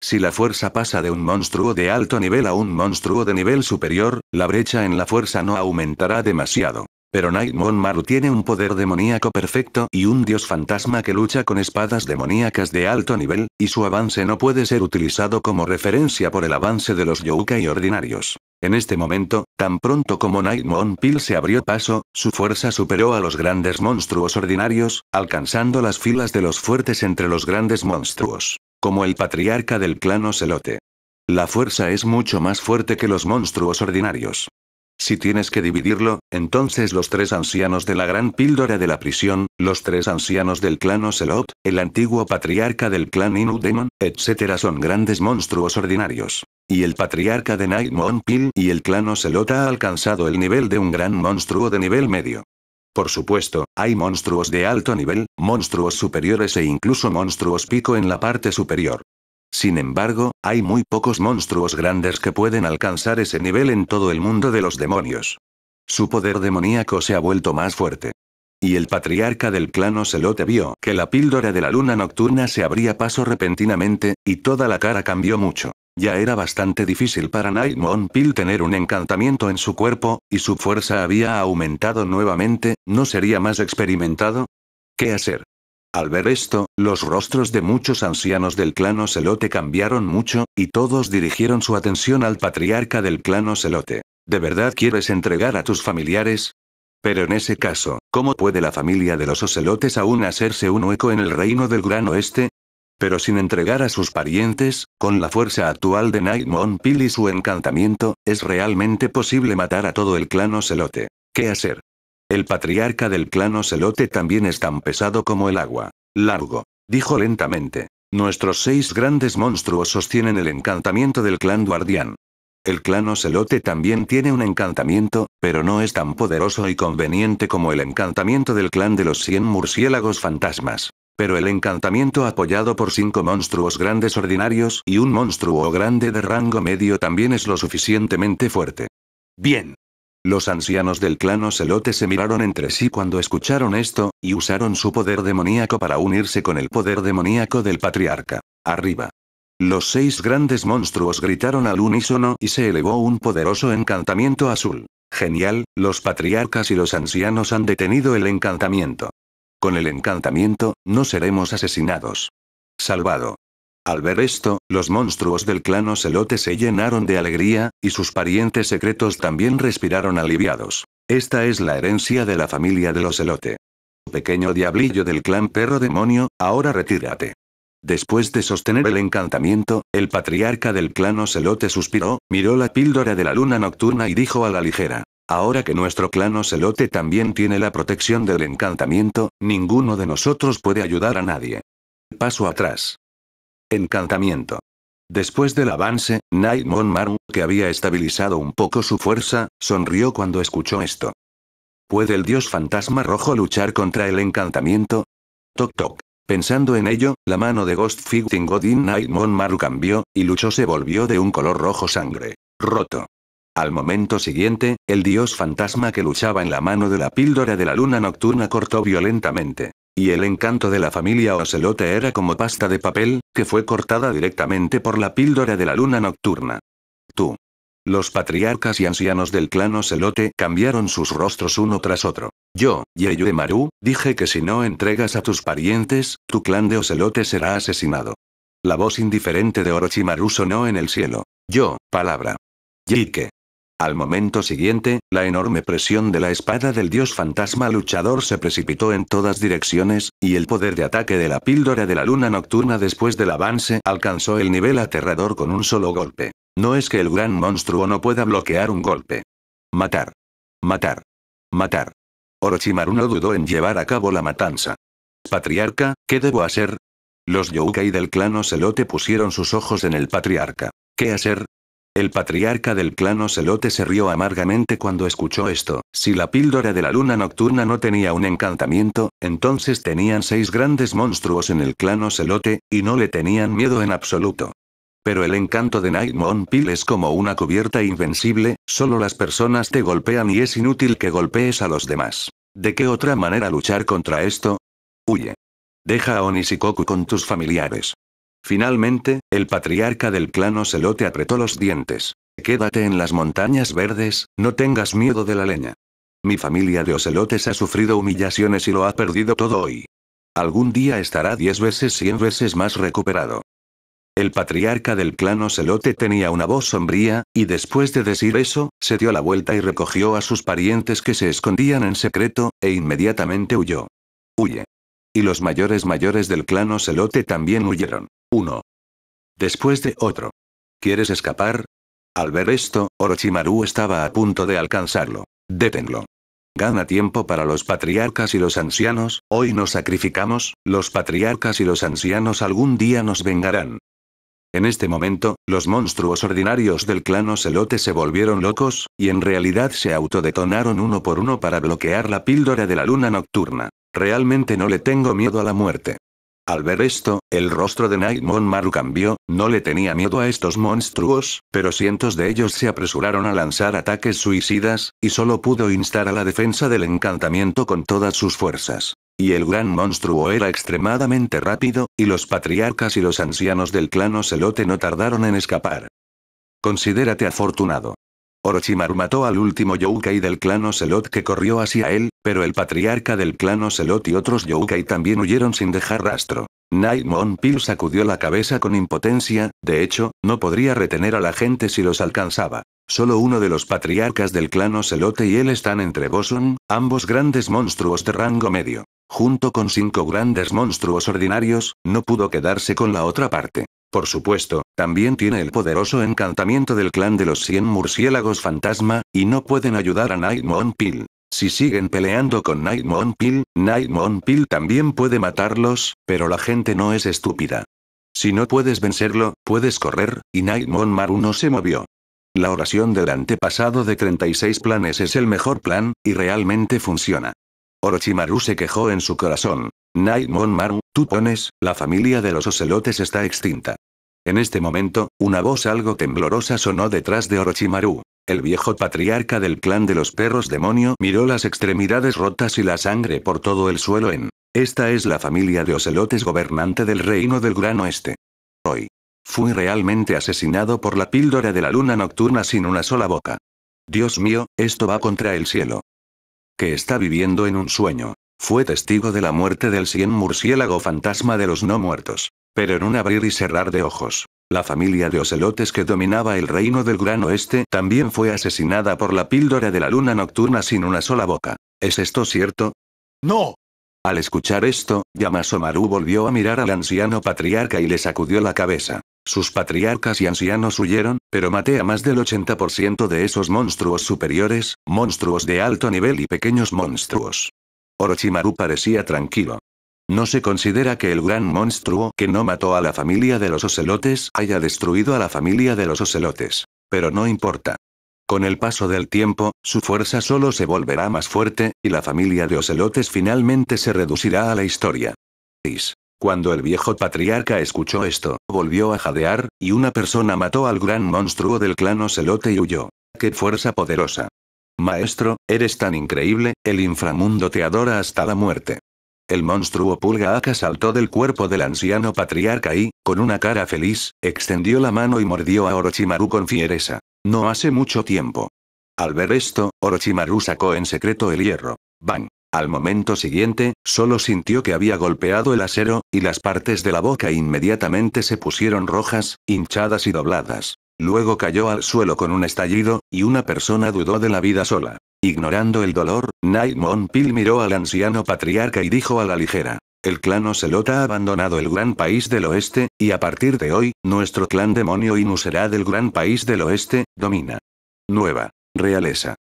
Si la fuerza pasa de un monstruo de alto nivel a un monstruo de nivel superior, la brecha en la fuerza no aumentará demasiado. Pero Nightmon Maru tiene un poder demoníaco perfecto y un dios fantasma que lucha con espadas demoníacas de alto nivel, y su avance no puede ser utilizado como referencia por el avance de los Youkai ordinarios. En este momento, tan pronto como Nightmon Pil se abrió paso, su fuerza superó a los grandes monstruos ordinarios, alcanzando las filas de los fuertes entre los grandes monstruos. Como el patriarca del clan Ocelote. La fuerza es mucho más fuerte que los monstruos ordinarios. Si tienes que dividirlo, entonces los tres ancianos de la gran píldora de la prisión, los tres ancianos del clan Ocelot, el antiguo patriarca del clan Inudemon, etc. son grandes monstruos ordinarios. Y el patriarca de Nightmon Pil y el clan Ocelot ha alcanzado el nivel de un gran monstruo de nivel medio. Por supuesto, hay monstruos de alto nivel, monstruos superiores e incluso monstruos pico en la parte superior. Sin embargo, hay muy pocos monstruos grandes que pueden alcanzar ese nivel en todo el mundo de los demonios. Su poder demoníaco se ha vuelto más fuerte. Y el patriarca del clan Selote vio que la píldora de la luna nocturna se abría paso repentinamente, y toda la cara cambió mucho. Ya era bastante difícil para Naimon Pill tener un encantamiento en su cuerpo, y su fuerza había aumentado nuevamente, ¿no sería más experimentado? ¿Qué hacer? Al ver esto, los rostros de muchos ancianos del clan Ocelote cambiaron mucho, y todos dirigieron su atención al patriarca del clan Ocelote. ¿De verdad quieres entregar a tus familiares? Pero en ese caso, ¿cómo puede la familia de los Ocelotes aún hacerse un hueco en el reino del Gran Oeste? Pero sin entregar a sus parientes, con la fuerza actual de Nightmon Pill y su encantamiento, es realmente posible matar a todo el clan Ocelote. ¿Qué hacer? El patriarca del clan Ocelote también es tan pesado como el agua. Largo. Dijo lentamente. Nuestros seis grandes monstruos sostienen el encantamiento del clan Guardián. El clan Ocelote también tiene un encantamiento, pero no es tan poderoso y conveniente como el encantamiento del clan de los 100 murciélagos fantasmas. Pero el encantamiento apoyado por cinco monstruos grandes ordinarios y un monstruo grande de rango medio también es lo suficientemente fuerte. Bien. Los ancianos del clan Ocelote se miraron entre sí cuando escucharon esto, y usaron su poder demoníaco para unirse con el poder demoníaco del patriarca. Arriba. Los seis grandes monstruos gritaron al unísono y se elevó un poderoso encantamiento azul. Genial, los patriarcas y los ancianos han detenido el encantamiento. Con el encantamiento, no seremos asesinados. Salvado. Al ver esto, los monstruos del clan Ocelote se llenaron de alegría, y sus parientes secretos también respiraron aliviados. Esta es la herencia de la familia de los Ocelote. Pequeño diablillo del clan Perro Demonio, ahora retírate. Después de sostener el encantamiento, el patriarca del clan Ocelote suspiró, miró la píldora de la luna nocturna y dijo a la ligera, Ahora que nuestro clan celote también tiene la protección del encantamiento, ninguno de nosotros puede ayudar a nadie. Paso atrás. Encantamiento. Después del avance, nightmon Maru, que había estabilizado un poco su fuerza, sonrió cuando escuchó esto. ¿Puede el dios fantasma rojo luchar contra el encantamiento? Toc toc. Pensando en ello, la mano de Ghost Fighting Godin Naimon Maru cambió, y luchó se volvió de un color rojo sangre. Roto. Al momento siguiente, el dios fantasma que luchaba en la mano de la píldora de la luna nocturna cortó violentamente. Y el encanto de la familia Ocelote era como pasta de papel, que fue cortada directamente por la píldora de la luna nocturna. Tú. Los patriarcas y ancianos del clan Ocelote cambiaron sus rostros uno tras otro. Yo, Yeyue Maru, dije que si no entregas a tus parientes, tu clan de Ocelote será asesinado. La voz indiferente de Orochimaru sonó en el cielo. Yo, palabra. Yike. Al momento siguiente, la enorme presión de la espada del dios fantasma luchador se precipitó en todas direcciones, y el poder de ataque de la píldora de la luna nocturna después del avance alcanzó el nivel aterrador con un solo golpe. No es que el gran monstruo no pueda bloquear un golpe. Matar. Matar. Matar. Orochimaru no dudó en llevar a cabo la matanza. Patriarca, ¿qué debo hacer? Los Yokai del clan Ocelote pusieron sus ojos en el patriarca. ¿Qué hacer? El patriarca del clan Ocelote se rió amargamente cuando escuchó esto. Si la píldora de la luna nocturna no tenía un encantamiento, entonces tenían seis grandes monstruos en el clan Ocelote, y no le tenían miedo en absoluto. Pero el encanto de Nightmon Pill es como una cubierta invencible, solo las personas te golpean y es inútil que golpees a los demás. ¿De qué otra manera luchar contra esto? Huye. Deja a Onisikoku con tus familiares. Finalmente, el patriarca del clan Ocelote apretó los dientes. Quédate en las montañas verdes, no tengas miedo de la leña. Mi familia de ocelotes ha sufrido humillaciones y lo ha perdido todo hoy. Algún día estará diez veces, cien veces más recuperado. El patriarca del clan Ocelote tenía una voz sombría, y después de decir eso, se dio la vuelta y recogió a sus parientes que se escondían en secreto, e inmediatamente huyó. Huye. Y los mayores mayores del clan Ocelote también huyeron. Uno. Después de otro. ¿Quieres escapar? Al ver esto, Orochimaru estaba a punto de alcanzarlo. Détenlo. Gana tiempo para los patriarcas y los ancianos, hoy nos sacrificamos, los patriarcas y los ancianos algún día nos vengarán. En este momento, los monstruos ordinarios del clan Ocelote se volvieron locos, y en realidad se autodetonaron uno por uno para bloquear la píldora de la luna nocturna. Realmente no le tengo miedo a la muerte. Al ver esto, el rostro de Naimon Maru cambió, no le tenía miedo a estos monstruos, pero cientos de ellos se apresuraron a lanzar ataques suicidas, y solo pudo instar a la defensa del encantamiento con todas sus fuerzas. Y el gran monstruo era extremadamente rápido, y los patriarcas y los ancianos del clan Ocelote no tardaron en escapar. Considérate afortunado. Orochimaru mató al último Youkai del clan Ocelot que corrió hacia él, pero el patriarca del clan Ocelot y otros Youkai también huyeron sin dejar rastro. Naimon Pill sacudió la cabeza con impotencia, de hecho, no podría retener a la gente si los alcanzaba. Solo uno de los patriarcas del clan Ocelot y él están entre Boson, ambos grandes monstruos de rango medio. Junto con cinco grandes monstruos ordinarios, no pudo quedarse con la otra parte. Por supuesto, también tiene el poderoso encantamiento del clan de los 100 murciélagos fantasma, y no pueden ayudar a Nightmon Pill. Si siguen peleando con Nightmon Pill, Nightmon Pill también puede matarlos, pero la gente no es estúpida. Si no puedes vencerlo, puedes correr, y Nightmon Maru no se movió. La oración del antepasado de 36 planes es el mejor plan, y realmente funciona. Orochimaru se quejó en su corazón, Naimon Maru, tú pones, la familia de los ocelotes está extinta. En este momento, una voz algo temblorosa sonó detrás de Orochimaru. El viejo patriarca del clan de los perros demonio miró las extremidades rotas y la sangre por todo el suelo en... Esta es la familia de ocelotes gobernante del reino del Gran Oeste. Hoy. Fui realmente asesinado por la píldora de la luna nocturna sin una sola boca. Dios mío, esto va contra el cielo. Que está viviendo en un sueño. Fue testigo de la muerte del cien murciélago fantasma de los no muertos. Pero en un abrir y cerrar de ojos, la familia de ocelotes que dominaba el reino del Gran Oeste también fue asesinada por la píldora de la luna nocturna sin una sola boca. ¿Es esto cierto? ¡No! Al escuchar esto, Yamasomaru volvió a mirar al anciano patriarca y le sacudió la cabeza. Sus patriarcas y ancianos huyeron, pero maté a más del 80% de esos monstruos superiores, monstruos de alto nivel y pequeños monstruos. Orochimaru parecía tranquilo. No se considera que el gran monstruo que no mató a la familia de los ocelotes haya destruido a la familia de los ocelotes. Pero no importa. Con el paso del tiempo, su fuerza solo se volverá más fuerte, y la familia de ocelotes finalmente se reducirá a la historia. Cuando el viejo patriarca escuchó esto, volvió a jadear, y una persona mató al gran monstruo del clan ocelote y huyó. ¡Qué fuerza poderosa! Maestro, eres tan increíble, el inframundo te adora hasta la muerte. El monstruo pulga Aka saltó del cuerpo del anciano patriarca y, con una cara feliz, extendió la mano y mordió a Orochimaru con fiereza. No hace mucho tiempo. Al ver esto, Orochimaru sacó en secreto el hierro. Bang. Al momento siguiente, solo sintió que había golpeado el acero, y las partes de la boca inmediatamente se pusieron rojas, hinchadas y dobladas. Luego cayó al suelo con un estallido, y una persona dudó de la vida sola. Ignorando el dolor, Naimon Pil miró al anciano patriarca y dijo a la ligera. El clan Ocelot ha abandonado el gran país del oeste, y a partir de hoy, nuestro clan demonio Inu será del gran país del oeste, domina. Nueva. Realeza.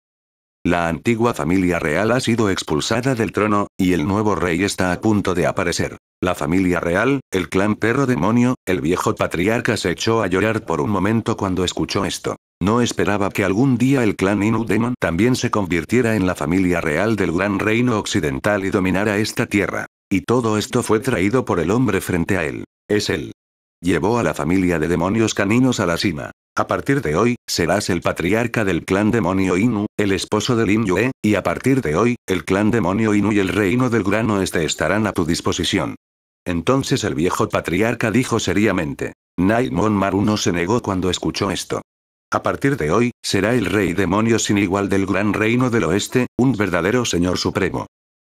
La antigua familia real ha sido expulsada del trono, y el nuevo rey está a punto de aparecer. La familia real, el clan perro demonio, el viejo patriarca se echó a llorar por un momento cuando escuchó esto. No esperaba que algún día el clan Inu Demon también se convirtiera en la familia real del gran reino occidental y dominara esta tierra. Y todo esto fue traído por el hombre frente a él. Es él. Llevó a la familia de demonios caninos a la cima. A partir de hoy, serás el patriarca del clan demonio Inu, el esposo del Inyue, y a partir de hoy, el clan demonio Inu y el reino del gran oeste estarán a tu disposición. Entonces el viejo patriarca dijo seriamente. Naimon Maru no se negó cuando escuchó esto. A partir de hoy, será el rey demonio sin igual del gran reino del oeste, un verdadero señor supremo.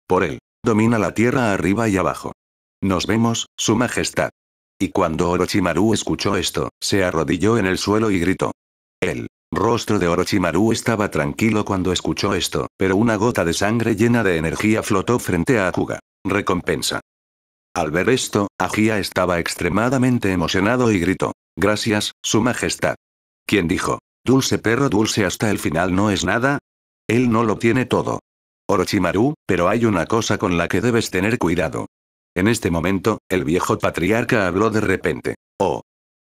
Por él, domina la tierra arriba y abajo. Nos vemos, Su Majestad. Y cuando Orochimaru escuchó esto, se arrodilló en el suelo y gritó. El rostro de Orochimaru estaba tranquilo cuando escuchó esto, pero una gota de sangre llena de energía flotó frente a Akuga. Recompensa. Al ver esto, Agia estaba extremadamente emocionado y gritó. Gracias, su majestad. ¿Quién dijo, dulce perro dulce hasta el final no es nada? Él no lo tiene todo. Orochimaru, pero hay una cosa con la que debes tener cuidado. En este momento, el viejo patriarca habló de repente. Oh.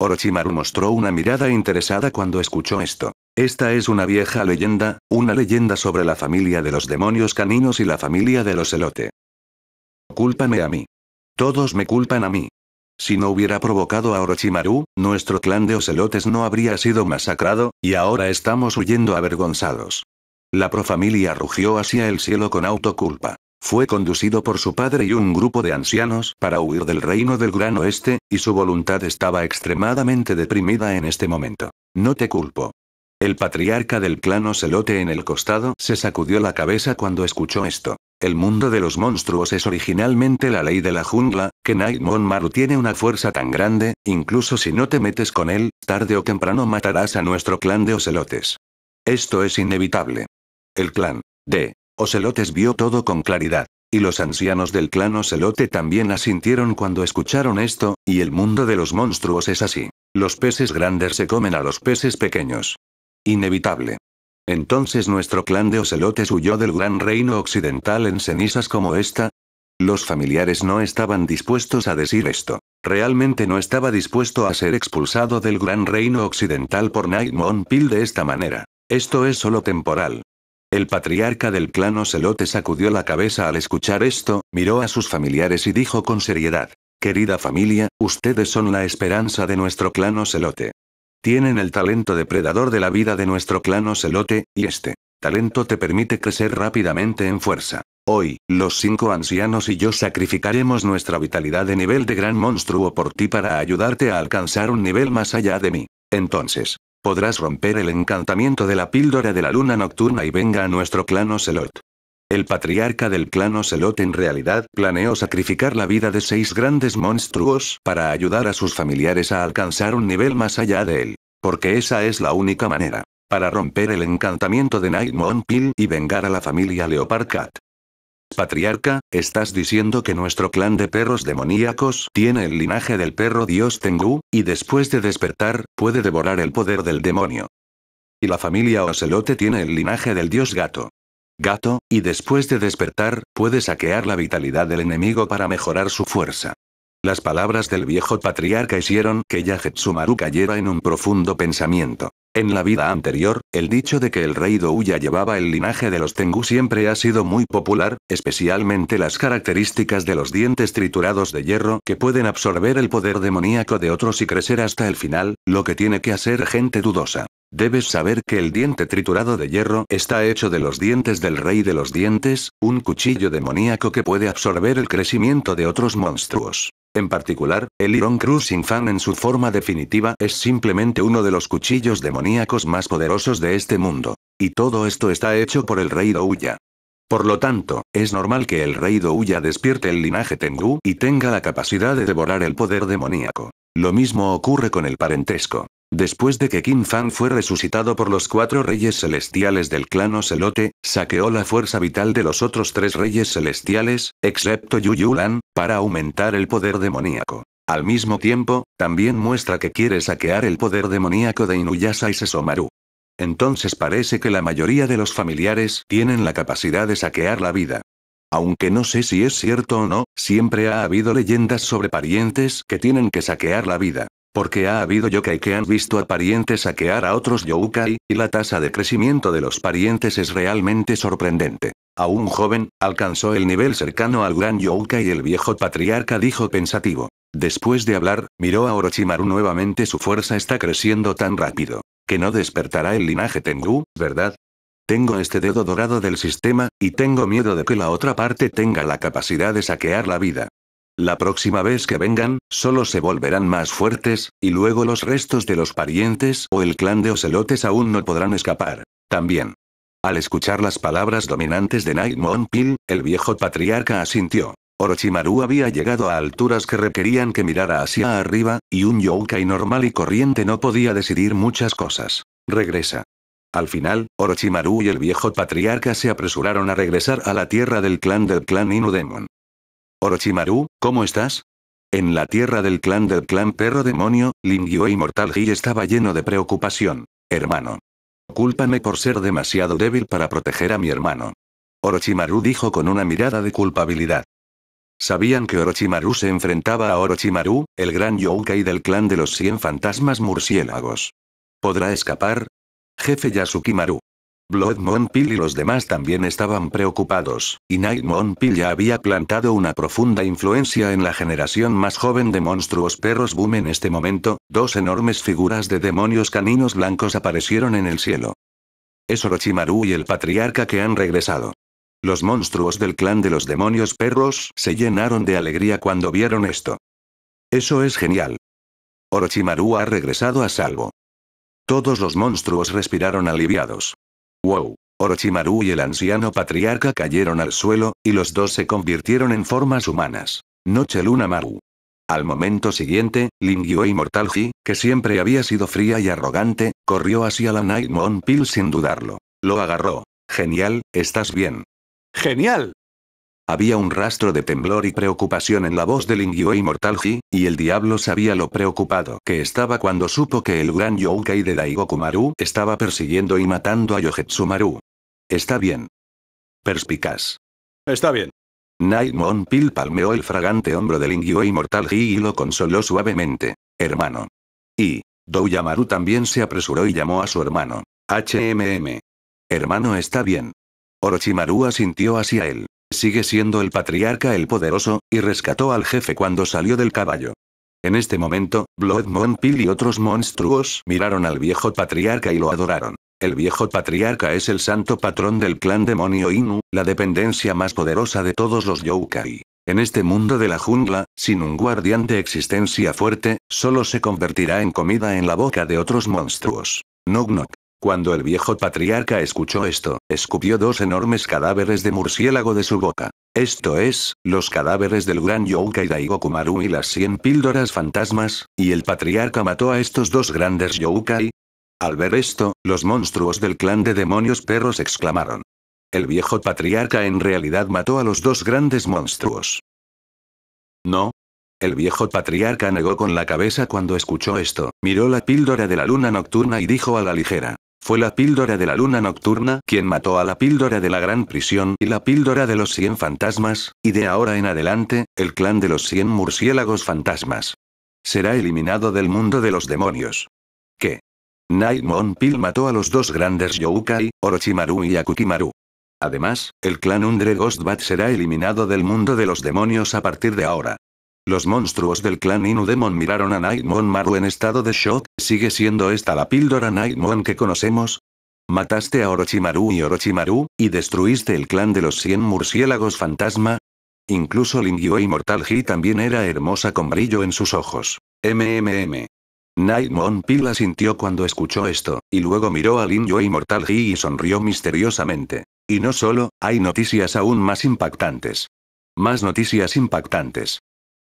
Orochimaru mostró una mirada interesada cuando escuchó esto. Esta es una vieja leyenda, una leyenda sobre la familia de los demonios caninos y la familia del ocelote. Cúlpame a mí. Todos me culpan a mí. Si no hubiera provocado a Orochimaru, nuestro clan de ocelotes no habría sido masacrado, y ahora estamos huyendo avergonzados. La profamilia rugió hacia el cielo con autoculpa. Fue conducido por su padre y un grupo de ancianos para huir del reino del Gran Oeste, y su voluntad estaba extremadamente deprimida en este momento. No te culpo. El patriarca del clan Ocelote en el costado se sacudió la cabeza cuando escuchó esto. El mundo de los monstruos es originalmente la ley de la jungla, que Nightmon Maru tiene una fuerza tan grande, incluso si no te metes con él, tarde o temprano matarás a nuestro clan de Ocelotes. Esto es inevitable. El clan de Ocelotes vio todo con claridad. Y los ancianos del clan Ocelote también asintieron cuando escucharon esto, y el mundo de los monstruos es así. Los peces grandes se comen a los peces pequeños. Inevitable. Entonces nuestro clan de Ocelotes huyó del gran reino occidental en cenizas como esta. Los familiares no estaban dispuestos a decir esto. Realmente no estaba dispuesto a ser expulsado del gran reino occidental por naimon Pill de esta manera. Esto es solo temporal. El patriarca del clan celote sacudió la cabeza al escuchar esto, miró a sus familiares y dijo con seriedad. Querida familia, ustedes son la esperanza de nuestro clan celote. Tienen el talento depredador de la vida de nuestro clan celote, y este talento te permite crecer rápidamente en fuerza. Hoy, los cinco ancianos y yo sacrificaremos nuestra vitalidad de nivel de gran monstruo por ti para ayudarte a alcanzar un nivel más allá de mí. Entonces, Podrás romper el encantamiento de la píldora de la luna nocturna y venga a nuestro clan Ocelot. El patriarca del clan Ocelot en realidad planeó sacrificar la vida de seis grandes monstruos para ayudar a sus familiares a alcanzar un nivel más allá de él. Porque esa es la única manera. Para romper el encantamiento de Nightmon Pill y vengar a la familia Leopard Cat. Patriarca, ¿estás diciendo que nuestro clan de perros demoníacos tiene el linaje del perro dios Tengu, y después de despertar, puede devorar el poder del demonio? Y la familia Ocelote tiene el linaje del dios gato. Gato, y después de despertar, puede saquear la vitalidad del enemigo para mejorar su fuerza. Las palabras del viejo patriarca hicieron que Yajetsumaru cayera en un profundo pensamiento. En la vida anterior, el dicho de que el rey Douya llevaba el linaje de los Tengu siempre ha sido muy popular, especialmente las características de los dientes triturados de hierro que pueden absorber el poder demoníaco de otros y crecer hasta el final, lo que tiene que hacer gente dudosa. Debes saber que el diente triturado de hierro está hecho de los dientes del rey de los dientes, un cuchillo demoníaco que puede absorber el crecimiento de otros monstruos. En particular, el Iron Cruising Fan en su forma definitiva es simplemente uno de los cuchillos demoníacos más poderosos de este mundo. Y todo esto está hecho por el rey Douya. Por lo tanto, es normal que el rey Douya despierte el linaje Tengu y tenga la capacidad de devorar el poder demoníaco. Lo mismo ocurre con el parentesco. Después de que Kim Fan fue resucitado por los cuatro reyes celestiales del clan Ocelote, saqueó la fuerza vital de los otros tres reyes celestiales, excepto Yuyulan, para aumentar el poder demoníaco. Al mismo tiempo, también muestra que quiere saquear el poder demoníaco de Inuyasha y Sesomaru. Entonces parece que la mayoría de los familiares tienen la capacidad de saquear la vida. Aunque no sé si es cierto o no, siempre ha habido leyendas sobre parientes que tienen que saquear la vida. Porque ha habido yokai que han visto a parientes saquear a otros yokai, y la tasa de crecimiento de los parientes es realmente sorprendente. A un joven, alcanzó el nivel cercano al gran yokai y el viejo patriarca dijo pensativo. Después de hablar, miró a Orochimaru nuevamente su fuerza está creciendo tan rápido. Que no despertará el linaje Tengu, ¿verdad? Tengo este dedo dorado del sistema, y tengo miedo de que la otra parte tenga la capacidad de saquear la vida. La próxima vez que vengan, solo se volverán más fuertes, y luego los restos de los parientes o el clan de ocelotes aún no podrán escapar. También. Al escuchar las palabras dominantes de Nightmon Pil, el viejo patriarca asintió. Orochimaru había llegado a alturas que requerían que mirara hacia arriba, y un yokai normal y corriente no podía decidir muchas cosas. Regresa. Al final, Orochimaru y el viejo patriarca se apresuraron a regresar a la tierra del clan del clan Inudemon. Orochimaru, ¿cómo estás? En la tierra del clan del clan perro demonio, Lingyo Mortal Gi estaba lleno de preocupación. Hermano. Cúlpame por ser demasiado débil para proteger a mi hermano. Orochimaru dijo con una mirada de culpabilidad. Sabían que Orochimaru se enfrentaba a Orochimaru, el gran Yokai del clan de los 100 fantasmas murciélagos. ¿Podrá escapar? Jefe Yasukimaru. Blood pill y los demás también estaban preocupados, y Night pill ya había plantado una profunda influencia en la generación más joven de monstruos perros boom en este momento, dos enormes figuras de demonios caninos blancos aparecieron en el cielo. Es Orochimaru y el patriarca que han regresado. Los monstruos del clan de los demonios perros se llenaron de alegría cuando vieron esto. Eso es genial. Orochimaru ha regresado a salvo. Todos los monstruos respiraron aliviados. Wow. Orochimaru y el anciano patriarca cayeron al suelo, y los dos se convirtieron en formas humanas. Noche Luna Maru. Al momento siguiente, Lingyue Immortal Ji, que siempre había sido fría y arrogante, corrió hacia la Nightmon Pill sin dudarlo. Lo agarró. Genial, estás bien. Genial, había un rastro de temblor y preocupación en la voz del Ingyue Immortal Ji, y el diablo sabía lo preocupado que estaba cuando supo que el gran Yokai de Daigoku Maru estaba persiguiendo y matando a Yojetsu Maru. Está bien. Perspicaz. Está bien. Naimon Pil palmeó el fragante hombro del Ingyue Immortal Ji y lo consoló suavemente. Hermano. Y, Douyamaru también se apresuró y llamó a su hermano. HMM. Hermano está bien. Orochimaru asintió hacia él sigue siendo el patriarca el poderoso, y rescató al jefe cuando salió del caballo. En este momento, Blood Moon Pill y otros monstruos miraron al viejo patriarca y lo adoraron. El viejo patriarca es el santo patrón del clan demonio Inu, la dependencia más poderosa de todos los Yokai. En este mundo de la jungla, sin un guardián de existencia fuerte, solo se convertirá en comida en la boca de otros monstruos. Knock knock. Cuando el viejo patriarca escuchó esto, escupió dos enormes cadáveres de murciélago de su boca. Esto es, los cadáveres del gran Youkai Daigokumaru y las cien píldoras fantasmas, y el patriarca mató a estos dos grandes Youkai. Al ver esto, los monstruos del clan de demonios perros exclamaron. El viejo patriarca en realidad mató a los dos grandes monstruos. No, el viejo patriarca negó con la cabeza cuando escuchó esto, miró la píldora de la luna nocturna y dijo a la ligera. Fue la píldora de la luna nocturna quien mató a la píldora de la gran prisión y la píldora de los 100 fantasmas, y de ahora en adelante, el clan de los 100 murciélagos fantasmas. Será eliminado del mundo de los demonios. ¿Qué? Nightmon Pil mató a los dos grandes Youkai, Orochimaru y Akukimaru. Además, el clan Undre Ghostbat será eliminado del mundo de los demonios a partir de ahora. Los monstruos del clan Inudemon miraron a Nightmon Maru en estado de shock, ¿sigue siendo esta la píldora Nightmon que conocemos? Mataste a Orochimaru y Orochimaru, y destruiste el clan de los 100 murciélagos fantasma. Incluso Lingyue Immortal He también era hermosa con brillo en sus ojos. MMM. Nightmon la sintió cuando escuchó esto, y luego miró a Lin e Immortal He y sonrió misteriosamente. Y no solo, hay noticias aún más impactantes. Más noticias impactantes.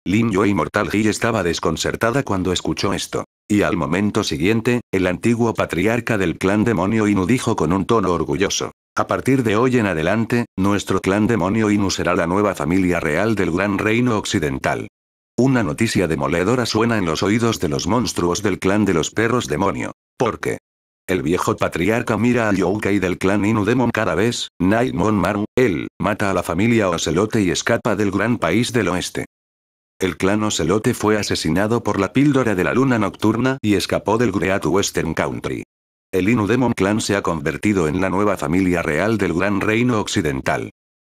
Lin Yo Mortal Ji estaba desconcertada cuando escuchó esto. Y al momento siguiente, el antiguo patriarca del clan demonio Inu dijo con un tono orgulloso. A partir de hoy en adelante, nuestro clan demonio Inu será la nueva familia real del gran reino occidental. Una noticia demoledora suena en los oídos de los monstruos del clan de los perros demonio. ¿Por qué? El viejo patriarca mira al Youkai del clan Inu Demon cada vez, Naimon Maru, él, mata a la familia Ocelote y escapa del gran país del oeste. El clan Ocelote fue asesinado por la píldora de la luna nocturna y escapó del Great Western Country. El Inu Demon Clan se ha convertido en la nueva familia real del Gran Reino Occidental.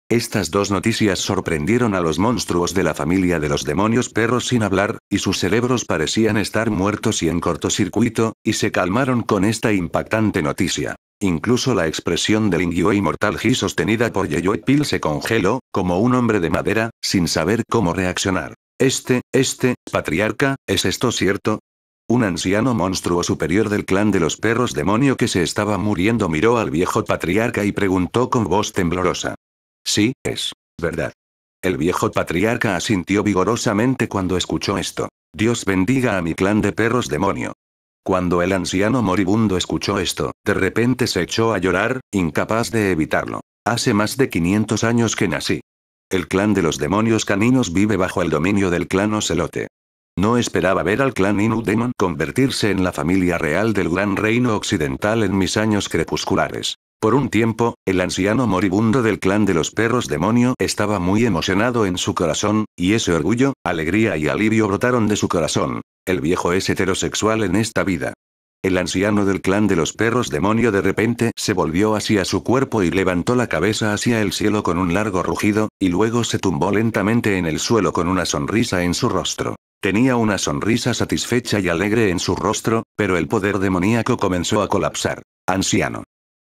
Estas dos noticias sorprendieron a los monstruos de la familia de los demonios perros sin hablar, y sus cerebros parecían estar muertos y en cortocircuito, y se calmaron con esta impactante noticia. Incluso la expresión del inguio inmortal He sostenida por Yeyue Pil se congeló, como un hombre de madera, sin saber cómo reaccionar. Este, este, patriarca, ¿es esto cierto? Un anciano monstruo superior del clan de los perros demonio que se estaba muriendo miró al viejo patriarca y preguntó con voz temblorosa. Sí, es verdad. El viejo patriarca asintió vigorosamente cuando escuchó esto. Dios bendiga a mi clan de perros demonio. Cuando el anciano moribundo escuchó esto, de repente se echó a llorar, incapaz de evitarlo. Hace más de 500 años que nací. El clan de los demonios caninos vive bajo el dominio del clan Ocelote. No esperaba ver al clan Inu Demon convertirse en la familia real del gran reino occidental en mis años crepusculares. Por un tiempo, el anciano moribundo del clan de los perros demonio estaba muy emocionado en su corazón, y ese orgullo, alegría y alivio brotaron de su corazón. El viejo es heterosexual en esta vida. El anciano del clan de los perros demonio de repente se volvió hacia su cuerpo y levantó la cabeza hacia el cielo con un largo rugido, y luego se tumbó lentamente en el suelo con una sonrisa en su rostro. Tenía una sonrisa satisfecha y alegre en su rostro, pero el poder demoníaco comenzó a colapsar. Anciano.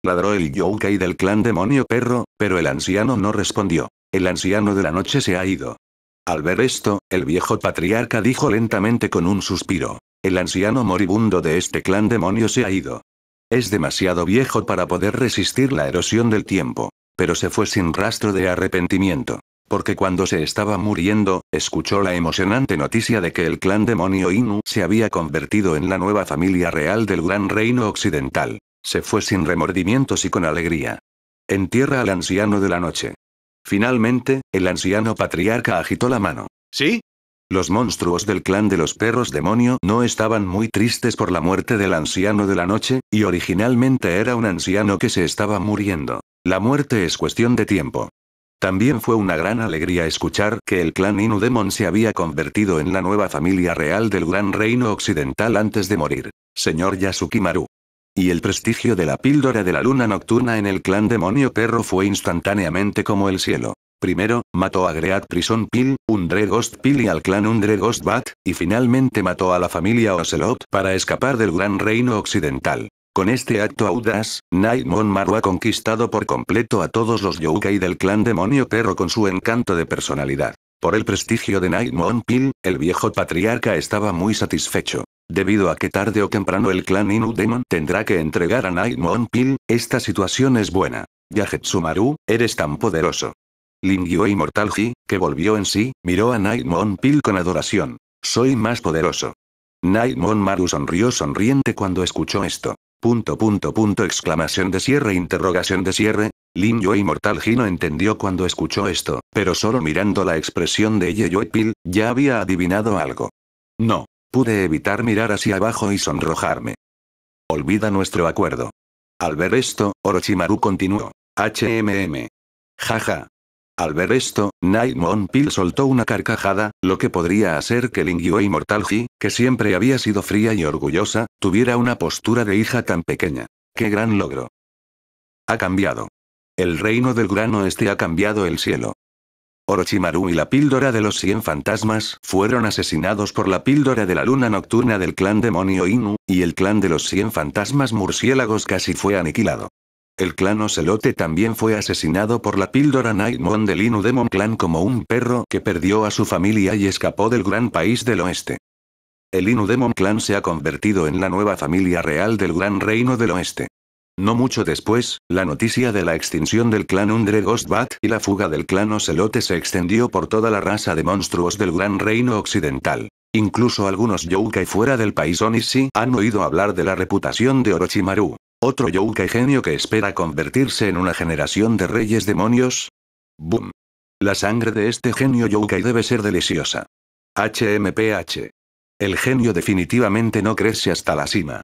Ladró el yokai del clan demonio perro, pero el anciano no respondió. El anciano de la noche se ha ido. Al ver esto, el viejo patriarca dijo lentamente con un suspiro. El anciano moribundo de este clan demonio se ha ido. Es demasiado viejo para poder resistir la erosión del tiempo, pero se fue sin rastro de arrepentimiento. Porque cuando se estaba muriendo, escuchó la emocionante noticia de que el clan demonio Inu se había convertido en la nueva familia real del gran reino occidental. Se fue sin remordimientos y con alegría. Entierra al anciano de la noche. Finalmente, el anciano patriarca agitó la mano. ¿Sí? Los monstruos del clan de los perros demonio no estaban muy tristes por la muerte del anciano de la noche, y originalmente era un anciano que se estaba muriendo. La muerte es cuestión de tiempo. También fue una gran alegría escuchar que el clan Inudemon se había convertido en la nueva familia real del gran reino occidental antes de morir. Señor Yasukimaru. Y el prestigio de la píldora de la luna nocturna en el clan demonio perro fue instantáneamente como el cielo. Primero, mató a Great Prison Pill, Undre Ghost Pill y al clan Undre Ghost Bat, y finalmente mató a la familia Ocelot para escapar del gran reino occidental. Con este acto audaz, Nightmon Maru ha conquistado por completo a todos los Yokai del clan demonio perro con su encanto de personalidad. Por el prestigio de Naimon Pill, el viejo patriarca estaba muy satisfecho. Debido a que tarde o temprano el clan Inu Demon tendrá que entregar a Naimon Pill, esta situación es buena. Maru, eres tan poderoso. mortal Ji, que volvió en sí, miró a Naimon Pil con adoración. Soy más poderoso. Naimon Maru sonrió sonriente cuando escuchó esto. Punto punto punto exclamación de cierre interrogación de cierre. Lin mortal Ji no entendió cuando escuchó esto, pero solo mirando la expresión de Yeyoy Pil, ya había adivinado algo. No. Pude evitar mirar hacia abajo y sonrojarme. Olvida nuestro acuerdo. Al ver esto, Orochimaru continuó. HMM. Jaja. Al ver esto, Naimon Pil soltó una carcajada, lo que podría hacer que Lingyue Immortal Ji, que siempre había sido fría y orgullosa, tuviera una postura de hija tan pequeña. ¡Qué gran logro! Ha cambiado. El reino del grano este ha cambiado el cielo. Orochimaru y la píldora de los 100 fantasmas fueron asesinados por la píldora de la luna nocturna del clan demonio Inu, y el clan de los 100 fantasmas murciélagos casi fue aniquilado. El clan Ocelote también fue asesinado por la píldora Nightmon del Inu Demon Clan como un perro que perdió a su familia y escapó del gran país del oeste. El Inu Demon Clan se ha convertido en la nueva familia real del gran reino del oeste. No mucho después, la noticia de la extinción del clan Undre y la fuga del clan Ocelote se extendió por toda la raza de monstruos del Gran Reino Occidental. Incluso algunos Yokai fuera del país Onisi han oído hablar de la reputación de Orochimaru. Otro Yokai genio que espera convertirse en una generación de reyes demonios. ¡Boom! La sangre de este genio Yokai debe ser deliciosa. HMPH. El genio definitivamente no crece hasta la cima.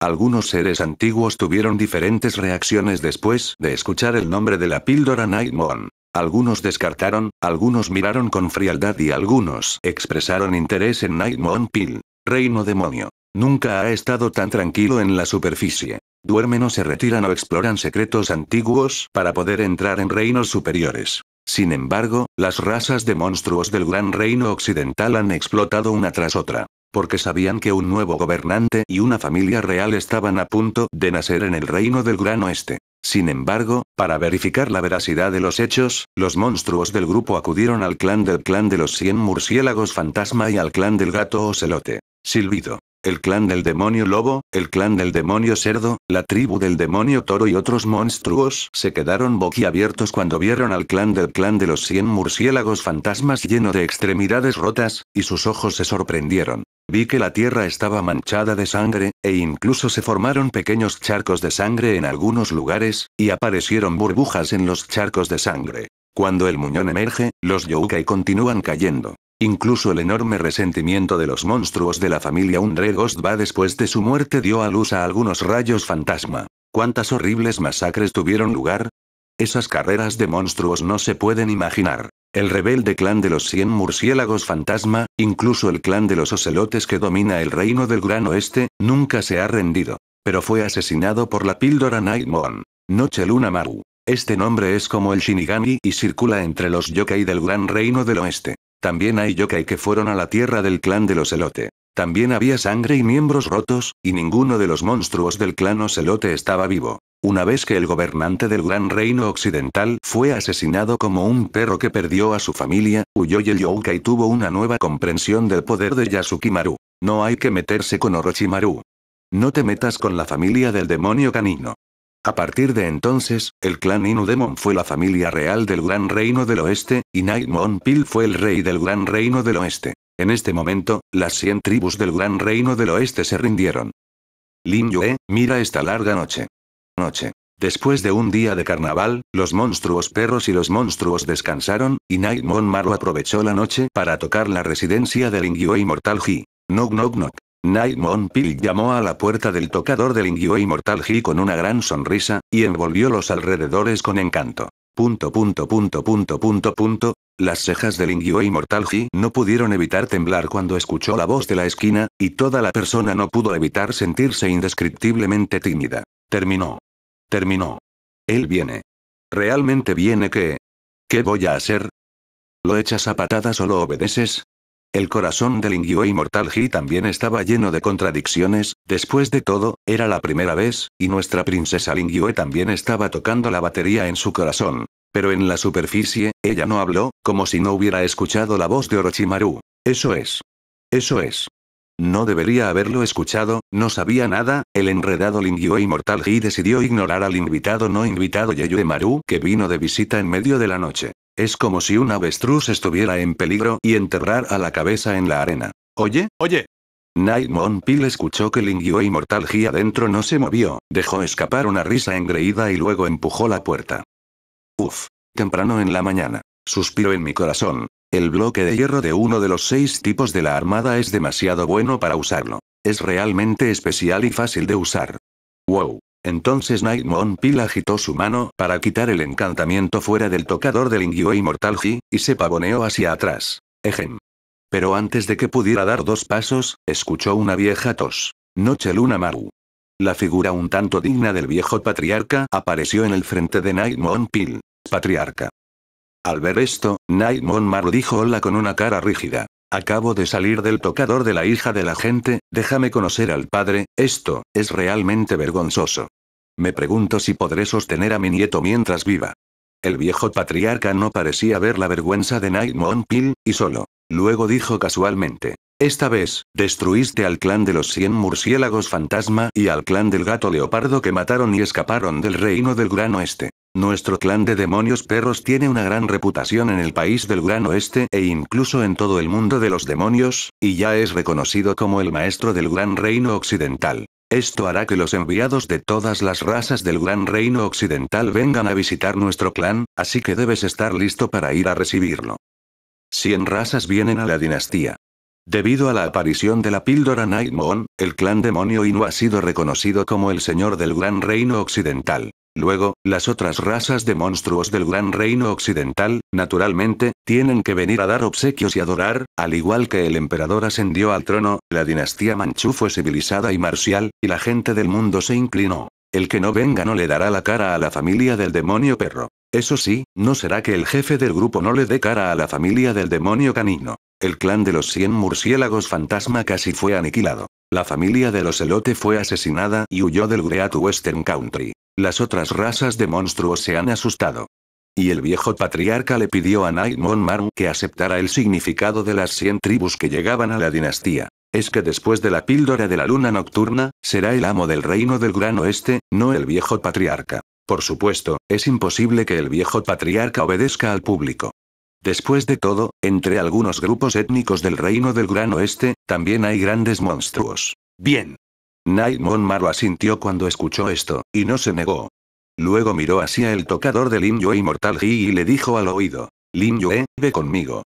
Algunos seres antiguos tuvieron diferentes reacciones después de escuchar el nombre de la píldora Nightmon. Algunos descartaron, algunos miraron con frialdad y algunos expresaron interés en Nightmon Pill. Reino demonio. Nunca ha estado tan tranquilo en la superficie. Duermen o se retiran o exploran secretos antiguos para poder entrar en reinos superiores. Sin embargo, las razas de monstruos del Gran Reino Occidental han explotado una tras otra porque sabían que un nuevo gobernante y una familia real estaban a punto de nacer en el reino del Gran Oeste. Sin embargo, para verificar la veracidad de los hechos, los monstruos del grupo acudieron al clan del clan de los 100 murciélagos fantasma y al clan del gato ocelote. Silbido. El clan del demonio lobo, el clan del demonio cerdo, la tribu del demonio toro y otros monstruos se quedaron boquiabiertos cuando vieron al clan del clan de los 100 murciélagos fantasmas lleno de extremidades rotas, y sus ojos se sorprendieron. Vi que la tierra estaba manchada de sangre, e incluso se formaron pequeños charcos de sangre en algunos lugares, y aparecieron burbujas en los charcos de sangre. Cuando el muñón emerge, los Youkai continúan cayendo. Incluso el enorme resentimiento de los monstruos de la familia ghost va después de su muerte dio a luz a algunos rayos fantasma. ¿Cuántas horribles masacres tuvieron lugar? Esas carreras de monstruos no se pueden imaginar. El rebelde clan de los 100 murciélagos fantasma, incluso el clan de los ocelotes que domina el reino del Gran Oeste, nunca se ha rendido. Pero fue asesinado por la píldora Nightmon. Noche Luna Maru. Este nombre es como el Shinigami y circula entre los yokai del Gran Reino del Oeste. También hay yokai que fueron a la tierra del clan del ocelote. También había sangre y miembros rotos, y ninguno de los monstruos del clan ocelote estaba vivo. Una vez que el gobernante del Gran Reino Occidental fue asesinado como un perro que perdió a su familia, Uyoye y tuvo una nueva comprensión del poder de Yasukimaru. No hay que meterse con Orochimaru. No te metas con la familia del demonio canino. A partir de entonces, el clan Demon fue la familia real del Gran Reino del Oeste, y Nightmon Pil fue el rey del Gran Reino del Oeste. En este momento, las 100 tribus del Gran Reino del Oeste se rindieron. Lin Yue, mira esta larga noche noche. Después de un día de carnaval, los monstruos perros y los monstruos descansaron, y Nightmon Maru aprovechó la noche para tocar la residencia del Lingyue Immortal G. Knock knock knock. Nightmon Pil llamó a la puerta del tocador del Lingyue Immortal G con una gran sonrisa, y envolvió los alrededores con encanto. Punto punto punto punto punto punto. Las cejas de Lingyue Immortal G no pudieron evitar temblar cuando escuchó la voz de la esquina, y toda la persona no pudo evitar sentirse indescriptiblemente tímida. Terminó. Terminó. Él viene. ¿Realmente viene qué? ¿Qué voy a hacer? ¿Lo echas a patadas o lo obedeces? El corazón del y Mortal He también estaba lleno de contradicciones, después de todo, era la primera vez, y nuestra princesa Lingyue también estaba tocando la batería en su corazón. Pero en la superficie, ella no habló, como si no hubiera escuchado la voz de Orochimaru. Eso es. Eso es. No debería haberlo escuchado, no sabía nada, el enredado Lingyue Mortal Ji decidió ignorar al invitado no invitado Yeyue Maru que vino de visita en medio de la noche. Es como si un avestruz estuviera en peligro y enterrar a la cabeza en la arena. Oye, oye. Nightmon Pil escuchó que Lingyue Mortal Ji adentro no se movió, dejó escapar una risa engreída y luego empujó la puerta. Uf. Temprano en la mañana. Suspiro en mi corazón. El bloque de hierro de uno de los seis tipos de la armada es demasiado bueno para usarlo. Es realmente especial y fácil de usar. Wow. Entonces Nightmon Pill agitó su mano para quitar el encantamiento fuera del tocador del Mortal Ji y se pavoneó hacia atrás. Ejem. Pero antes de que pudiera dar dos pasos, escuchó una vieja tos. Noche Luna Maru. La figura un tanto digna del viejo patriarca apareció en el frente de Nightmon Pil. Patriarca. Al ver esto, Maru dijo hola con una cara rígida. Acabo de salir del tocador de la hija de la gente, déjame conocer al padre, esto, es realmente vergonzoso. Me pregunto si podré sostener a mi nieto mientras viva. El viejo patriarca no parecía ver la vergüenza de Naimon Pil, y solo. Luego dijo casualmente. Esta vez, destruiste al clan de los 100 murciélagos fantasma y al clan del gato leopardo que mataron y escaparon del reino del Gran Oeste. Nuestro clan de demonios perros tiene una gran reputación en el país del Gran Oeste e incluso en todo el mundo de los demonios, y ya es reconocido como el maestro del Gran Reino Occidental. Esto hará que los enviados de todas las razas del Gran Reino Occidental vengan a visitar nuestro clan, así que debes estar listo para ir a recibirlo. 100 razas vienen a la dinastía. Debido a la aparición de la píldora Naimon. el clan demonio Inu ha sido reconocido como el señor del Gran Reino Occidental. Luego, las otras razas de monstruos del Gran Reino Occidental, naturalmente, tienen que venir a dar obsequios y adorar, al igual que el emperador ascendió al trono, la dinastía manchú fue civilizada y marcial, y la gente del mundo se inclinó. El que no venga no le dará la cara a la familia del demonio perro. Eso sí, no será que el jefe del grupo no le dé cara a la familia del demonio canino. El clan de los 100 murciélagos fantasma casi fue aniquilado. La familia de los elote fue asesinada y huyó del Great Western Country. Las otras razas de monstruos se han asustado. Y el viejo patriarca le pidió a Naimon Maru que aceptara el significado de las 100 tribus que llegaban a la dinastía. Es que después de la píldora de la luna nocturna, será el amo del reino del Gran Oeste, no el viejo patriarca. Por supuesto, es imposible que el viejo patriarca obedezca al público. Después de todo, entre algunos grupos étnicos del reino del Gran Oeste, también hay grandes monstruos. Bien, Naimon Maru asintió cuando escuchó esto, y no se negó. Luego miró hacia el tocador de Lin Yue Mortal Ji y le dijo al oído. Lin Yue, ve conmigo.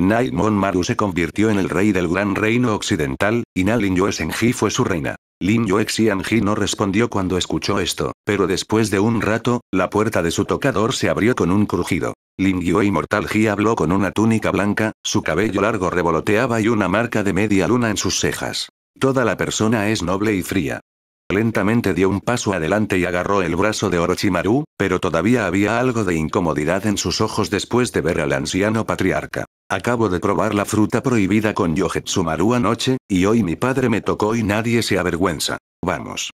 Naimon Maru se convirtió en el rey del gran reino occidental, y Na Lin Yue Senji fue su reina. Lin Yue Xianji no respondió cuando escuchó esto, pero después de un rato, la puerta de su tocador se abrió con un crujido. Lin Yue mortal Ji habló con una túnica blanca, su cabello largo revoloteaba y una marca de media luna en sus cejas. Toda la persona es noble y fría. Lentamente dio un paso adelante y agarró el brazo de Orochimaru, pero todavía había algo de incomodidad en sus ojos después de ver al anciano patriarca. Acabo de probar la fruta prohibida con Yogetsumaru anoche, y hoy mi padre me tocó y nadie se avergüenza. Vamos.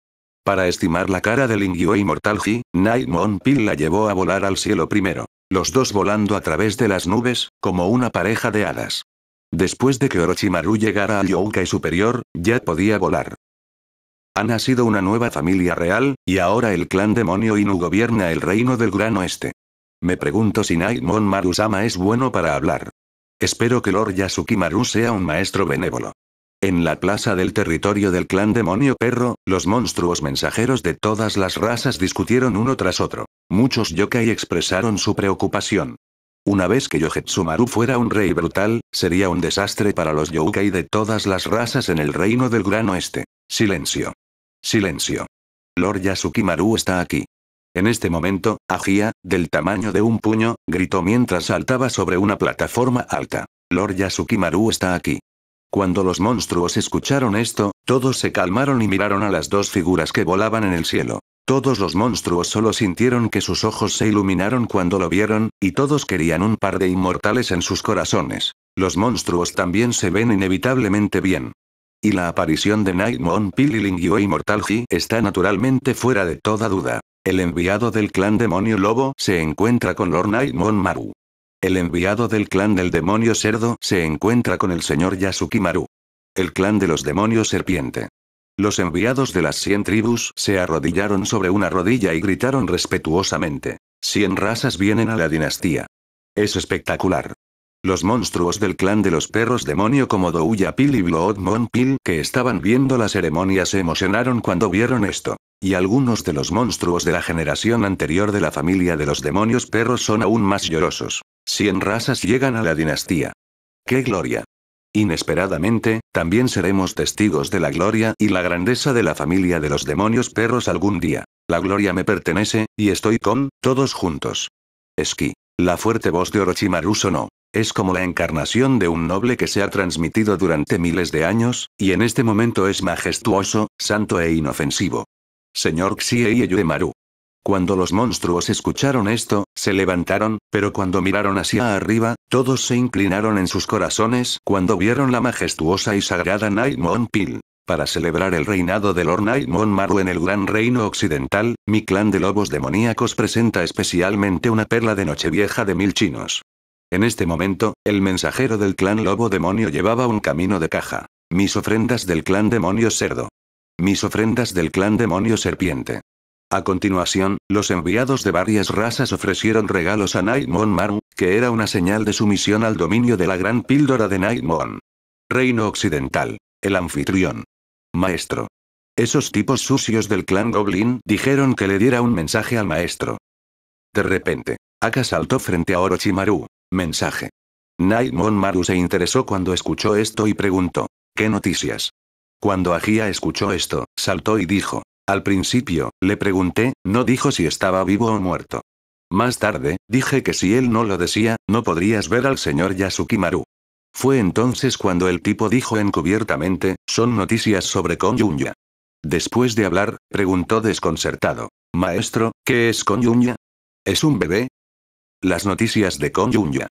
Para estimar la cara del Lingyue y Mortalji, Nightmon Pil la llevó a volar al cielo primero. Los dos volando a través de las nubes, como una pareja de hadas. Después de que Orochimaru llegara al Yokai Superior, ya podía volar. Ha nacido una nueva familia real, y ahora el clan demonio Inu gobierna el reino del Gran Oeste. Me pregunto si Naimon Marusama es bueno para hablar. Espero que Lord Yasukimaru sea un maestro benévolo. En la plaza del territorio del clan demonio perro, los monstruos mensajeros de todas las razas discutieron uno tras otro. Muchos yokai expresaron su preocupación. Una vez que Yohetsumaru fuera un rey brutal, sería un desastre para los Yokai de todas las razas en el reino del Gran Oeste. Silencio. Silencio. Lord Yasukimaru está aquí. En este momento, Agia, del tamaño de un puño, gritó mientras saltaba sobre una plataforma alta. Lord Yasukimaru está aquí. Cuando los monstruos escucharon esto, todos se calmaron y miraron a las dos figuras que volaban en el cielo. Todos los monstruos solo sintieron que sus ojos se iluminaron cuando lo vieron, y todos querían un par de inmortales en sus corazones. Los monstruos también se ven inevitablemente bien. Y la aparición de Nightmon Pililingyo y Mortalji está naturalmente fuera de toda duda. El enviado del clan Demonio Lobo se encuentra con Lord Nightmon Maru. El enviado del clan del Demonio Cerdo se encuentra con el señor Yasuki Maru. El clan de los Demonios Serpiente los enviados de las 100 tribus se arrodillaron sobre una rodilla y gritaron respetuosamente. 100 razas vienen a la dinastía. Es espectacular. Los monstruos del clan de los perros demonio como Douya Pil y Bloodmon Pil que estaban viendo la ceremonia se emocionaron cuando vieron esto. Y algunos de los monstruos de la generación anterior de la familia de los demonios perros son aún más llorosos. 100 razas llegan a la dinastía. ¡Qué gloria! Inesperadamente, también seremos testigos de la gloria y la grandeza de la familia de los demonios perros algún día. La gloria me pertenece, y estoy con, todos juntos. Esquí. La fuerte voz de Orochimaru sonó. Es como la encarnación de un noble que se ha transmitido durante miles de años, y en este momento es majestuoso, santo e inofensivo. Señor Xie Maru. Cuando los monstruos escucharon esto, se levantaron, pero cuando miraron hacia arriba, todos se inclinaron en sus corazones cuando vieron la majestuosa y sagrada Nightmon Pil. Para celebrar el reinado de Lord Nightmon Maru en el Gran Reino Occidental, mi clan de lobos demoníacos presenta especialmente una perla de Nochevieja de mil chinos. En este momento, el mensajero del clan Lobo Demonio llevaba un camino de caja. Mis ofrendas del clan Demonio Cerdo. Mis ofrendas del clan Demonio Serpiente. A continuación, los enviados de varias razas ofrecieron regalos a Naimon Maru, que era una señal de sumisión al dominio de la gran píldora de Naimon. Reino Occidental. El anfitrión. Maestro. Esos tipos sucios del clan Goblin dijeron que le diera un mensaje al maestro. De repente, Aka saltó frente a Orochimaru. Mensaje. Naimon Maru se interesó cuando escuchó esto y preguntó, ¿qué noticias? Cuando Agia escuchó esto, saltó y dijo, al principio, le pregunté, no dijo si estaba vivo o muerto. Más tarde, dije que si él no lo decía, no podrías ver al señor Yasukimaru. Fue entonces cuando el tipo dijo encubiertamente, son noticias sobre Konyunya. Después de hablar, preguntó desconcertado. Maestro, ¿qué es Konyunya? ¿Es un bebé? Las noticias de Konyunya.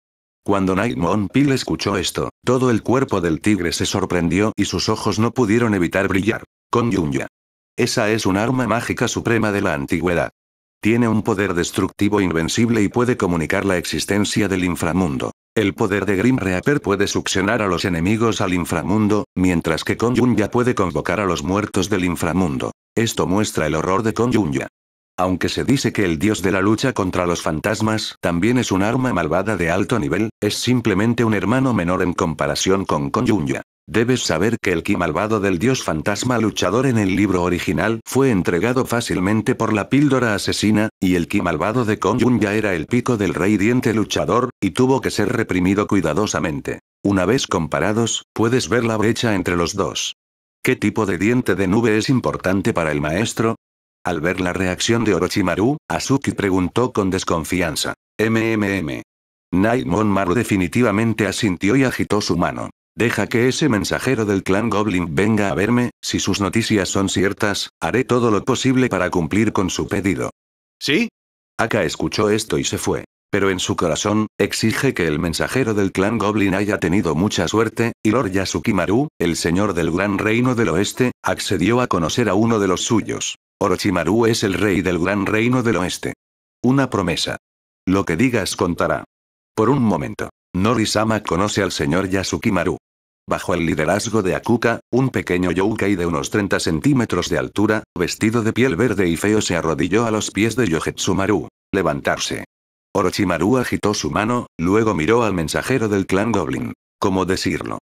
Cuando Naimon Pil escuchó esto, todo el cuerpo del tigre se sorprendió y sus ojos no pudieron evitar brillar. Konyunya. Esa es un arma mágica suprema de la antigüedad. Tiene un poder destructivo invencible y puede comunicar la existencia del inframundo. El poder de Grim Reaper puede succionar a los enemigos al inframundo, mientras que Konyunya puede convocar a los muertos del inframundo. Esto muestra el horror de Konyunya. Aunque se dice que el dios de la lucha contra los fantasmas también es un arma malvada de alto nivel, es simplemente un hermano menor en comparación con Konyunya. Debes saber que el ki malvado del dios fantasma luchador en el libro original fue entregado fácilmente por la píldora asesina, y el ki malvado de Kongyun ya era el pico del rey diente luchador, y tuvo que ser reprimido cuidadosamente. Una vez comparados, puedes ver la brecha entre los dos. ¿Qué tipo de diente de nube es importante para el maestro? Al ver la reacción de Orochimaru, Asuki preguntó con desconfianza. MMM. Naimon Maru definitivamente asintió y agitó su mano. Deja que ese mensajero del clan Goblin venga a verme, si sus noticias son ciertas, haré todo lo posible para cumplir con su pedido. ¿Sí? Aka escuchó esto y se fue. Pero en su corazón, exige que el mensajero del clan Goblin haya tenido mucha suerte, y Lord Yasukimaru, el señor del Gran Reino del Oeste, accedió a conocer a uno de los suyos. Orochimaru es el rey del Gran Reino del Oeste. Una promesa. Lo que digas contará. Por un momento. Norisama conoce al señor Yasukimaru. Bajo el liderazgo de Akuka, un pequeño yokai de unos 30 centímetros de altura, vestido de piel verde y feo se arrodilló a los pies de Yojetsumaru. Levantarse. Orochimaru agitó su mano, luego miró al mensajero del clan Goblin. ¿Cómo decirlo?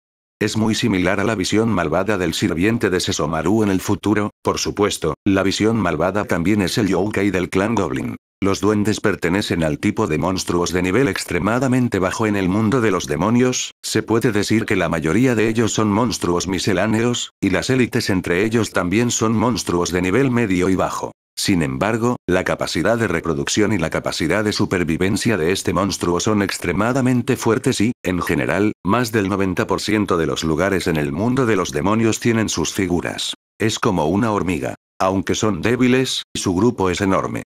Es muy similar a la visión malvada del sirviente de Sesomaru en el futuro, por supuesto, la visión malvada también es el yokai del clan Goblin. Los duendes pertenecen al tipo de monstruos de nivel extremadamente bajo en el mundo de los demonios, se puede decir que la mayoría de ellos son monstruos misceláneos, y las élites entre ellos también son monstruos de nivel medio y bajo. Sin embargo, la capacidad de reproducción y la capacidad de supervivencia de este monstruo son extremadamente fuertes y, en general, más del 90% de los lugares en el mundo de los demonios tienen sus figuras. Es como una hormiga. Aunque son débiles, su grupo es enorme.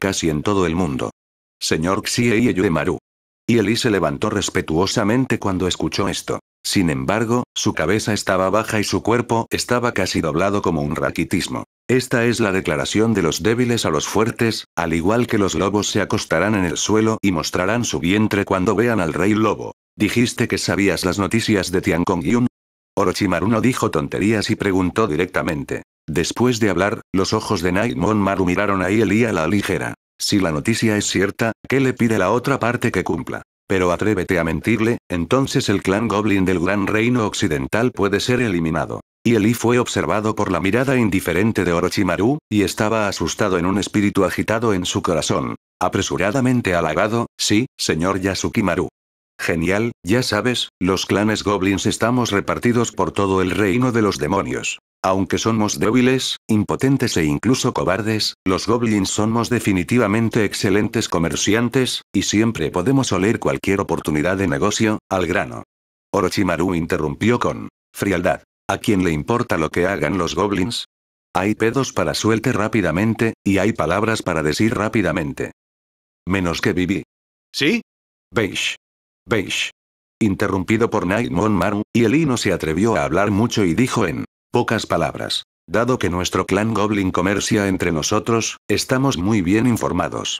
Casi en todo el mundo. Señor Xiei Yuemaru. Y Eli se levantó respetuosamente cuando escuchó esto. Sin embargo, su cabeza estaba baja y su cuerpo estaba casi doblado como un raquitismo. Esta es la declaración de los débiles a los fuertes, al igual que los lobos se acostarán en el suelo y mostrarán su vientre cuando vean al rey lobo. ¿Dijiste que sabías las noticias de Tian Kong Yun? Orochimaru no dijo tonterías y preguntó directamente. Después de hablar, los ojos de Naimon Maru miraron a Ieli a la ligera. Si la noticia es cierta, ¿qué le pide la otra parte que cumpla? Pero atrévete a mentirle, entonces el clan Goblin del Gran Reino Occidental puede ser eliminado. Ieli fue observado por la mirada indiferente de Orochimaru, y estaba asustado en un espíritu agitado en su corazón. Apresuradamente halagado, sí, señor Yasukimaru. Genial, ya sabes, los clanes goblins estamos repartidos por todo el reino de los demonios. Aunque somos débiles, impotentes e incluso cobardes, los goblins somos definitivamente excelentes comerciantes, y siempre podemos oler cualquier oportunidad de negocio, al grano. Orochimaru interrumpió con frialdad. ¿A quién le importa lo que hagan los goblins? Hay pedos para suelte rápidamente, y hay palabras para decir rápidamente. Menos que viví. ¿Sí? Beish. Beish. Interrumpido por Naimon Maru, y el no se atrevió a hablar mucho y dijo en Pocas palabras. Dado que nuestro clan Goblin comercia entre nosotros, estamos muy bien informados.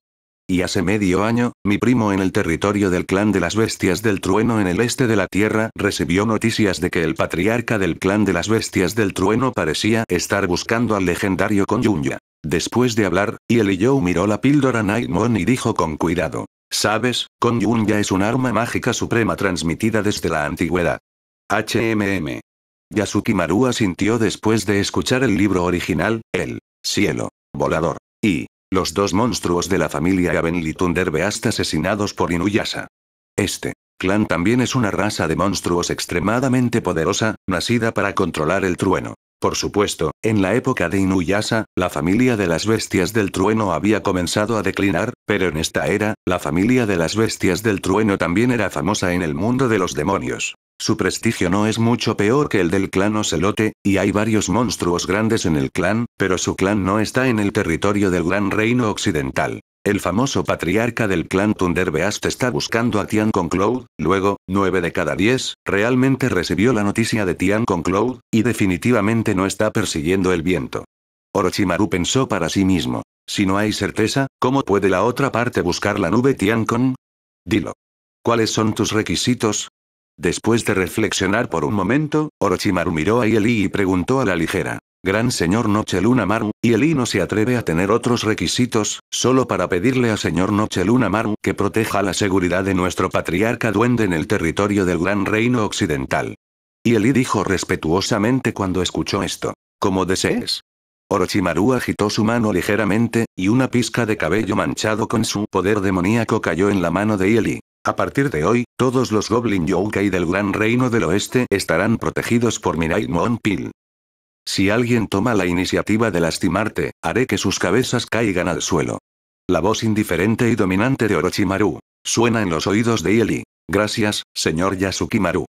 Y hace medio año, mi primo en el territorio del clan de las bestias del trueno en el este de la Tierra recibió noticias de que el patriarca del clan de las bestias del trueno parecía estar buscando al legendario Konyunya. Después de hablar, yo miró la píldora Nightmon y dijo con cuidado. Sabes, Konyunya es un arma mágica suprema transmitida desde la antigüedad. HMM. Yasuki Maru sintió después de escuchar el libro original, El Cielo Volador y los dos monstruos de la familia Litunder, hasta asesinados por Inuyasa. Este clan también es una raza de monstruos extremadamente poderosa, nacida para controlar el trueno, por supuesto, en la época de Inuyasa, la familia de las bestias del trueno había comenzado a declinar, pero en esta era, la familia de las bestias del trueno también era famosa en el mundo de los demonios. Su prestigio no es mucho peor que el del clan Ocelote, y hay varios monstruos grandes en el clan, pero su clan no está en el territorio del Gran Reino Occidental. El famoso patriarca del clan Thunderbeast está buscando a Tian Cloud, luego, 9 de cada 10, realmente recibió la noticia de Tian Cloud, y definitivamente no está persiguiendo el viento. Orochimaru pensó para sí mismo. Si no hay certeza, ¿cómo puede la otra parte buscar la nube Tiancon? Dilo. ¿Cuáles son tus requisitos? Después de reflexionar por un momento, Orochimaru miró a Ieli y preguntó a la ligera. Gran señor Nocheluna Maru, Ieli no se atreve a tener otros requisitos, solo para pedirle a señor Luna Maru que proteja la seguridad de nuestro patriarca duende en el territorio del Gran Reino Occidental. Ieli dijo respetuosamente cuando escuchó esto. Como desees. Orochimaru agitó su mano ligeramente, y una pizca de cabello manchado con su poder demoníaco cayó en la mano de Ieli. A partir de hoy, todos los Goblin Yokai del Gran Reino del Oeste estarán protegidos por mi Naimon Si alguien toma la iniciativa de lastimarte, haré que sus cabezas caigan al suelo. La voz indiferente y dominante de Orochimaru. Suena en los oídos de Eli. Gracias, señor Yasukimaru.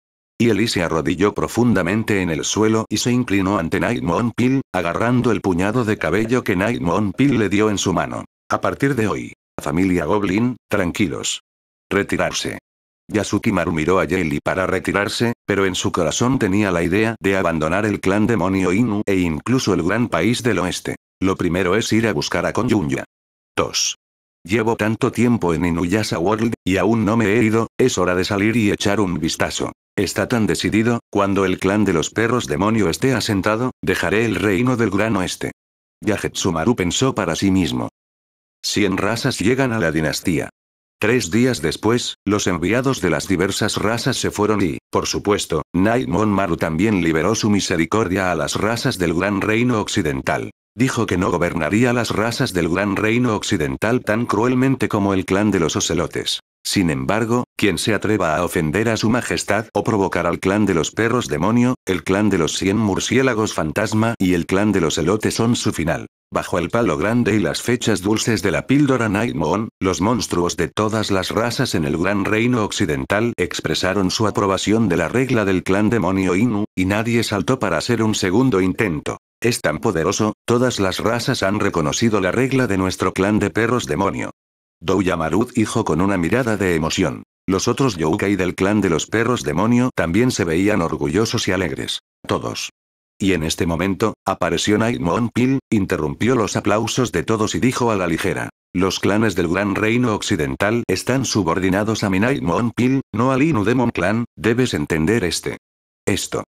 Eli se arrodilló profundamente en el suelo y se inclinó ante Nightmon Pil, agarrando el puñado de cabello que Naimon Pil le dio en su mano. A partir de hoy, familia Goblin, tranquilos. Retirarse. Yasuki Maru miró a Jelly para retirarse, pero en su corazón tenía la idea de abandonar el clan demonio Inu e incluso el gran país del oeste. Lo primero es ir a buscar a Konjunya. 2. Llevo tanto tiempo en Inuyasha World, y aún no me he ido, es hora de salir y echar un vistazo. Está tan decidido, cuando el clan de los perros demonio esté asentado, dejaré el reino del gran oeste. Yajetsumaru pensó para sí mismo. Cien razas llegan a la dinastía Tres días después, los enviados de las diversas razas se fueron y, por supuesto, Naimon Maru también liberó su misericordia a las razas del Gran Reino Occidental. Dijo que no gobernaría las razas del Gran Reino Occidental tan cruelmente como el clan de los ocelotes. Sin embargo, quien se atreva a ofender a su majestad o provocar al clan de los perros demonio, el clan de los cien murciélagos fantasma y el clan de los elotes son su final. Bajo el palo grande y las fechas dulces de la píldora Naimon, los monstruos de todas las razas en el gran reino occidental expresaron su aprobación de la regla del clan demonio Inu, y nadie saltó para hacer un segundo intento. Es tan poderoso, todas las razas han reconocido la regla de nuestro clan de perros demonio. Douyamarud dijo con una mirada de emoción. Los otros Youkai del clan de los perros demonio también se veían orgullosos y alegres. Todos. Y en este momento, apareció Nightmon Pil, interrumpió los aplausos de todos y dijo a la ligera. Los clanes del Gran Reino Occidental están subordinados a Minai Pil, no al Inu Demon Clan, debes entender este. Esto.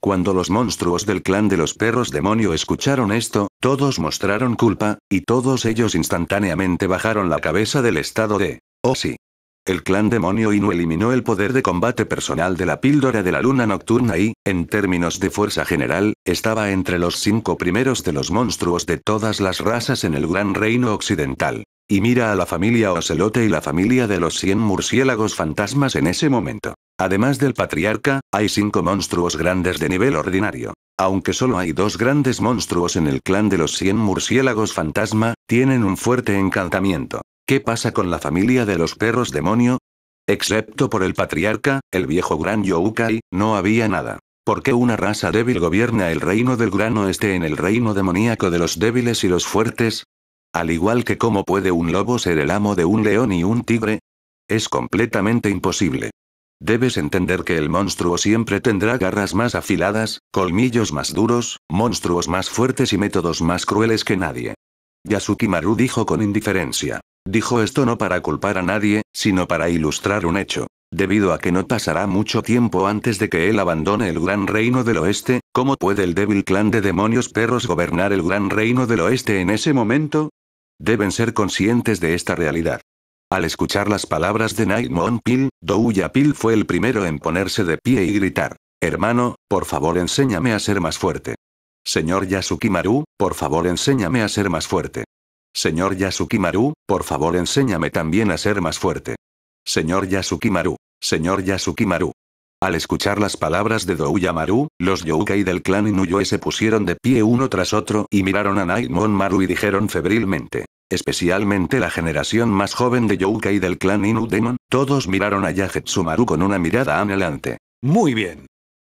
Cuando los monstruos del clan de los perros demonio escucharon esto, todos mostraron culpa, y todos ellos instantáneamente bajaron la cabeza del estado de... Oh sí. El clan demonio Inu eliminó el poder de combate personal de la píldora de la luna nocturna y, en términos de fuerza general, estaba entre los cinco primeros de los monstruos de todas las razas en el gran reino occidental. Y mira a la familia Ocelote y la familia de los 100 murciélagos fantasmas en ese momento. Además del patriarca, hay cinco monstruos grandes de nivel ordinario. Aunque solo hay dos grandes monstruos en el clan de los 100 murciélagos fantasma, tienen un fuerte encantamiento. ¿Qué pasa con la familia de los perros demonio? Excepto por el patriarca, el viejo gran Youkai, no había nada. ¿Por qué una raza débil gobierna el reino del grano este en el reino demoníaco de los débiles y los fuertes? Al igual que cómo puede un lobo ser el amo de un león y un tigre. Es completamente imposible. Debes entender que el monstruo siempre tendrá garras más afiladas, colmillos más duros, monstruos más fuertes y métodos más crueles que nadie. Yasuki Maru dijo con indiferencia. Dijo esto no para culpar a nadie, sino para ilustrar un hecho. Debido a que no pasará mucho tiempo antes de que él abandone el Gran Reino del Oeste, ¿cómo puede el débil clan de demonios perros gobernar el Gran Reino del Oeste en ese momento? Deben ser conscientes de esta realidad. Al escuchar las palabras de Naimon Pil, Douya Pil fue el primero en ponerse de pie y gritar. Hermano, por favor enséñame a ser más fuerte. Señor Yasukimaru, por favor enséñame a ser más fuerte. Señor Yasukimaru, por favor enséñame también a ser más fuerte. Señor Yasukimaru, señor Yasukimaru. Al escuchar las palabras de Maru, los Youkai del clan Inuyue se pusieron de pie uno tras otro y miraron a Naimon Maru y dijeron febrilmente. Especialmente la generación más joven de Youkai del clan Inu Demon, todos miraron a Yajetsumaru Maru con una mirada anhelante. Muy bien.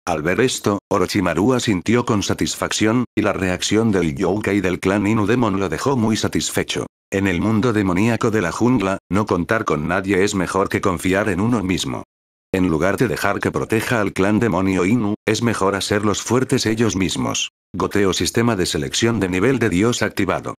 Al ver esto, Orochimaru asintió con satisfacción, y la reacción del Youkai del clan Inu Demon lo dejó muy satisfecho. En el mundo demoníaco de la jungla, no contar con nadie es mejor que confiar en uno mismo. En lugar de dejar que proteja al clan demonio Inu, es mejor hacerlos fuertes ellos mismos. Goteo sistema de selección de nivel de dios activado.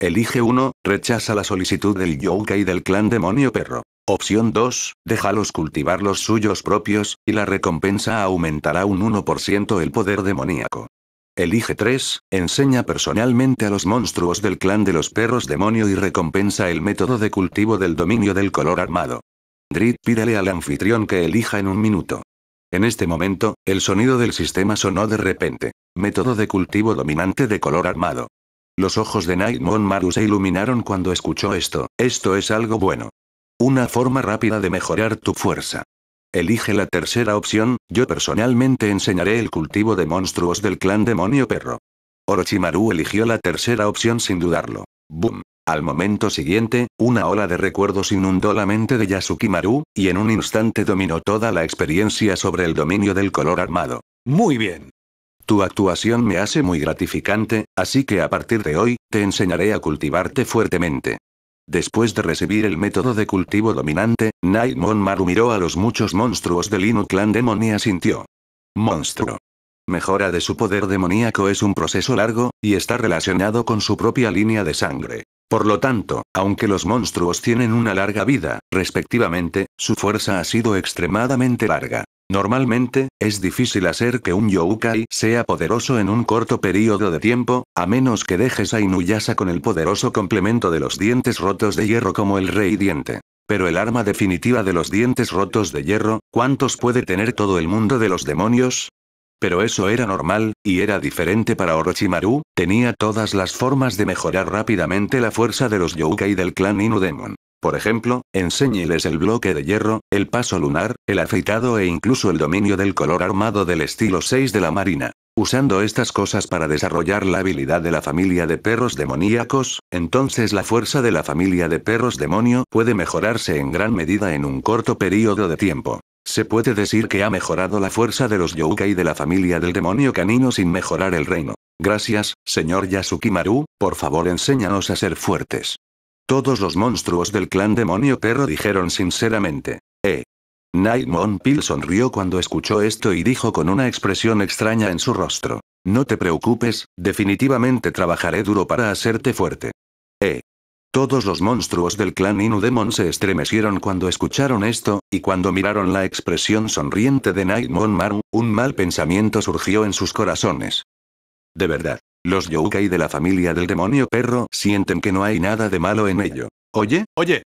Elige 1, rechaza la solicitud del y del clan demonio perro. Opción 2, déjalos cultivar los suyos propios, y la recompensa aumentará un 1% el poder demoníaco. Elige 3, enseña personalmente a los monstruos del clan de los perros demonio y recompensa el método de cultivo del dominio del color armado pídale al anfitrión que elija en un minuto. En este momento, el sonido del sistema sonó de repente. Método de cultivo dominante de color armado. Los ojos de Naimon Maru se iluminaron cuando escuchó esto. Esto es algo bueno. Una forma rápida de mejorar tu fuerza. Elige la tercera opción, yo personalmente enseñaré el cultivo de monstruos del clan demonio perro. Orochimaru eligió la tercera opción sin dudarlo. Boom. Al momento siguiente, una ola de recuerdos inundó la mente de Yasuki Maru, y en un instante dominó toda la experiencia sobre el dominio del color armado. Muy bien. Tu actuación me hace muy gratificante, así que a partir de hoy, te enseñaré a cultivarte fuertemente. Después de recibir el método de cultivo dominante, Naimon Maru miró a los muchos monstruos del Inu Clan Demon y asintió. Monstruo mejora de su poder demoníaco es un proceso largo, y está relacionado con su propia línea de sangre. Por lo tanto, aunque los monstruos tienen una larga vida, respectivamente, su fuerza ha sido extremadamente larga. Normalmente, es difícil hacer que un Youkai sea poderoso en un corto periodo de tiempo, a menos que dejes a inuyasa con el poderoso complemento de los dientes rotos de hierro como el Rey Diente. Pero el arma definitiva de los dientes rotos de hierro, ¿cuántos puede tener todo el mundo de los demonios? Pero eso era normal, y era diferente para Orochimaru, tenía todas las formas de mejorar rápidamente la fuerza de los y del clan Inudemon. Por ejemplo, enséñeles el bloque de hierro, el paso lunar, el afeitado e incluso el dominio del color armado del estilo 6 de la marina. Usando estas cosas para desarrollar la habilidad de la familia de perros demoníacos, entonces la fuerza de la familia de perros demonio puede mejorarse en gran medida en un corto periodo de tiempo. Se puede decir que ha mejorado la fuerza de los y de la familia del demonio canino sin mejorar el reino. Gracias, señor Yasukimaru, por favor enséñanos a ser fuertes. Todos los monstruos del clan demonio perro dijeron sinceramente. Eh. Nightmon Pil sonrió cuando escuchó esto y dijo con una expresión extraña en su rostro. No te preocupes, definitivamente trabajaré duro para hacerte fuerte. Eh. Todos los monstruos del clan Inu Demon se estremecieron cuando escucharon esto, y cuando miraron la expresión sonriente de Nightmon Maru, un mal pensamiento surgió en sus corazones. De verdad, los Youkai de la familia del demonio perro sienten que no hay nada de malo en ello. Oye, oye.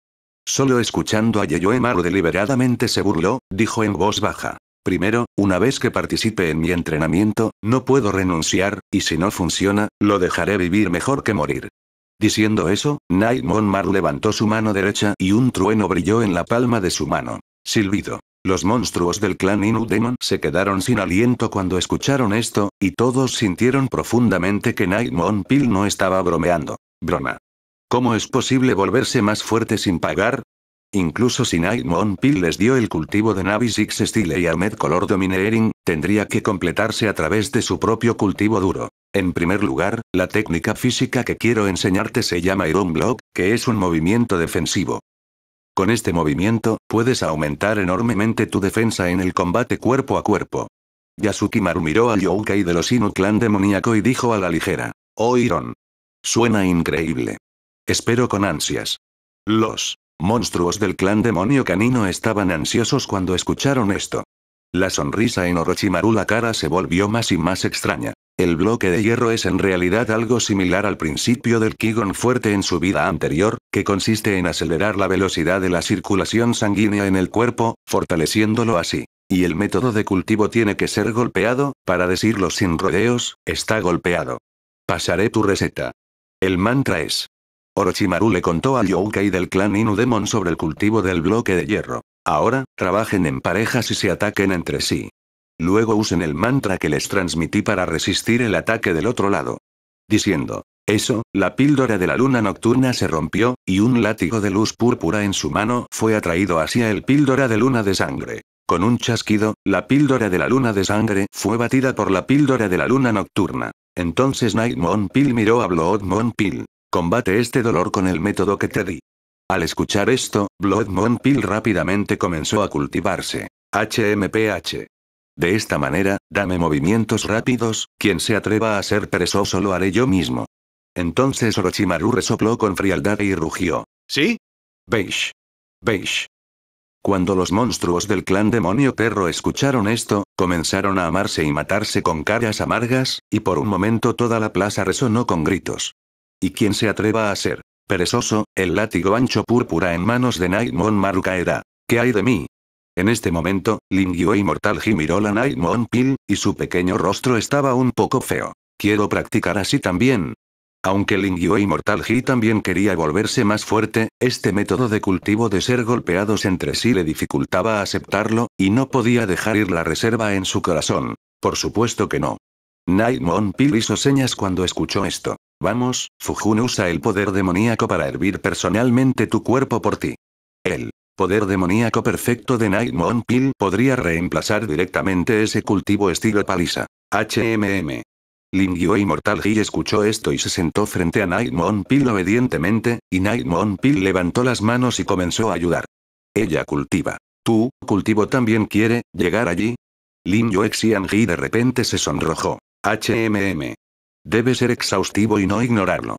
Solo escuchando a Yeyoe Maru deliberadamente se burló, dijo en voz baja. Primero, una vez que participe en mi entrenamiento, no puedo renunciar, y si no funciona, lo dejaré vivir mejor que morir. Diciendo eso, Nightmon Mar levantó su mano derecha y un trueno brilló en la palma de su mano. Silbido. Los monstruos del clan Inu Demon se quedaron sin aliento cuando escucharon esto, y todos sintieron profundamente que Nightmon Pil no estaba bromeando. Broma. ¿Cómo es posible volverse más fuerte sin pagar? Incluso si Nightmon Pil les dio el cultivo de Navi Six Style y Ahmed Color Domineering, tendría que completarse a través de su propio cultivo duro. En primer lugar, la técnica física que quiero enseñarte se llama Iron Block, que es un movimiento defensivo. Con este movimiento, puedes aumentar enormemente tu defensa en el combate cuerpo a cuerpo. Maru miró al Youkai de los Inu clan demoníaco y dijo a la ligera. Oh Iron. Suena increíble. Espero con ansias. Los monstruos del clan demonio canino estaban ansiosos cuando escucharon esto. La sonrisa en Orochimaru la cara se volvió más y más extraña. El bloque de hierro es en realidad algo similar al principio del Kigon fuerte en su vida anterior, que consiste en acelerar la velocidad de la circulación sanguínea en el cuerpo, fortaleciéndolo así. Y el método de cultivo tiene que ser golpeado, para decirlo sin rodeos, está golpeado. Pasaré tu receta. El mantra es. Orochimaru le contó a y del clan Inudemon sobre el cultivo del bloque de hierro. Ahora, trabajen en parejas y se ataquen entre sí. Luego usen el mantra que les transmití para resistir el ataque del otro lado. Diciendo, eso, la píldora de la luna nocturna se rompió, y un látigo de luz púrpura en su mano fue atraído hacia el píldora de luna de sangre. Con un chasquido, la píldora de la luna de sangre fue batida por la píldora de la luna nocturna. Entonces Nightmon Pill miró a Bloodmon Pill. Combate este dolor con el método que te di. Al escuchar esto, Bloodmon Pill rápidamente comenzó a cultivarse. HMPH. De esta manera, dame movimientos rápidos, quien se atreva a ser perezoso lo haré yo mismo. Entonces Orochimaru resopló con frialdad y rugió. ¿Sí? Beish. Beish. Cuando los monstruos del clan demonio perro escucharon esto, comenzaron a amarse y matarse con caras amargas, y por un momento toda la plaza resonó con gritos. Y quien se atreva a ser perezoso, el látigo ancho púrpura en manos de Naimon Maru era. ¿Qué hay de mí? En este momento, Mortal He miró la Nightmon Pill, y su pequeño rostro estaba un poco feo. Quiero practicar así también. Aunque y Mortal He también quería volverse más fuerte, este método de cultivo de ser golpeados entre sí le dificultaba aceptarlo, y no podía dejar ir la reserva en su corazón. Por supuesto que no. Nightmon Pill hizo señas cuando escuchó esto. Vamos, Fujun usa el poder demoníaco para hervir personalmente tu cuerpo por ti. Él poder demoníaco perfecto de Nightmon Pill podría reemplazar directamente ese cultivo estilo paliza. HMM. Yue Immortal He escuchó esto y se sentó frente a Nightmon Pill obedientemente, y Nightmon Pill levantó las manos y comenzó a ayudar. Ella cultiva. Tú, cultivo también quiere, llegar allí. Lin Yo Xian He de repente se sonrojó. HMM. Debe ser exhaustivo y no ignorarlo.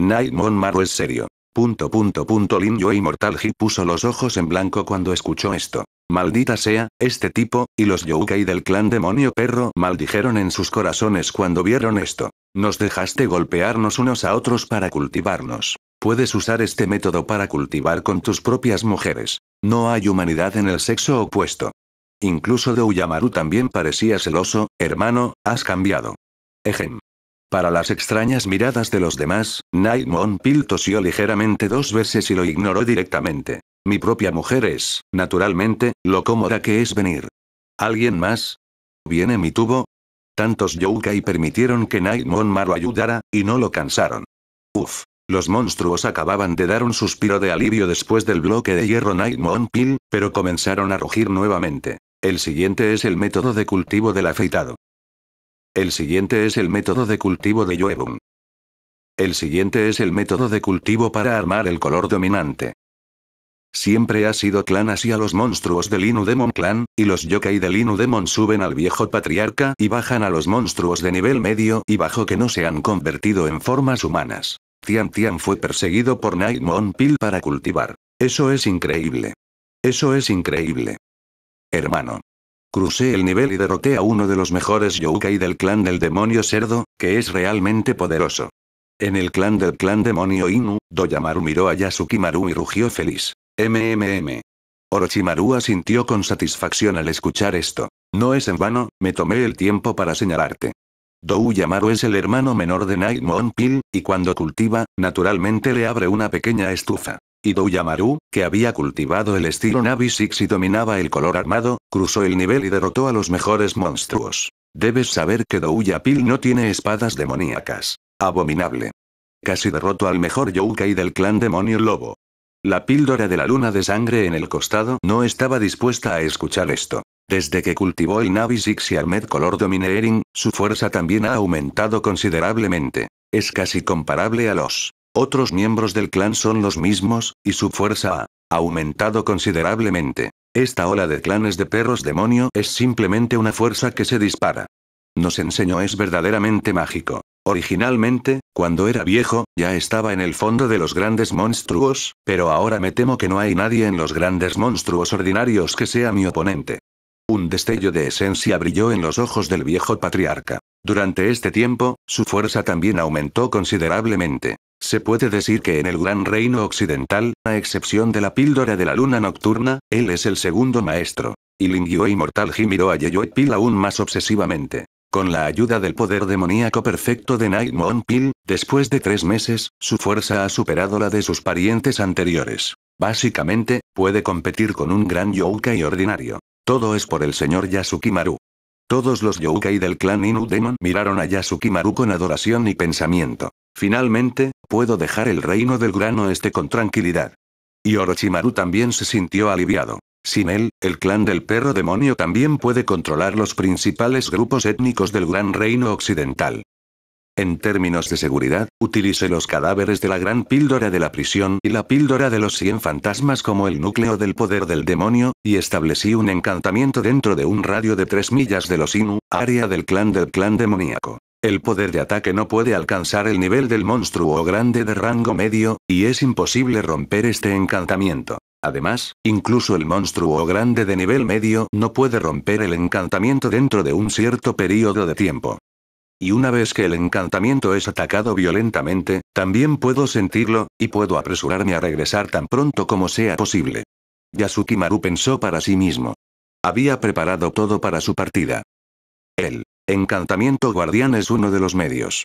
Nightmon Maru es serio. Punto punto punto Lin Yue Immortal He puso los ojos en blanco cuando escuchó esto. Maldita sea, este tipo, y los Youkai del clan demonio perro maldijeron en sus corazones cuando vieron esto. Nos dejaste golpearnos unos a otros para cultivarnos. Puedes usar este método para cultivar con tus propias mujeres. No hay humanidad en el sexo opuesto. Incluso de también parecía celoso, hermano, has cambiado. Ejem. Para las extrañas miradas de los demás, Naimon Pil tosió ligeramente dos veces y lo ignoró directamente. Mi propia mujer es, naturalmente, lo cómoda que es venir. ¿Alguien más? ¿Viene mi tubo? Tantos Youkai permitieron que Naimon Maru ayudara, y no lo cansaron. Uf. Los monstruos acababan de dar un suspiro de alivio después del bloque de hierro naimon Pil, pero comenzaron a rugir nuevamente. El siguiente es el método de cultivo del afeitado. El siguiente es el método de cultivo de Joebum. El siguiente es el método de cultivo para armar el color dominante. Siempre ha sido clan así a los monstruos del Inu Demon Clan, y los yokai del Inu Demon suben al viejo patriarca y bajan a los monstruos de nivel medio y bajo que no se han convertido en formas humanas. Tian Tian fue perseguido por Mon Pil para cultivar. Eso es increíble. Eso es increíble. Hermano. Crucé el nivel y derroté a uno de los mejores Youkai del clan del demonio cerdo, que es realmente poderoso. En el clan del clan demonio Inu, Doyamaru miró a Yasukimaru y rugió feliz. MMM. Orochimaru asintió con satisfacción al escuchar esto. No es en vano, me tomé el tiempo para señalarte. Yamaru es el hermano menor de Nightmon Pil, y cuando cultiva, naturalmente le abre una pequeña estufa. Maru, que había cultivado el estilo Navi Six y dominaba el color armado, cruzó el nivel y derrotó a los mejores monstruos. Debes saber que Douya Pil no tiene espadas demoníacas. Abominable. Casi derrotó al mejor Youkai del clan Demonio Lobo. La píldora de la luna de sangre en el costado no estaba dispuesta a escuchar esto. Desde que cultivó el Navi Six y Color Domineering, su fuerza también ha aumentado considerablemente. Es casi comparable a los otros miembros del clan son los mismos, y su fuerza ha aumentado considerablemente. Esta ola de clanes de perros demonio es simplemente una fuerza que se dispara. Nos enseñó es verdaderamente mágico. Originalmente, cuando era viejo, ya estaba en el fondo de los grandes monstruos, pero ahora me temo que no hay nadie en los grandes monstruos ordinarios que sea mi oponente. Un destello de esencia brilló en los ojos del viejo patriarca. Durante este tiempo, su fuerza también aumentó considerablemente. Se puede decir que en el Gran Reino Occidental, a excepción de la píldora de la luna nocturna, él es el segundo maestro. Y Lingyue Inmortal Ji miró a Yeyue Pil aún más obsesivamente. Con la ayuda del poder demoníaco perfecto de Nightmon Pil, después de tres meses, su fuerza ha superado la de sus parientes anteriores. Básicamente, puede competir con un gran Youkai ordinario. Todo es por el señor Yasukimaru. Todos los Youkai del clan Inu Demon miraron a Yasukimaru con adoración y pensamiento. Finalmente, puedo dejar el reino del gran este con tranquilidad. Y Orochimaru también se sintió aliviado. Sin él, el clan del perro demonio también puede controlar los principales grupos étnicos del gran reino occidental. En términos de seguridad, utilicé los cadáveres de la gran píldora de la prisión y la píldora de los 100 fantasmas como el núcleo del poder del demonio, y establecí un encantamiento dentro de un radio de 3 millas de los Inu, área del clan del clan demoníaco. El poder de ataque no puede alcanzar el nivel del monstruo grande de rango medio, y es imposible romper este encantamiento. Además, incluso el monstruo grande de nivel medio no puede romper el encantamiento dentro de un cierto periodo de tiempo. Y una vez que el encantamiento es atacado violentamente, también puedo sentirlo, y puedo apresurarme a regresar tan pronto como sea posible. Yasukimaru pensó para sí mismo. Había preparado todo para su partida. El encantamiento guardián es uno de los medios.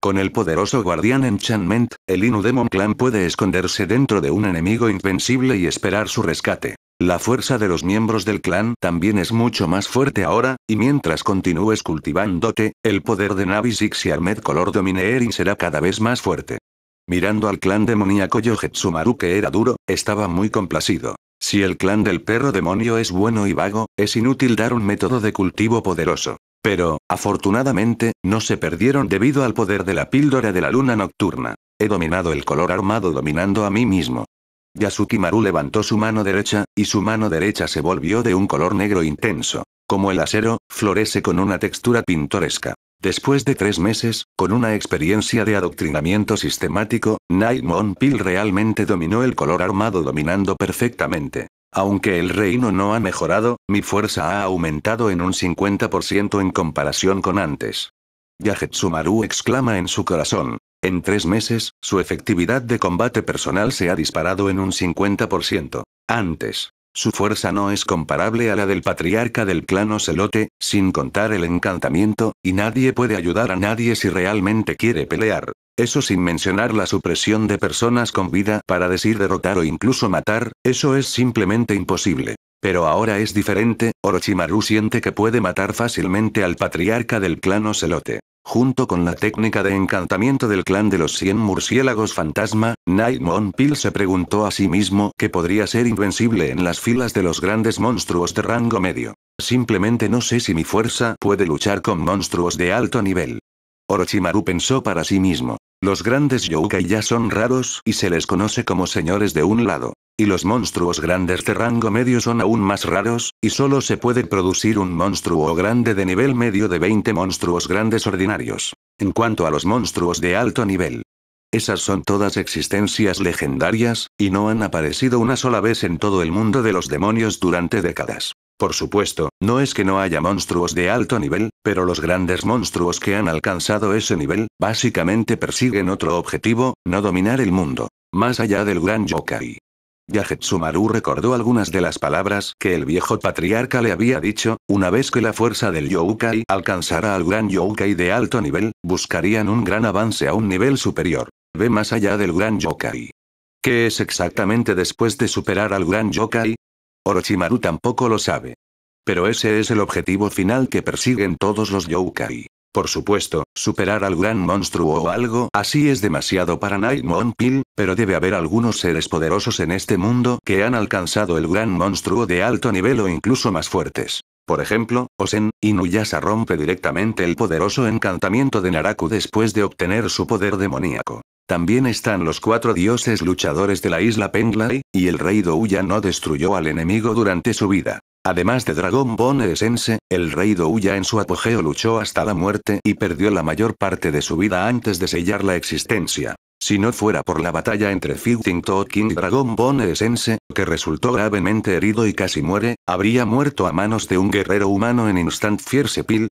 Con el poderoso Guardián Enchantment, el Inu Demon Clan puede esconderse dentro de un enemigo invencible y esperar su rescate. La fuerza de los miembros del clan también es mucho más fuerte ahora, y mientras continúes cultivándote, el poder de Navisix y Armed Color Domineering será cada vez más fuerte. Mirando al clan demoníaco Yojetsumaru que era duro, estaba muy complacido. Si el clan del perro demonio es bueno y vago, es inútil dar un método de cultivo poderoso. Pero, afortunadamente, no se perdieron debido al poder de la píldora de la luna nocturna. He dominado el color armado dominando a mí mismo. Yasukimaru levantó su mano derecha, y su mano derecha se volvió de un color negro intenso. Como el acero, florece con una textura pintoresca. Después de tres meses, con una experiencia de adoctrinamiento sistemático, Naimon Pil realmente dominó el color armado dominando perfectamente. Aunque el reino no ha mejorado, mi fuerza ha aumentado en un 50% en comparación con antes. Yajetsumaru exclama en su corazón. En tres meses, su efectividad de combate personal se ha disparado en un 50%. Antes, su fuerza no es comparable a la del patriarca del clan Ocelote, sin contar el encantamiento, y nadie puede ayudar a nadie si realmente quiere pelear. Eso sin mencionar la supresión de personas con vida para decir derrotar o incluso matar, eso es simplemente imposible. Pero ahora es diferente, Orochimaru siente que puede matar fácilmente al patriarca del clan Ocelote. Junto con la técnica de encantamiento del clan de los 100 murciélagos fantasma, Nightmon Pill se preguntó a sí mismo que podría ser invencible en las filas de los grandes monstruos de rango medio. Simplemente no sé si mi fuerza puede luchar con monstruos de alto nivel. Orochimaru pensó para sí mismo. Los grandes Youkai ya son raros y se les conoce como señores de un lado y los monstruos grandes de rango medio son aún más raros, y solo se puede producir un monstruo grande de nivel medio de 20 monstruos grandes ordinarios. En cuanto a los monstruos de alto nivel, esas son todas existencias legendarias, y no han aparecido una sola vez en todo el mundo de los demonios durante décadas. Por supuesto, no es que no haya monstruos de alto nivel, pero los grandes monstruos que han alcanzado ese nivel, básicamente persiguen otro objetivo, no dominar el mundo. Más allá del gran yokai. Yajetsumaru recordó algunas de las palabras que el viejo patriarca le había dicho, una vez que la fuerza del Youkai alcanzara al gran Youkai de alto nivel, buscarían un gran avance a un nivel superior. Ve más allá del gran Yokai. ¿Qué es exactamente después de superar al gran Yokai? Orochimaru tampoco lo sabe. Pero ese es el objetivo final que persiguen todos los Youkai. Por supuesto, superar al gran monstruo o algo así es demasiado para Nightmon Pill, pero debe haber algunos seres poderosos en este mundo que han alcanzado el gran monstruo de alto nivel o incluso más fuertes. Por ejemplo, Osen, Inuyasa rompe directamente el poderoso encantamiento de Naraku después de obtener su poder demoníaco. También están los cuatro dioses luchadores de la isla Penglai, y el rey Douya no destruyó al enemigo durante su vida. Además de Dragon Bone Esense, el rey Douya en su apogeo luchó hasta la muerte y perdió la mayor parte de su vida antes de sellar la existencia. Si no fuera por la batalla entre Fighting King y Dragon Bone Esense, que resultó gravemente herido y casi muere, habría muerto a manos de un guerrero humano en Instant Fierce Pill.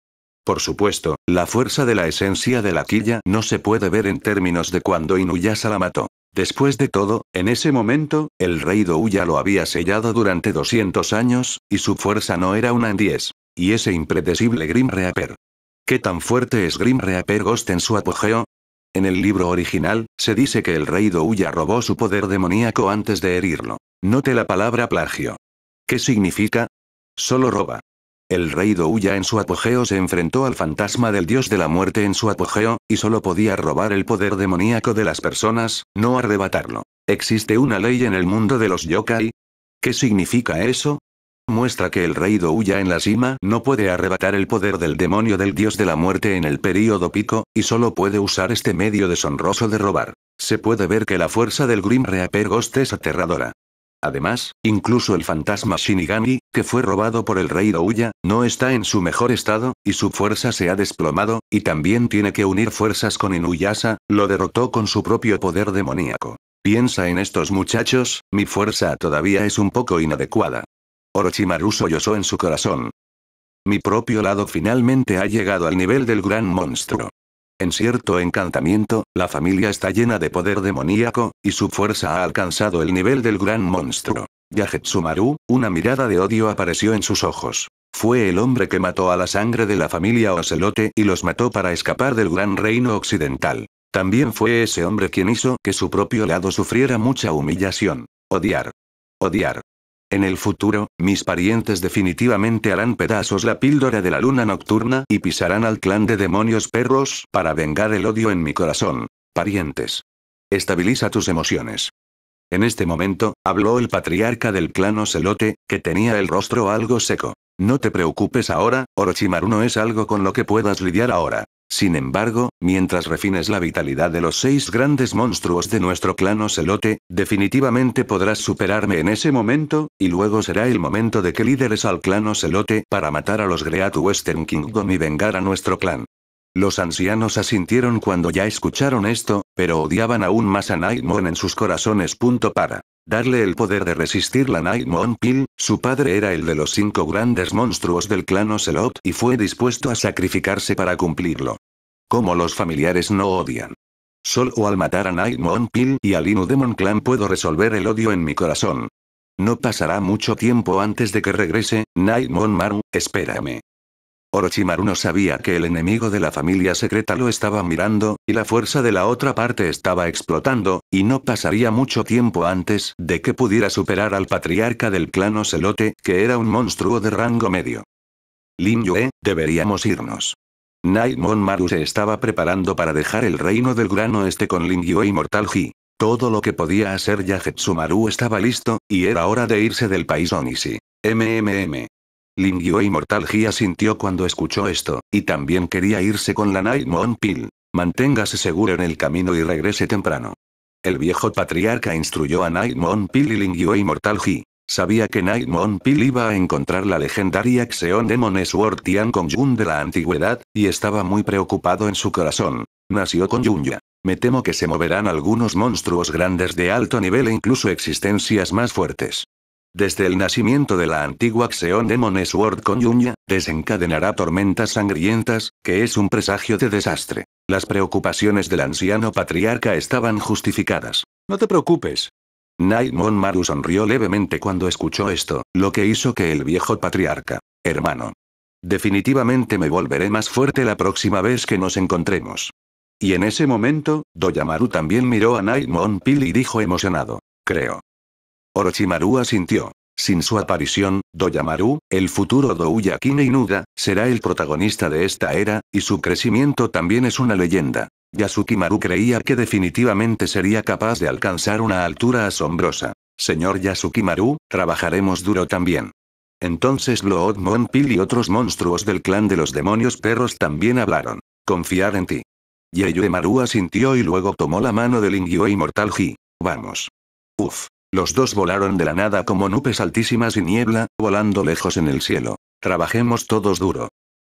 Por supuesto, la fuerza de la esencia de la quilla no se puede ver en términos de cuando Inuyasa la mató. Después de todo, en ese momento, el rey Douya lo había sellado durante 200 años, y su fuerza no era una en 10. Y ese impredecible Grim Reaper. ¿Qué tan fuerte es Grim Reaper Ghost en su apogeo? En el libro original, se dice que el rey Douya robó su poder demoníaco antes de herirlo. Note la palabra plagio. ¿Qué significa? Solo roba. El rey Douya en su apogeo se enfrentó al fantasma del dios de la muerte en su apogeo, y solo podía robar el poder demoníaco de las personas, no arrebatarlo. ¿Existe una ley en el mundo de los yokai? ¿Qué significa eso? Muestra que el rey Douya en la cima no puede arrebatar el poder del demonio del dios de la muerte en el período pico, y solo puede usar este medio deshonroso de robar. Se puede ver que la fuerza del Grim Reaper Ghost es aterradora. Además, incluso el fantasma Shinigami, que fue robado por el rey Douya, no está en su mejor estado, y su fuerza se ha desplomado, y también tiene que unir fuerzas con Inuyasa, lo derrotó con su propio poder demoníaco. Piensa en estos muchachos, mi fuerza todavía es un poco inadecuada. Orochimaru sollozó en su corazón. Mi propio lado finalmente ha llegado al nivel del gran monstruo. En cierto encantamiento, la familia está llena de poder demoníaco, y su fuerza ha alcanzado el nivel del gran monstruo. Yajetsumaru, una mirada de odio apareció en sus ojos. Fue el hombre que mató a la sangre de la familia Ocelote y los mató para escapar del gran reino occidental. También fue ese hombre quien hizo que su propio lado sufriera mucha humillación. Odiar. Odiar. En el futuro, mis parientes definitivamente harán pedazos la píldora de la luna nocturna y pisarán al clan de demonios perros para vengar el odio en mi corazón. Parientes. Estabiliza tus emociones. En este momento, habló el patriarca del clan Ocelote, que tenía el rostro algo seco. No te preocupes ahora, Orochimaru no es algo con lo que puedas lidiar ahora. Sin embargo, mientras refines la vitalidad de los seis grandes monstruos de nuestro clan Ocelote, definitivamente podrás superarme en ese momento, y luego será el momento de que líderes al clan Ocelote para matar a los Great Western Kingdom y vengar a nuestro clan. Los ancianos asintieron cuando ya escucharon esto, pero odiaban aún más a Nightmon en sus corazones. Punto para darle el poder de resistir la Nightmon Pill, su padre era el de los cinco grandes monstruos del clan Ocelot y fue dispuesto a sacrificarse para cumplirlo. Como los familiares no odian. Solo al matar a Naimon Pill y al Inu Demon Clan puedo resolver el odio en mi corazón. No pasará mucho tiempo antes de que regrese, Nightmon Maru, espérame. Orochimaru no sabía que el enemigo de la familia secreta lo estaba mirando, y la fuerza de la otra parte estaba explotando, y no pasaría mucho tiempo antes de que pudiera superar al patriarca del clan Ocelote, que era un monstruo de rango medio. Lin Yue, deberíamos irnos. Naimon Maru se estaba preparando para dejar el reino del gran oeste con Lin Yue y Mortal G. Todo lo que podía hacer Yajetsumaru estaba listo, y era hora de irse del país Onishi. MMM. Lingyue y Mortal Gia sintió cuando escuchó esto, y también quería irse con la Nightmon Pill. Manténgase seguro en el camino y regrese temprano. El viejo patriarca instruyó a Moon Pil y Lingyue Mortal Inmortal Sabía que Nightmon Pill iba a encontrar la legendaria Xeon Demon Sword Tian con Jun de la antigüedad, y estaba muy preocupado en su corazón. Nació con Junya. Me temo que se moverán algunos monstruos grandes de alto nivel e incluso existencias más fuertes. Desde el nacimiento de la antigua Xeon Demon Sword Yunya, desencadenará tormentas sangrientas, que es un presagio de desastre. Las preocupaciones del anciano patriarca estaban justificadas. No te preocupes. Naimon Maru sonrió levemente cuando escuchó esto, lo que hizo que el viejo patriarca, hermano, definitivamente me volveré más fuerte la próxima vez que nos encontremos. Y en ese momento, Doyamaru también miró a Naimon Pil y dijo emocionado, creo Orochimaru asintió. Sin su aparición, Doyamaru, el futuro Douya Inuda, será el protagonista de esta era, y su crecimiento también es una leyenda. Yasukimaru creía que definitivamente sería capaz de alcanzar una altura asombrosa. Señor Yasukimaru, trabajaremos duro también. Entonces Blood Pill y otros monstruos del clan de los demonios perros también hablaron. Confiar en ti. Yeyue Maru asintió y luego tomó la mano del y Mortal Ji. Vamos. Uf. Los dos volaron de la nada como nubes altísimas y niebla, volando lejos en el cielo. Trabajemos todos duro.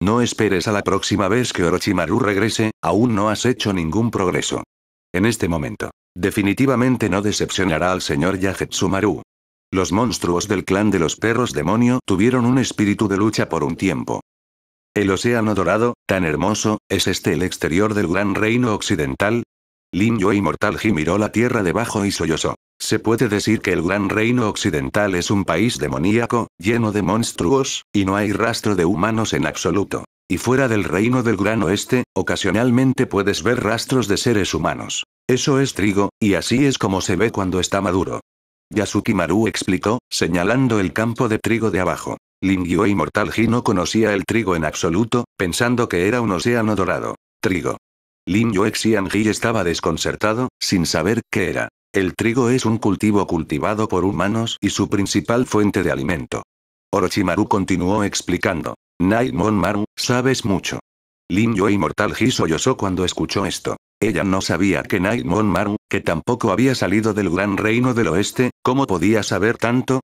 No esperes a la próxima vez que Orochimaru regrese, aún no has hecho ningún progreso. En este momento. Definitivamente no decepcionará al señor Yajetsumaru. Los monstruos del clan de los perros demonio tuvieron un espíritu de lucha por un tiempo. El océano dorado, tan hermoso, es este el exterior del gran reino occidental, Lin Yue Mortal Ji miró la tierra debajo y sollozó. Se puede decir que el gran reino occidental es un país demoníaco, lleno de monstruos, y no hay rastro de humanos en absoluto. Y fuera del reino del gran oeste, ocasionalmente puedes ver rastros de seres humanos. Eso es trigo, y así es como se ve cuando está maduro. Yasuki Maru explicó, señalando el campo de trigo de abajo. Lingyo Mortal Ji no conocía el trigo en absoluto, pensando que era un océano dorado. Trigo. Lin Yue Xianji estaba desconcertado, sin saber qué era. El trigo es un cultivo cultivado por humanos y su principal fuente de alimento. Orochimaru continuó explicando. Naimon Maru, sabes mucho. Lin Yue Inmortal Ji sollozó cuando escuchó esto. Ella no sabía que Naimon Maru, que tampoco había salido del gran reino del oeste, ¿cómo podía saber tanto?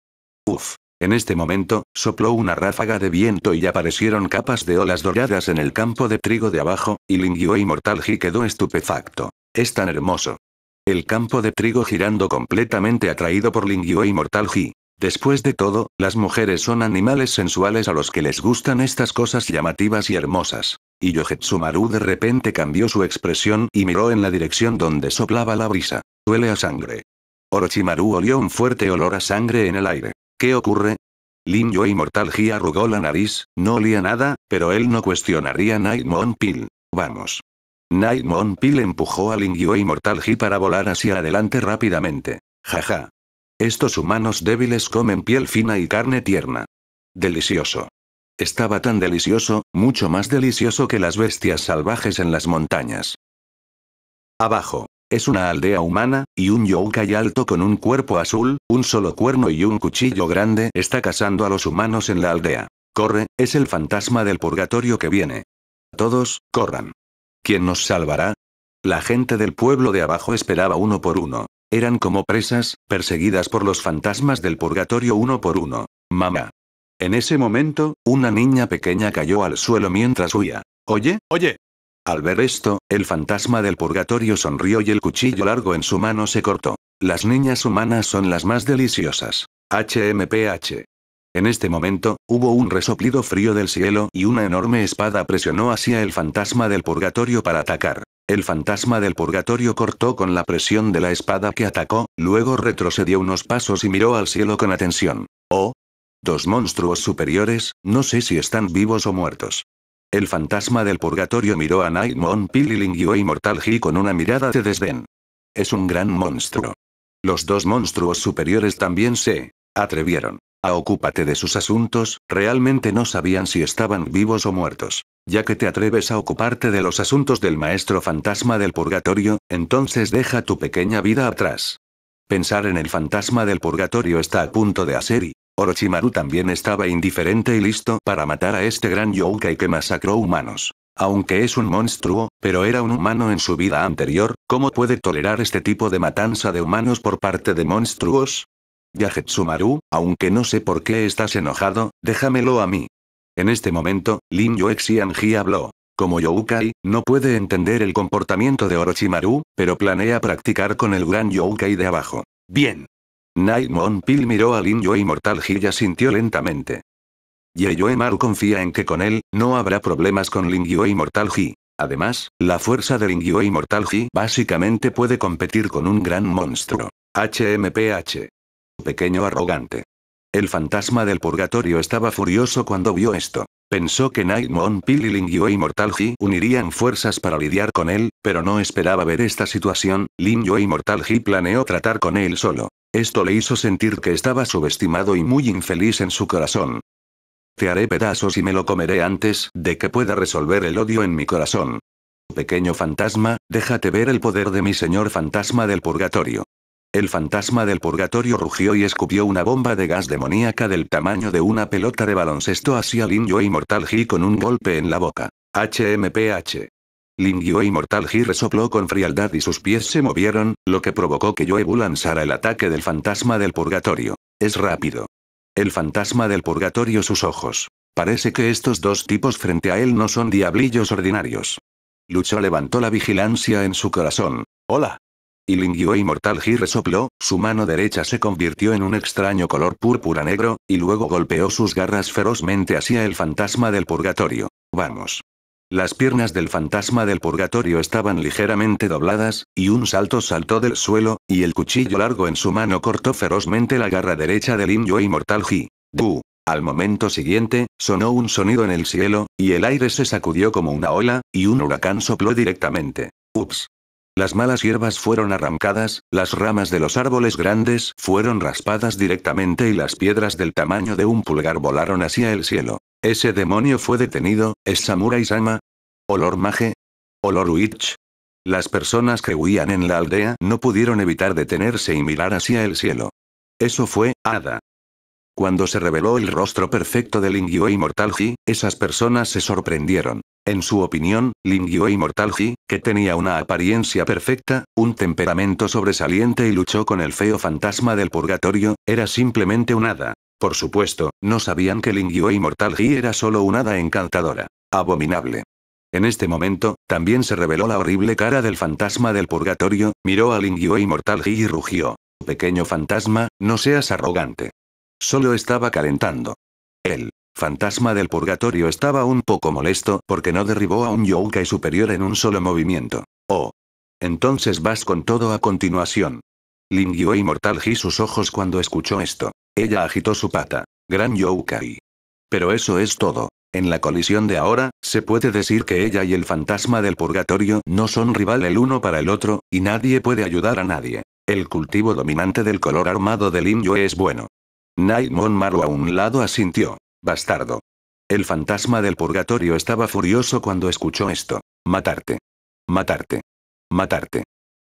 Uf. En este momento, sopló una ráfaga de viento y aparecieron capas de olas doradas en el campo de trigo de abajo, y Lingyuei y Mortalji quedó estupefacto. Es tan hermoso. El campo de trigo girando completamente atraído por Lingyue y Mortalji. Después de todo, las mujeres son animales sensuales a los que les gustan estas cosas llamativas y hermosas. Y Yojetsumaru de repente cambió su expresión y miró en la dirección donde soplaba la brisa. Huele a sangre. Orochimaru olió un fuerte olor a sangre en el aire. ¿Qué ocurre? Lin Yue Inmortal Ji arrugó la nariz, no olía nada, pero él no cuestionaría Nightmon Pill. Vamos. Nightmon Pill empujó a Lin Yue Mortal Ji para volar hacia adelante rápidamente. Jaja. Estos humanos débiles comen piel fina y carne tierna. Delicioso. Estaba tan delicioso, mucho más delicioso que las bestias salvajes en las montañas. Abajo. Es una aldea humana, y un yokai alto con un cuerpo azul, un solo cuerno y un cuchillo grande está cazando a los humanos en la aldea. Corre, es el fantasma del purgatorio que viene. Todos, corran. ¿Quién nos salvará? La gente del pueblo de abajo esperaba uno por uno. Eran como presas, perseguidas por los fantasmas del purgatorio uno por uno. Mamá. En ese momento, una niña pequeña cayó al suelo mientras huía. Oye, oye, al ver esto, el fantasma del purgatorio sonrió y el cuchillo largo en su mano se cortó. Las niñas humanas son las más deliciosas. HMPH. En este momento, hubo un resoplido frío del cielo y una enorme espada presionó hacia el fantasma del purgatorio para atacar. El fantasma del purgatorio cortó con la presión de la espada que atacó, luego retrocedió unos pasos y miró al cielo con atención. Oh. Dos monstruos superiores, no sé si están vivos o muertos. El fantasma del purgatorio miró a Naimon Pill y mortal Immortal He con una mirada de desdén. Es un gran monstruo. Los dos monstruos superiores también se atrevieron a ah, ocúpate de sus asuntos, realmente no sabían si estaban vivos o muertos. Ya que te atreves a ocuparte de los asuntos del maestro fantasma del purgatorio, entonces deja tu pequeña vida atrás. Pensar en el fantasma del purgatorio está a punto de hacer y Orochimaru también estaba indiferente y listo para matar a este gran yokai que masacró humanos. Aunque es un monstruo, pero era un humano en su vida anterior, ¿cómo puede tolerar este tipo de matanza de humanos por parte de monstruos? Yajetsumaru, aunque no sé por qué estás enojado, déjamelo a mí. En este momento, Lin Yoexianji habló. Como Youkai, no puede entender el comportamiento de Orochimaru, pero planea practicar con el gran Youkai de abajo. Bien, Night pill miró a Lin y Mortal Hill y asintió lentamente. Yue Maru confía en que con él, no habrá problemas con Lin y Mortal Ji. Además, la fuerza de Lin y Mortal Ji básicamente puede competir con un gran monstruo. HMPH. Pequeño arrogante. El fantasma del purgatorio estaba furioso cuando vio esto. Pensó que Nightmon Pil y Lin y Mortal Ji unirían fuerzas para lidiar con él, pero no esperaba ver esta situación. Lin y Mortal Ji planeó tratar con él solo. Esto le hizo sentir que estaba subestimado y muy infeliz en su corazón. Te haré pedazos y me lo comeré antes de que pueda resolver el odio en mi corazón. Pequeño fantasma, déjate ver el poder de mi señor fantasma del purgatorio. El fantasma del purgatorio rugió y escupió una bomba de gas demoníaca del tamaño de una pelota de baloncesto hacia el y mortal G con un golpe en la boca. HMPH. Lingyue y Mortal resopló con frialdad y sus pies se movieron, lo que provocó que Bu lanzara el ataque del fantasma del purgatorio. Es rápido. El fantasma del purgatorio sus ojos. Parece que estos dos tipos frente a él no son diablillos ordinarios. Lucho levantó la vigilancia en su corazón. Hola. Y y e Mortal resopló, su mano derecha se convirtió en un extraño color púrpura negro, y luego golpeó sus garras ferozmente hacia el fantasma del purgatorio. Vamos. Las piernas del fantasma del purgatorio estaban ligeramente dobladas, y un salto saltó del suelo, y el cuchillo largo en su mano cortó ferozmente la garra derecha del indio inmortal Ji. ¡Bu! Al momento siguiente, sonó un sonido en el cielo, y el aire se sacudió como una ola, y un huracán sopló directamente. Ups. Las malas hierbas fueron arrancadas, las ramas de los árboles grandes fueron raspadas directamente y las piedras del tamaño de un pulgar volaron hacia el cielo. Ese demonio fue detenido, ¿es Samurai-sama? ¿Olor Mage? ¿Olor Witch? Las personas que huían en la aldea no pudieron evitar detenerse y mirar hacia el cielo. Eso fue, Ada. Cuando se reveló el rostro perfecto de Lingyue Immortal-ji, esas personas se sorprendieron. En su opinión, Lingyue Immortal-ji, que tenía una apariencia perfecta, un temperamento sobresaliente y luchó con el feo fantasma del purgatorio, era simplemente un hada. Por supuesto, no sabían que Ling Yue Immortal Ji era solo un hada encantadora. Abominable. En este momento, también se reveló la horrible cara del fantasma del purgatorio, miró a Lingyue Immortal Ji y rugió. Pequeño fantasma, no seas arrogante. Solo estaba calentando. El fantasma del purgatorio estaba un poco molesto porque no derribó a un Youkai superior en un solo movimiento. Oh. Entonces vas con todo a continuación. Yue Inmortal Gi sus ojos cuando escuchó esto. Ella agitó su pata. Gran Youkai. Pero eso es todo. En la colisión de ahora, se puede decir que ella y el fantasma del purgatorio no son rival el uno para el otro, y nadie puede ayudar a nadie. El cultivo dominante del color armado del Yue es bueno. Nightmon Maru a un lado asintió. Bastardo. El fantasma del purgatorio estaba furioso cuando escuchó esto. Matarte. Matarte. Matarte.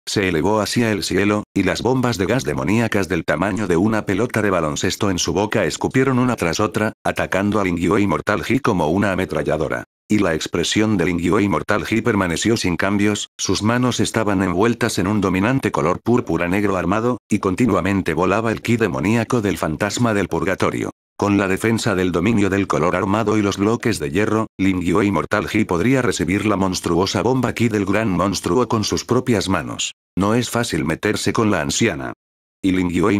Se elevó hacia el cielo, y las bombas de gas demoníacas del tamaño de una pelota de baloncesto en su boca escupieron una tras otra, atacando al y Immortal G como una ametralladora. Y la expresión del Lingyue Immortal G permaneció sin cambios, sus manos estaban envueltas en un dominante color púrpura negro armado, y continuamente volaba el ki demoníaco del fantasma del purgatorio. Con la defensa del dominio del color armado y los bloques de hierro, Lin Yue podría recibir la monstruosa bomba Ki del gran monstruo con sus propias manos. No es fácil meterse con la anciana. Y Lin Yue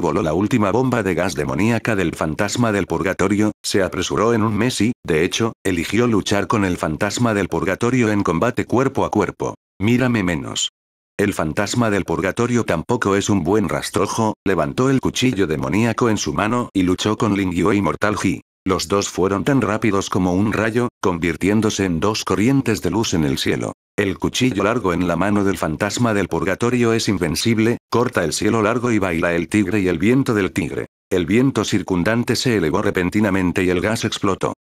voló la última bomba de gas demoníaca del fantasma del purgatorio, se apresuró en un mes y, de hecho, eligió luchar con el fantasma del purgatorio en combate cuerpo a cuerpo. Mírame menos. El fantasma del purgatorio tampoco es un buen rastrojo, levantó el cuchillo demoníaco en su mano y luchó con Lingyue y Mortal Ji. Los dos fueron tan rápidos como un rayo, convirtiéndose en dos corrientes de luz en el cielo. El cuchillo largo en la mano del fantasma del purgatorio es invencible, corta el cielo largo y baila el tigre y el viento del tigre. El viento circundante se elevó repentinamente y el gas explotó.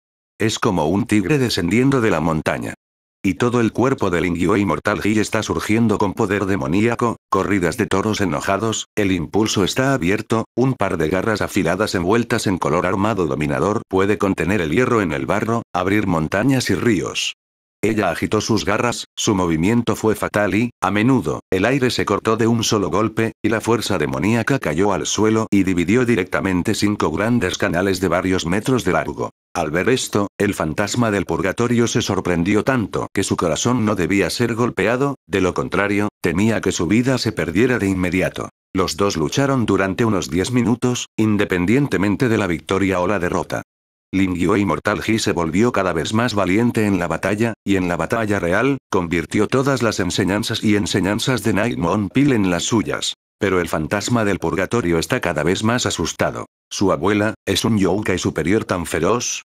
Es como un tigre descendiendo de la montaña. Y todo el cuerpo del indio e inmortal Gi está surgiendo con poder demoníaco, corridas de toros enojados, el impulso está abierto, un par de garras afiladas envueltas en color armado dominador puede contener el hierro en el barro, abrir montañas y ríos. Ella agitó sus garras, su movimiento fue fatal y, a menudo, el aire se cortó de un solo golpe, y la fuerza demoníaca cayó al suelo y dividió directamente cinco grandes canales de varios metros de largo. Al ver esto, el fantasma del purgatorio se sorprendió tanto que su corazón no debía ser golpeado, de lo contrario, temía que su vida se perdiera de inmediato. Los dos lucharon durante unos diez minutos, independientemente de la victoria o la derrota. Lingyo Immortal Ji se volvió cada vez más valiente en la batalla, y en la batalla real, convirtió todas las enseñanzas y enseñanzas de Nightmon Pil en las suyas. Pero el fantasma del purgatorio está cada vez más asustado. Su abuela, es un yokai superior tan feroz.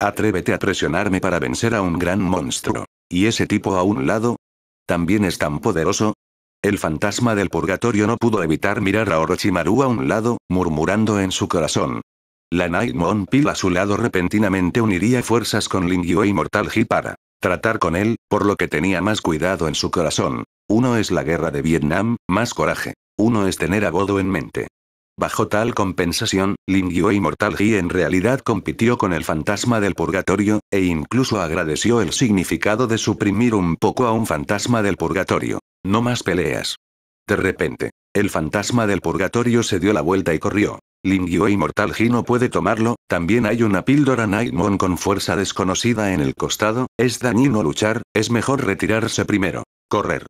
Atrévete a presionarme para vencer a un gran monstruo. ¿Y ese tipo a un lado? ¿También es tan poderoso? El fantasma del purgatorio no pudo evitar mirar a Orochimaru a un lado, murmurando en su corazón. La Nightmon pill a su lado repentinamente uniría fuerzas con Lingyue y Mortal He para tratar con él, por lo que tenía más cuidado en su corazón. Uno es la guerra de Vietnam, más coraje. Uno es tener a Godo en mente. Bajo tal compensación, Lingyue y Mortal He en realidad compitió con el fantasma del purgatorio, e incluso agradeció el significado de suprimir un poco a un fantasma del purgatorio. No más peleas. De repente, el fantasma del purgatorio se dio la vuelta y corrió. Lingyo e Inmortal Gino puede tomarlo, también hay una píldora Naimon con fuerza desconocida en el costado, es dañino luchar, es mejor retirarse primero. Correr.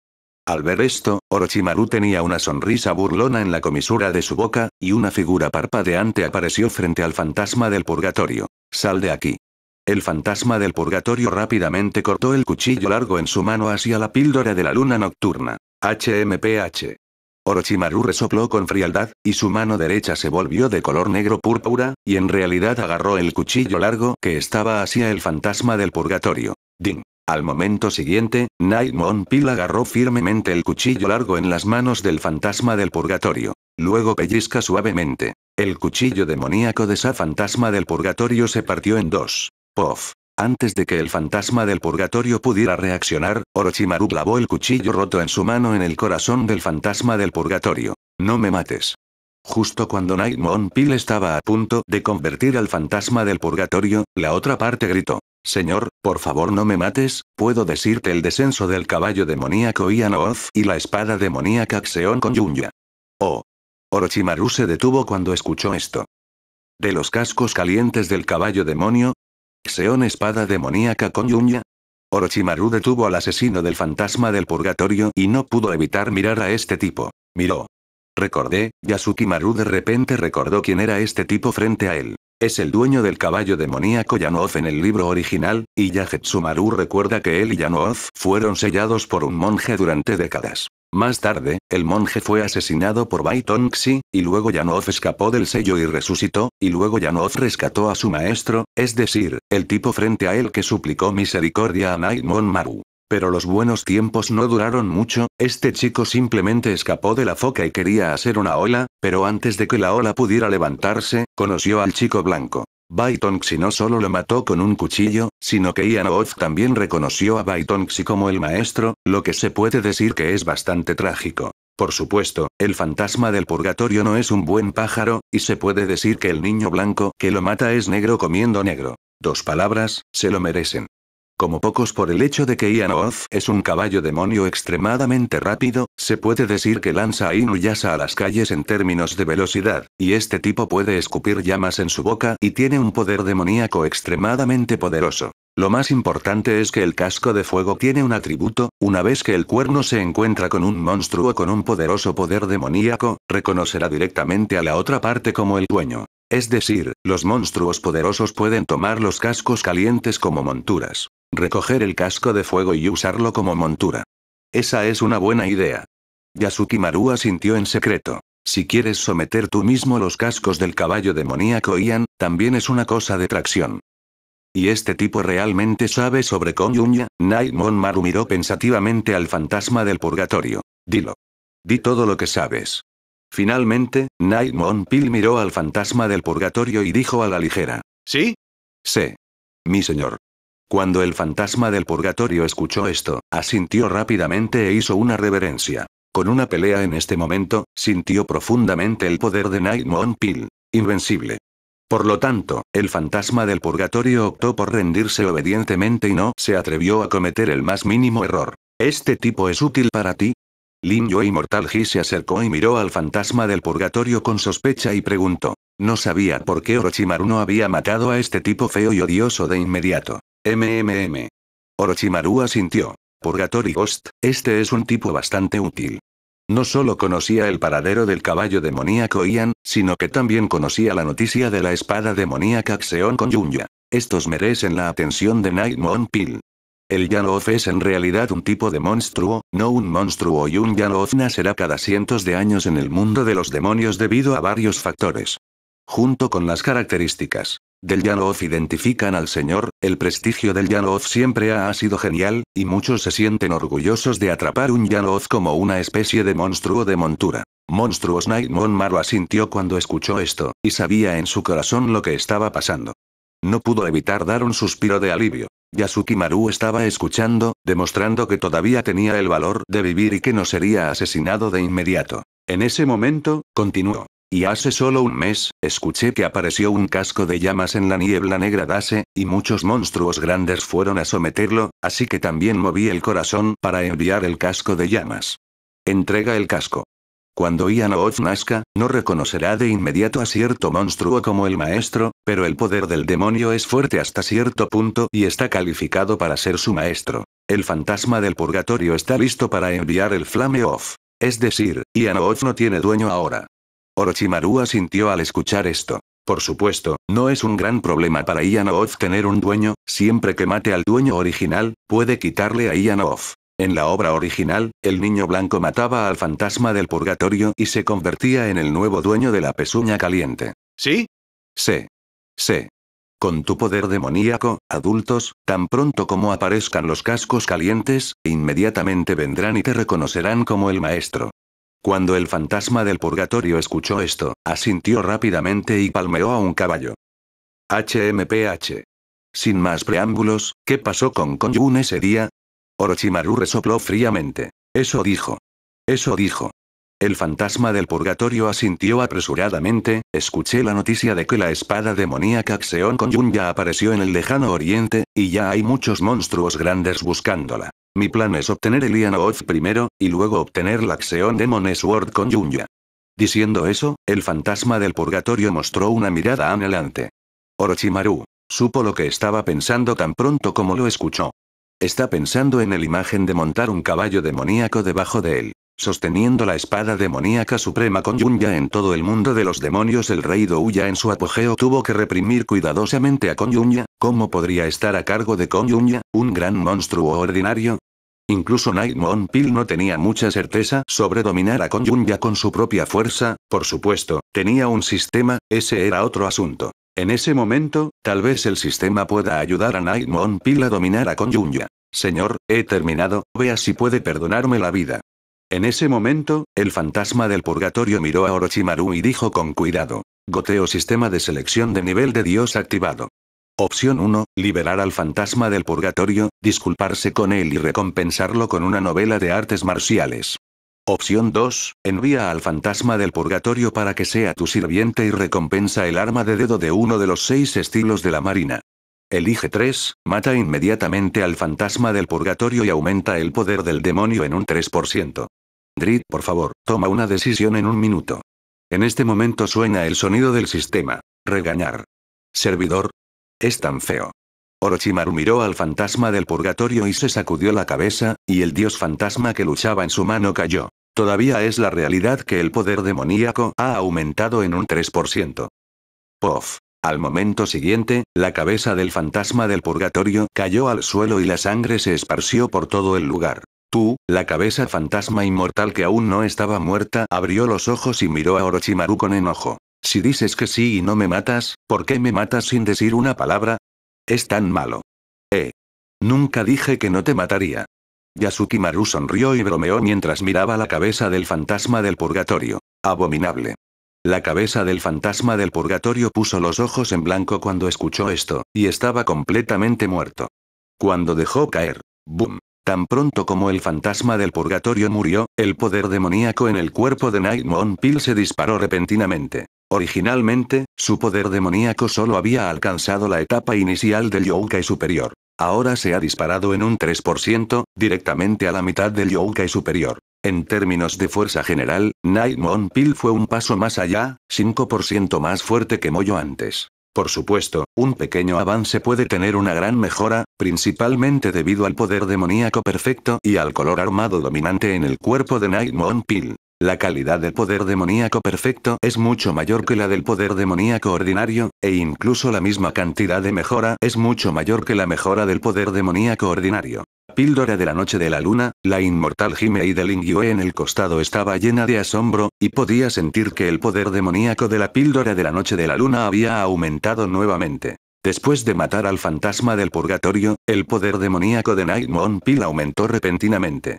Al ver esto, Orochimaru tenía una sonrisa burlona en la comisura de su boca, y una figura parpadeante apareció frente al fantasma del purgatorio. Sal de aquí. El fantasma del purgatorio rápidamente cortó el cuchillo largo en su mano hacia la píldora de la luna nocturna. HMPH. Orochimaru resopló con frialdad, y su mano derecha se volvió de color negro púrpura, y en realidad agarró el cuchillo largo que estaba hacia el fantasma del purgatorio. Ding. Al momento siguiente, Naimon Pil agarró firmemente el cuchillo largo en las manos del fantasma del purgatorio. Luego pellizca suavemente. El cuchillo demoníaco de esa fantasma del purgatorio se partió en dos. Pof. Antes de que el fantasma del purgatorio pudiera reaccionar, Orochimaru clavó el cuchillo roto en su mano en el corazón del fantasma del purgatorio. No me mates. Justo cuando Nightmon Pil estaba a punto de convertir al fantasma del purgatorio, la otra parte gritó. Señor, por favor no me mates, puedo decirte el descenso del caballo demoníaco Ianoz y la espada demoníaca Xeon con Yunya. Oh. Orochimaru se detuvo cuando escuchó esto. De los cascos calientes del caballo demonio, Xeon espada demoníaca con Yunya. Orochimaru detuvo al asesino del fantasma del purgatorio y no pudo evitar mirar a este tipo. Miró. Recordé, Yasuki Maru de repente recordó quién era este tipo frente a él. Es el dueño del caballo demoníaco Yanov en el libro original, y Maru recuerda que él y Yanov fueron sellados por un monje durante décadas. Más tarde, el monje fue asesinado por Baitonxi, y luego Yanov escapó del sello y resucitó, y luego Yanov rescató a su maestro, es decir, el tipo frente a él que suplicó misericordia a Naimon Maru. Pero los buenos tiempos no duraron mucho, este chico simplemente escapó de la foca y quería hacer una ola, pero antes de que la ola pudiera levantarse, conoció al chico blanco. Baitonxi no solo lo mató con un cuchillo, sino que Ian Oth también reconoció a Baitonxi como el maestro, lo que se puede decir que es bastante trágico. Por supuesto, el fantasma del purgatorio no es un buen pájaro, y se puede decir que el niño blanco que lo mata es negro comiendo negro. Dos palabras, se lo merecen. Como pocos por el hecho de que Ian es un caballo demonio extremadamente rápido, se puede decir que lanza a Inuyasha a las calles en términos de velocidad, y este tipo puede escupir llamas en su boca y tiene un poder demoníaco extremadamente poderoso. Lo más importante es que el casco de fuego tiene un atributo, una vez que el cuerno se encuentra con un monstruo con un poderoso poder demoníaco, reconocerá directamente a la otra parte como el dueño. Es decir, los monstruos poderosos pueden tomar los cascos calientes como monturas. Recoger el casco de fuego y usarlo como montura. Esa es una buena idea. Yasuki Maru sintió en secreto. Si quieres someter tú mismo los cascos del caballo demoníaco Ian, también es una cosa de tracción. ¿Y este tipo realmente sabe sobre Konyunya? Naimon Maru miró pensativamente al fantasma del purgatorio. Dilo. Di todo lo que sabes. Finalmente, Nightmon Pil miró al fantasma del purgatorio y dijo a la ligera. ¿Sí? Sí. Mi señor. Cuando el fantasma del purgatorio escuchó esto, asintió rápidamente e hizo una reverencia. Con una pelea en este momento, sintió profundamente el poder de Nightmon Pil. Invencible. Por lo tanto, el fantasma del purgatorio optó por rendirse obedientemente y no se atrevió a cometer el más mínimo error. Este tipo es útil para ti, Lin Yo Immortal Ji se acercó y miró al fantasma del purgatorio con sospecha y preguntó. No sabía por qué Orochimaru no había matado a este tipo feo y odioso de inmediato. MMM. Orochimaru asintió. Purgatory Ghost, este es un tipo bastante útil. No solo conocía el paradero del caballo demoníaco Ian, sino que también conocía la noticia de la espada demoníaca Xeon con Yunya. Estos merecen la atención de Nightmon Pill. El Yaloof es en realidad un tipo de monstruo, no un monstruo y un Yaloof nacerá cada cientos de años en el mundo de los demonios debido a varios factores. Junto con las características del Yaloof identifican al señor, el prestigio del Yaloof siempre ha sido genial, y muchos se sienten orgullosos de atrapar un Yaloof como una especie de monstruo de montura. Monstruos Nightmon Maru asintió cuando escuchó esto, y sabía en su corazón lo que estaba pasando. No pudo evitar dar un suspiro de alivio. Yasuki Maru estaba escuchando, demostrando que todavía tenía el valor de vivir y que no sería asesinado de inmediato. En ese momento, continuó. Y hace solo un mes, escuché que apareció un casco de llamas en la niebla negra Dase, y muchos monstruos grandes fueron a someterlo, así que también moví el corazón para enviar el casco de llamas. Entrega el casco. Cuando Ian Oz nazca, no reconocerá de inmediato a cierto monstruo como el maestro, pero el poder del demonio es fuerte hasta cierto punto y está calificado para ser su maestro. El fantasma del purgatorio está listo para enviar el Flame Off. Es decir, Ian no tiene dueño ahora. Orochimaru asintió al escuchar esto. Por supuesto, no es un gran problema para Ian tener un dueño, siempre que mate al dueño original, puede quitarle a Ian En la obra original, el niño blanco mataba al fantasma del purgatorio y se convertía en el nuevo dueño de la pezuña caliente. ¿Sí? Sí. Sé. Con tu poder demoníaco, adultos, tan pronto como aparezcan los cascos calientes, inmediatamente vendrán y te reconocerán como el maestro. Cuando el fantasma del purgatorio escuchó esto, asintió rápidamente y palmeó a un caballo. HMPH. Sin más preámbulos, ¿qué pasó con Konjun ese día? Orochimaru resopló fríamente. Eso dijo. Eso dijo. El fantasma del purgatorio asintió apresuradamente, escuché la noticia de que la espada demoníaca Xeon con ya apareció en el lejano oriente, y ya hay muchos monstruos grandes buscándola. Mi plan es obtener el Ianooth primero, y luego obtener la Xeon Demon Sword con Diciendo eso, el fantasma del purgatorio mostró una mirada anhelante. Orochimaru. Supo lo que estaba pensando tan pronto como lo escuchó. Está pensando en el imagen de montar un caballo demoníaco debajo de él. Sosteniendo la espada demoníaca suprema con en todo el mundo de los demonios el rey Douya en su apogeo tuvo que reprimir cuidadosamente a conyunya ¿cómo podría estar a cargo de conyunya un gran monstruo ordinario? Incluso Nightmon Pil no tenía mucha certeza sobre dominar a conyunya con su propia fuerza, por supuesto, tenía un sistema, ese era otro asunto. En ese momento, tal vez el sistema pueda ayudar a Nightmon Pil a dominar a Konyunya. Señor, he terminado, vea si puede perdonarme la vida. En ese momento, el fantasma del purgatorio miró a Orochimaru y dijo con cuidado. Goteo sistema de selección de nivel de Dios activado. Opción 1, liberar al fantasma del purgatorio, disculparse con él y recompensarlo con una novela de artes marciales. Opción 2, envía al fantasma del purgatorio para que sea tu sirviente y recompensa el arma de dedo de uno de los seis estilos de la marina. Elige 3, mata inmediatamente al fantasma del purgatorio y aumenta el poder del demonio en un 3%. Drit, por favor, toma una decisión en un minuto. En este momento suena el sonido del sistema. Regañar. Servidor. Es tan feo. Orochimaru miró al fantasma del purgatorio y se sacudió la cabeza, y el dios fantasma que luchaba en su mano cayó. Todavía es la realidad que el poder demoníaco ha aumentado en un 3%. Puff. Al momento siguiente, la cabeza del fantasma del purgatorio cayó al suelo y la sangre se esparció por todo el lugar. Tú, la cabeza fantasma inmortal que aún no estaba muerta, abrió los ojos y miró a Orochimaru con enojo. Si dices que sí y no me matas, ¿por qué me matas sin decir una palabra? Es tan malo. Eh. Nunca dije que no te mataría. Yasukimaru sonrió y bromeó mientras miraba la cabeza del fantasma del purgatorio. Abominable. La cabeza del fantasma del purgatorio puso los ojos en blanco cuando escuchó esto, y estaba completamente muerto. Cuando dejó caer, ¡boom! Tan pronto como el fantasma del purgatorio murió, el poder demoníaco en el cuerpo de Nightmon Pill se disparó repentinamente. Originalmente, su poder demoníaco solo había alcanzado la etapa inicial del Yokai superior. Ahora se ha disparado en un 3%, directamente a la mitad del Yokai superior. En términos de fuerza general, Nightmon Pill fue un paso más allá, 5% más fuerte que Moyo antes. Por supuesto, un pequeño avance puede tener una gran mejora, principalmente debido al poder demoníaco perfecto y al color armado dominante en el cuerpo de Nightmon Pill. La calidad del poder demoníaco perfecto es mucho mayor que la del poder demoníaco ordinario, e incluso la misma cantidad de mejora es mucho mayor que la mejora del poder demoníaco ordinario píldora de la noche de la luna, la inmortal Jimei de Yue en el costado estaba llena de asombro, y podía sentir que el poder demoníaco de la píldora de la noche de la luna había aumentado nuevamente. Después de matar al fantasma del purgatorio, el poder demoníaco de Nightmon Pil aumentó repentinamente.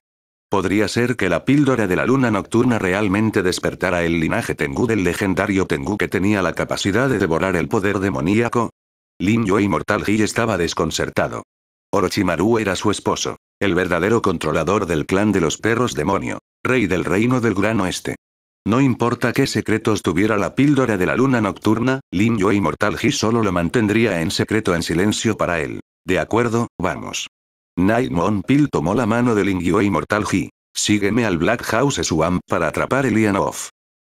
Podría ser que la píldora de la luna nocturna realmente despertara el linaje Tengu del legendario Tengu que tenía la capacidad de devorar el poder demoníaco. Lin y Inmortal He estaba desconcertado. Orochimaru era su esposo, el verdadero controlador del clan de los perros demonio, rey del reino del Gran Oeste. No importa qué secretos tuviera la píldora de la luna nocturna, Lin Yue y Mortal solo lo mantendría en secreto en silencio para él. De acuerdo, vamos. Naimon Pill tomó la mano de Lin Yue y Mortal Sígueme al Black House Swamp para atrapar el Ian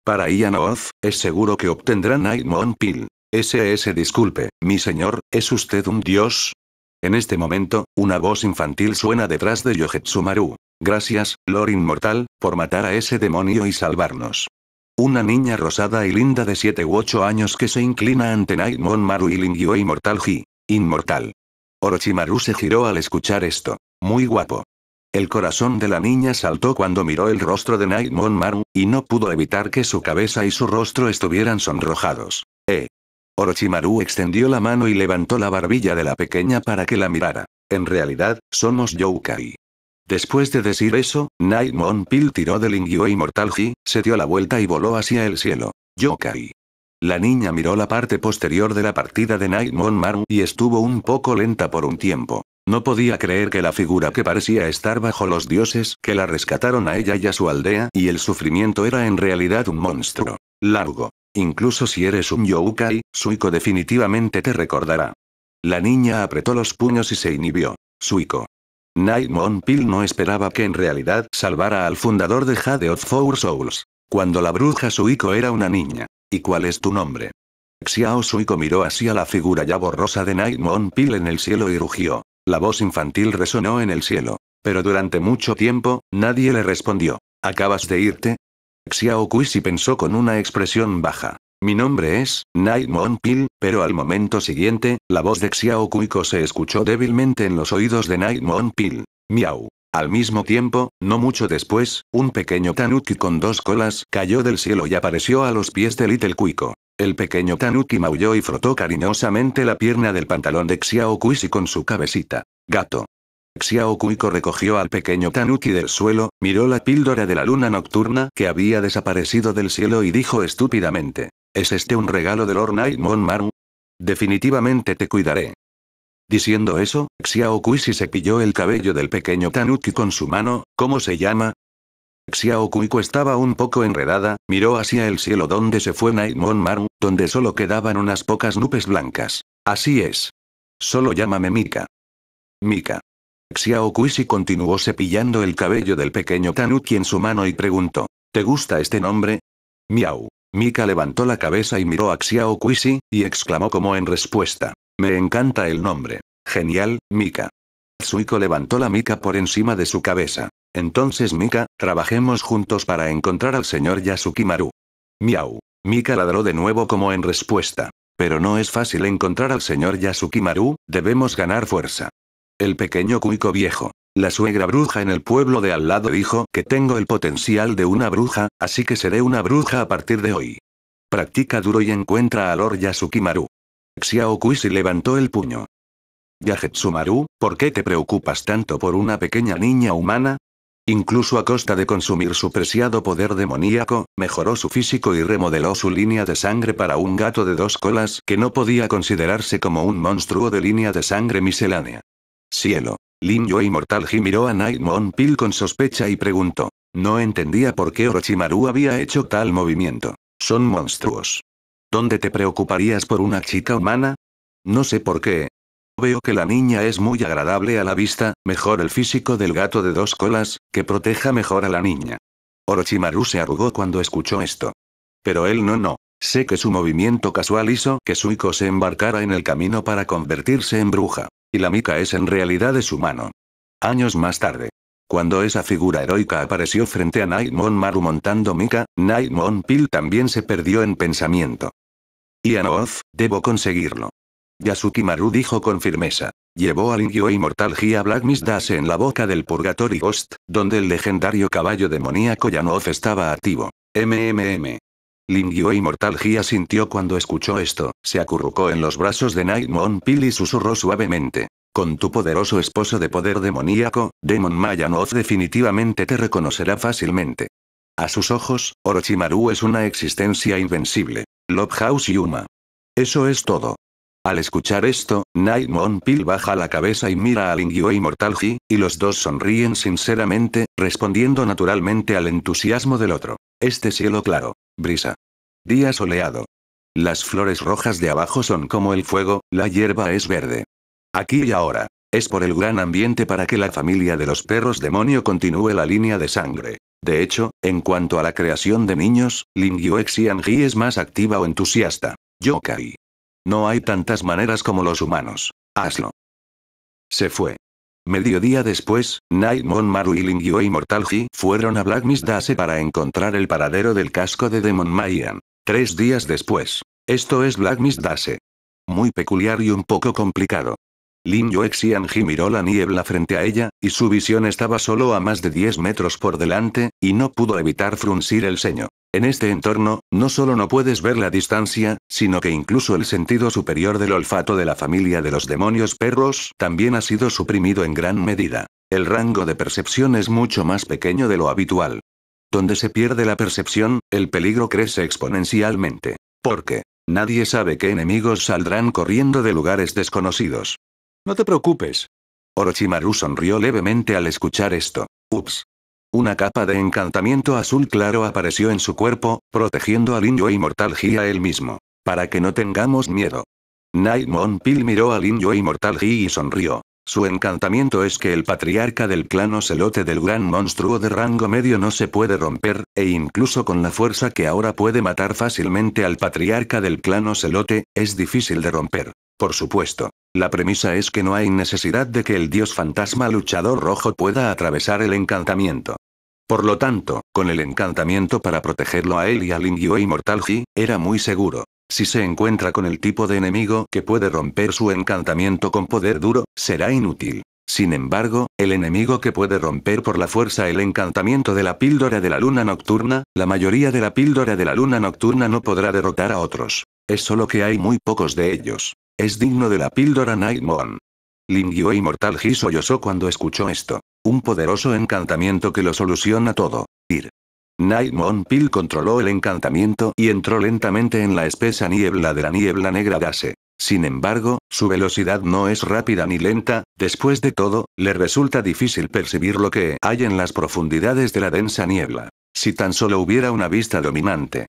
Para Ian Off, es seguro que obtendrá Nightmon Pil. SS disculpe, mi señor, ¿es usted un dios? En este momento, una voz infantil suena detrás de Yohetsumaru. Gracias, Lord Inmortal, por matar a ese demonio y salvarnos. Una niña rosada y linda de 7 u 8 años que se inclina ante Naimon Maru y Lingyo e Inmortal Ji. Inmortal. Orochimaru se giró al escuchar esto. Muy guapo. El corazón de la niña saltó cuando miró el rostro de Naimon Maru, y no pudo evitar que su cabeza y su rostro estuvieran sonrojados. Eh, Orochimaru extendió la mano y levantó la barbilla de la pequeña para que la mirara. En realidad, somos Yokai. Después de decir eso, Naimon Pil tiró del Mortal Ji, se dio la vuelta y voló hacia el cielo. Yokai. La niña miró la parte posterior de la partida de Naimon Maru y estuvo un poco lenta por un tiempo. No podía creer que la figura que parecía estar bajo los dioses que la rescataron a ella y a su aldea y el sufrimiento era en realidad un monstruo. Largo. Incluso si eres un Youkai, Suiko definitivamente te recordará. La niña apretó los puños y se inhibió. Suiko. Nightmon Pil no esperaba que en realidad salvara al fundador de Jade of Four Souls. Cuando la bruja Suiko era una niña. ¿Y cuál es tu nombre? Xiao Suiko miró hacia la figura ya borrosa de Naimon Pil en el cielo y rugió. La voz infantil resonó en el cielo. Pero durante mucho tiempo, nadie le respondió. ¿Acabas de irte? Xiao Kuishi pensó con una expresión baja. Mi nombre es, Nai Pil, pero al momento siguiente, la voz de Xiao Kuiko se escuchó débilmente en los oídos de Nai Pil. Miau. Al mismo tiempo, no mucho después, un pequeño tanuki con dos colas cayó del cielo y apareció a los pies de Little Cuico. El pequeño tanuki maulló y frotó cariñosamente la pierna del pantalón de Xiao con su cabecita. Gato. Xiao Kuiko recogió al pequeño Tanuki del suelo, miró la píldora de la luna nocturna que había desaparecido del cielo y dijo estúpidamente. ¿Es este un regalo del Lord Maru? Definitivamente te cuidaré. Diciendo eso, Xiao Kuisi se pilló el cabello del pequeño Tanuki con su mano, ¿cómo se llama? Xiao Kuiko estaba un poco enredada, miró hacia el cielo donde se fue Nightmon Maru, donde solo quedaban unas pocas nubes blancas. Así es. Solo llámame Mika. Mika. Xiao Okuishi continuó cepillando el cabello del pequeño Tanuki en su mano y preguntó. ¿Te gusta este nombre? Miau. Mika levantó la cabeza y miró a Xiao Okuishi, y exclamó como en respuesta. Me encanta el nombre. Genial, Mika. Tsuiko levantó la Mika por encima de su cabeza. Entonces Mika, trabajemos juntos para encontrar al señor Yasukimaru. Miau. Mika ladró de nuevo como en respuesta. Pero no es fácil encontrar al señor Yasukimaru, debemos ganar fuerza el pequeño cuico viejo. La suegra bruja en el pueblo de al lado dijo que tengo el potencial de una bruja, así que seré una bruja a partir de hoy. Practica duro y encuentra a Lord Yasukimaru. Xiao levantó el puño. Yajetsumaru, ¿por qué te preocupas tanto por una pequeña niña humana? Incluso a costa de consumir su preciado poder demoníaco, mejoró su físico y remodeló su línea de sangre para un gato de dos colas que no podía considerarse como un monstruo de línea de sangre miscelánea. Cielo. Lin Yo Inmortal miró a Nightmon Pill con sospecha y preguntó. No entendía por qué Orochimaru había hecho tal movimiento. Son monstruos. ¿Dónde te preocuparías por una chica humana? No sé por qué. Veo que la niña es muy agradable a la vista, mejor el físico del gato de dos colas, que proteja mejor a la niña. Orochimaru se arrugó cuando escuchó esto. Pero él no no. Sé que su movimiento casual hizo que Suiko se embarcara en el camino para convertirse en bruja y la Mika es en realidad su mano. Años más tarde. Cuando esa figura heroica apareció frente a Nightmon Maru montando Mika, Naimon Pil también se perdió en pensamiento. Anooth, debo conseguirlo. Yasuki Maru dijo con firmeza. Llevó al y e inmortal Gia Miss Dase en la boca del Purgatory Ghost, donde el legendario caballo demoníaco Yanov estaba activo. MMM. Lingyu e sintió cuando escuchó esto, se acurrucó en los brazos de Nightmon Pill y susurró suavemente. Con tu poderoso esposo de poder demoníaco, Demon Mayanoz definitivamente te reconocerá fácilmente. A sus ojos, Orochimaru es una existencia invencible. Love Yuma. Eso es todo. Al escuchar esto, Nightmon Pill baja la cabeza y mira a Lingyu e y los dos sonríen sinceramente, respondiendo naturalmente al entusiasmo del otro. Este cielo claro. Brisa. Día soleado. Las flores rojas de abajo son como el fuego, la hierba es verde. Aquí y ahora. Es por el gran ambiente para que la familia de los perros demonio continúe la línea de sangre. De hecho, en cuanto a la creación de niños, Lin es más activa o entusiasta. Yokai. No hay tantas maneras como los humanos. Hazlo. Se fue. Mediodía después, Nightmon Maru y Lin y Mortal fueron a Black Miss Dase para encontrar el paradero del casco de Demon Mayan. Tres días después. Esto es Black Miss Dase. Muy peculiar y un poco complicado. Lin Ji miró la niebla frente a ella, y su visión estaba solo a más de 10 metros por delante, y no pudo evitar fruncir el ceño. En este entorno, no solo no puedes ver la distancia, sino que incluso el sentido superior del olfato de la familia de los demonios perros también ha sido suprimido en gran medida. El rango de percepción es mucho más pequeño de lo habitual. Donde se pierde la percepción, el peligro crece exponencialmente. Porque nadie sabe qué enemigos saldrán corriendo de lugares desconocidos. No te preocupes. Orochimaru sonrió levemente al escuchar esto. Ups. Una capa de encantamiento azul claro apareció en su cuerpo, protegiendo al indio inmortal G a él mismo. Para que no tengamos miedo. Naimon Pil miró al indio inmortal G y sonrió. Su encantamiento es que el patriarca del clan ocelote del gran monstruo de rango medio no se puede romper, e incluso con la fuerza que ahora puede matar fácilmente al patriarca del clan ocelote, es difícil de romper. Por supuesto, la premisa es que no hay necesidad de que el dios fantasma luchador rojo pueda atravesar el encantamiento. Por lo tanto, con el encantamiento para protegerlo a él y a Lingyue Immortal He, era muy seguro. Si se encuentra con el tipo de enemigo que puede romper su encantamiento con poder duro, será inútil. Sin embargo, el enemigo que puede romper por la fuerza el encantamiento de la píldora de la luna nocturna, la mayoría de la píldora de la luna nocturna no podrá derrotar a otros. Es solo que hay muy pocos de ellos. Es digno de la píldora Nightmon. Lingyo e inmortal Ji sollozó cuando escuchó esto. Un poderoso encantamiento que lo soluciona todo. Ir. Nightmon Pil controló el encantamiento y entró lentamente en la espesa niebla de la niebla negra Gase. Sin embargo, su velocidad no es rápida ni lenta, después de todo, le resulta difícil percibir lo que hay en las profundidades de la densa niebla. Si tan solo hubiera una vista dominante.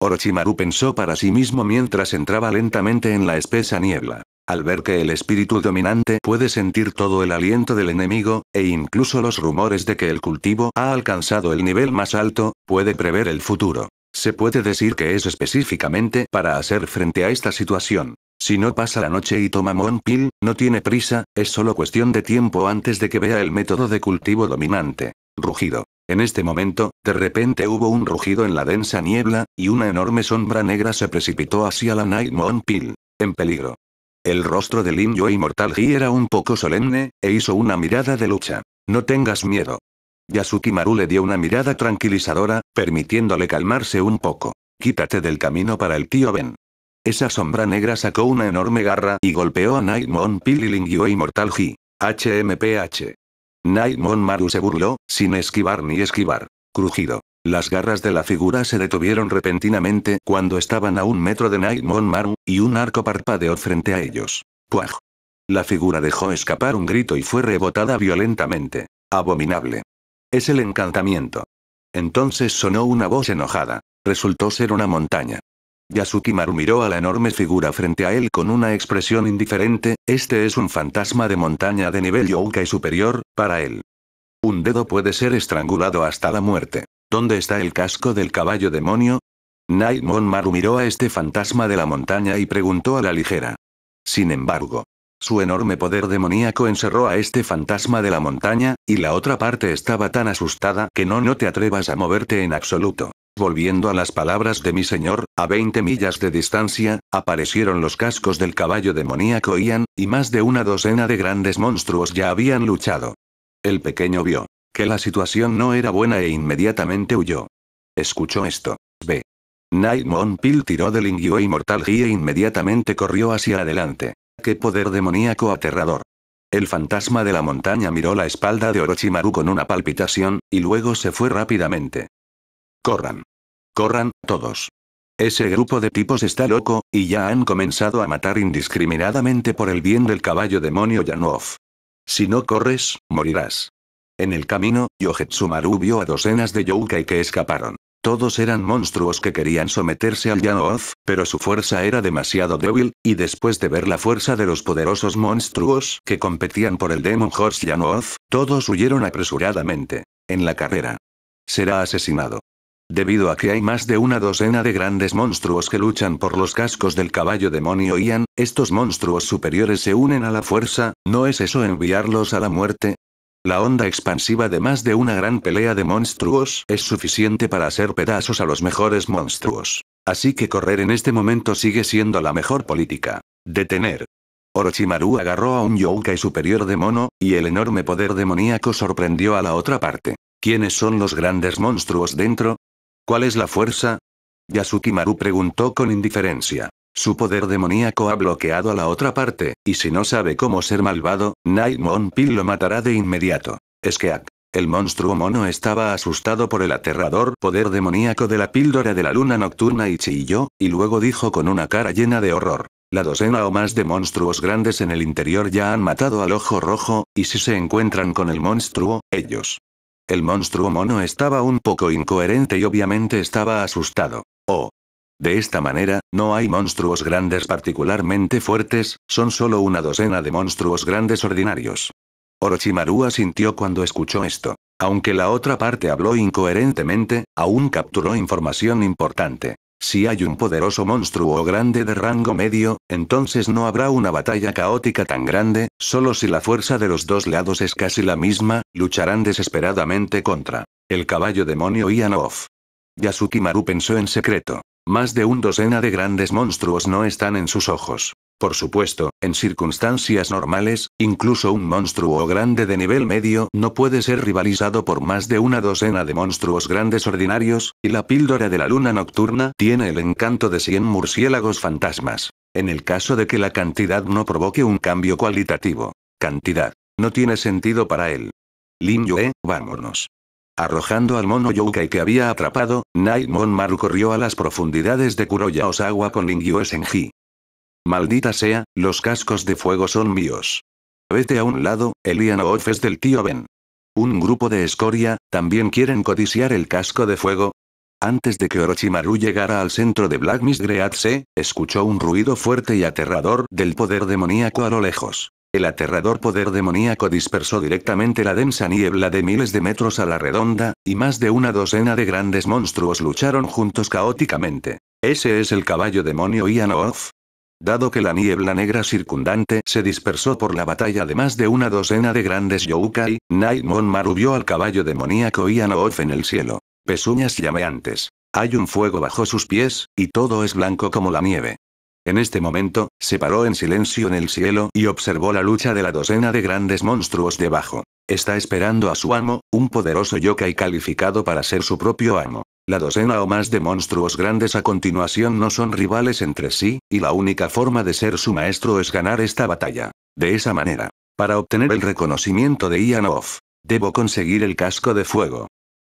Orochimaru pensó para sí mismo mientras entraba lentamente en la espesa niebla. Al ver que el espíritu dominante puede sentir todo el aliento del enemigo, e incluso los rumores de que el cultivo ha alcanzado el nivel más alto, puede prever el futuro. Se puede decir que es específicamente para hacer frente a esta situación. Si no pasa la noche y toma Mon no tiene prisa, es solo cuestión de tiempo antes de que vea el método de cultivo dominante. Rugido. En este momento, de repente hubo un rugido en la densa niebla, y una enorme sombra negra se precipitó hacia la Night Pill. En peligro. El rostro de Lin Immortal Mortal era un poco solemne, e hizo una mirada de lucha. No tengas miedo. Yasuki Maru le dio una mirada tranquilizadora, permitiéndole calmarse un poco. Quítate del camino para el tío Ben. Esa sombra negra sacó una enorme garra y golpeó a Nightmon Pill y Lin Yue Mortal HMPH. Naimon Maru se burló, sin esquivar ni esquivar. Crujido. Las garras de la figura se detuvieron repentinamente cuando estaban a un metro de Naimon Maru, y un arco parpadeó frente a ellos. ¡Puaj! La figura dejó escapar un grito y fue rebotada violentamente. Abominable. Es el encantamiento. Entonces sonó una voz enojada. Resultó ser una montaña. Maru miró a la enorme figura frente a él con una expresión indiferente, este es un fantasma de montaña de nivel Yokai superior, para él. Un dedo puede ser estrangulado hasta la muerte. ¿Dónde está el casco del caballo demonio? Naimon Maru miró a este fantasma de la montaña y preguntó a la ligera. Sin embargo, su enorme poder demoníaco encerró a este fantasma de la montaña, y la otra parte estaba tan asustada que no no te atrevas a moverte en absoluto. Volviendo a las palabras de mi señor, a 20 millas de distancia, aparecieron los cascos del caballo demoníaco Ian, y más de una docena de grandes monstruos ya habían luchado. El pequeño vio que la situación no era buena e inmediatamente huyó. Escuchó esto. B. Nightmon Pil tiró del inguio inmortal y e inmediatamente corrió hacia adelante. ¡Qué poder demoníaco aterrador! El fantasma de la montaña miró la espalda de Orochimaru con una palpitación, y luego se fue rápidamente. Corran. Corran, todos. Ese grupo de tipos está loco, y ya han comenzado a matar indiscriminadamente por el bien del caballo demonio Yanov. Si no corres, morirás. En el camino, Yohetsumaru vio a docenas de Youkai que escaparon. Todos eran monstruos que querían someterse al Yanov, pero su fuerza era demasiado débil, y después de ver la fuerza de los poderosos monstruos que competían por el Demon Horse Yanov, todos huyeron apresuradamente. En la carrera. Será asesinado. Debido a que hay más de una docena de grandes monstruos que luchan por los cascos del caballo demonio Ian, estos monstruos superiores se unen a la fuerza, ¿no es eso enviarlos a la muerte? La onda expansiva de más de una gran pelea de monstruos es suficiente para hacer pedazos a los mejores monstruos. Así que correr en este momento sigue siendo la mejor política. Detener. Orochimaru agarró a un Yokai superior de mono, y el enorme poder demoníaco sorprendió a la otra parte. ¿Quiénes son los grandes monstruos dentro? ¿Cuál es la fuerza? Yasukimaru preguntó con indiferencia. Su poder demoníaco ha bloqueado a la otra parte, y si no sabe cómo ser malvado, Nightmon Pil lo matará de inmediato. Es que El monstruo mono estaba asustado por el aterrador poder demoníaco de la píldora de la luna nocturna y chilló, y luego dijo con una cara llena de horror. La docena o más de monstruos grandes en el interior ya han matado al ojo rojo, y si se encuentran con el monstruo, ellos el monstruo mono estaba un poco incoherente y obviamente estaba asustado. Oh. De esta manera, no hay monstruos grandes particularmente fuertes, son solo una docena de monstruos grandes ordinarios. Orochimaru sintió cuando escuchó esto. Aunque la otra parte habló incoherentemente, aún capturó información importante. Si hay un poderoso monstruo grande de rango medio, entonces no habrá una batalla caótica tan grande, solo si la fuerza de los dos lados es casi la misma, lucharán desesperadamente contra el caballo demonio Ianov. Yasuki Maru pensó en secreto. Más de un docena de grandes monstruos no están en sus ojos. Por supuesto, en circunstancias normales, incluso un monstruo grande de nivel medio no puede ser rivalizado por más de una docena de monstruos grandes ordinarios, y la píldora de la luna nocturna tiene el encanto de 100 murciélagos fantasmas. En el caso de que la cantidad no provoque un cambio cualitativo. Cantidad. No tiene sentido para él. Lin Yue, vámonos. Arrojando al mono Youkai que había atrapado, Naimon Maru corrió a las profundidades de Kuroya Osawa con Lin Yue Senji. Maldita sea, los cascos de fuego son míos. Vete a un lado, Elian Off es del tío Ben. Un grupo de escoria, también quieren codiciar el casco de fuego. Antes de que Orochimaru llegara al centro de Black Miss escuchó un ruido fuerte y aterrador del poder demoníaco a lo lejos. El aterrador poder demoníaco dispersó directamente la densa niebla de miles de metros a la redonda, y más de una docena de grandes monstruos lucharon juntos caóticamente. Ese es el caballo demonio Ian Dado que la niebla negra circundante se dispersó por la batalla de más de una docena de grandes yokai, Naimon Maru al caballo demoníaco off en el cielo. Pezuñas llameantes. Hay un fuego bajo sus pies, y todo es blanco como la nieve. En este momento, se paró en silencio en el cielo y observó la lucha de la docena de grandes monstruos debajo. Está esperando a su amo, un poderoso yokai calificado para ser su propio amo. La docena o más de monstruos grandes a continuación no son rivales entre sí, y la única forma de ser su maestro es ganar esta batalla. De esa manera. Para obtener el reconocimiento de Ianov, debo conseguir el casco de fuego.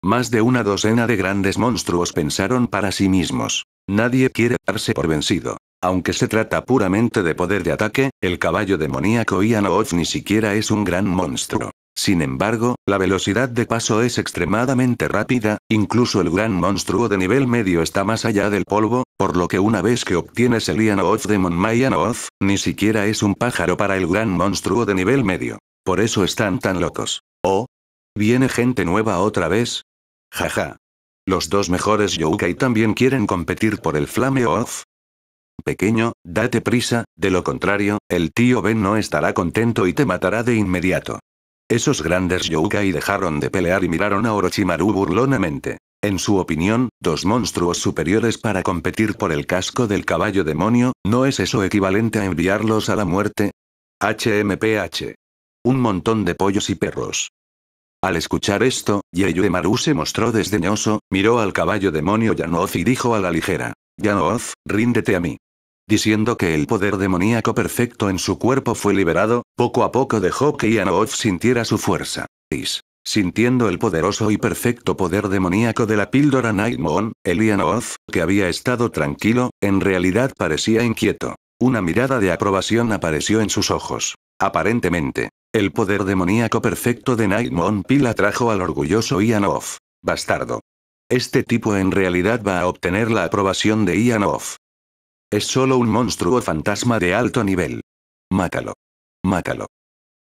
Más de una docena de grandes monstruos pensaron para sí mismos. Nadie quiere darse por vencido. Aunque se trata puramente de poder de ataque, el caballo demoníaco Ianov ni siquiera es un gran monstruo. Sin embargo, la velocidad de paso es extremadamente rápida, incluso el gran monstruo de nivel medio está más allá del polvo, por lo que una vez que obtienes el of de Off, ni siquiera es un pájaro para el gran monstruo de nivel medio. Por eso están tan locos. ¿Oh? ¿Viene gente nueva otra vez? Jaja. Los dos mejores Yokai también quieren competir por el Flame of. Pequeño, date prisa, de lo contrario, el tío Ben no estará contento y te matará de inmediato. Esos grandes Yokai dejaron de pelear y miraron a Orochimaru burlonamente. En su opinión, dos monstruos superiores para competir por el casco del caballo demonio, ¿no es eso equivalente a enviarlos a la muerte? HMPH. Un montón de pollos y perros. Al escuchar esto, Yeyue Maru se mostró desdeñoso, miró al caballo demonio Yanoz y dijo a la ligera. Yanoz, ríndete a mí diciendo que el poder demoníaco perfecto en su cuerpo fue liberado, poco a poco dejó que Ianov sintiera su fuerza. Is. Sintiendo el poderoso y perfecto poder demoníaco de la píldora Nightmon, ianov que había estado tranquilo, en realidad parecía inquieto. Una mirada de aprobación apareció en sus ojos. Aparentemente, el poder demoníaco perfecto de Nightmon Pila trajo al orgulloso Ianov. Bastardo. Este tipo en realidad va a obtener la aprobación de Ianov. Es solo un monstruo fantasma de alto nivel. Mátalo. Mátalo.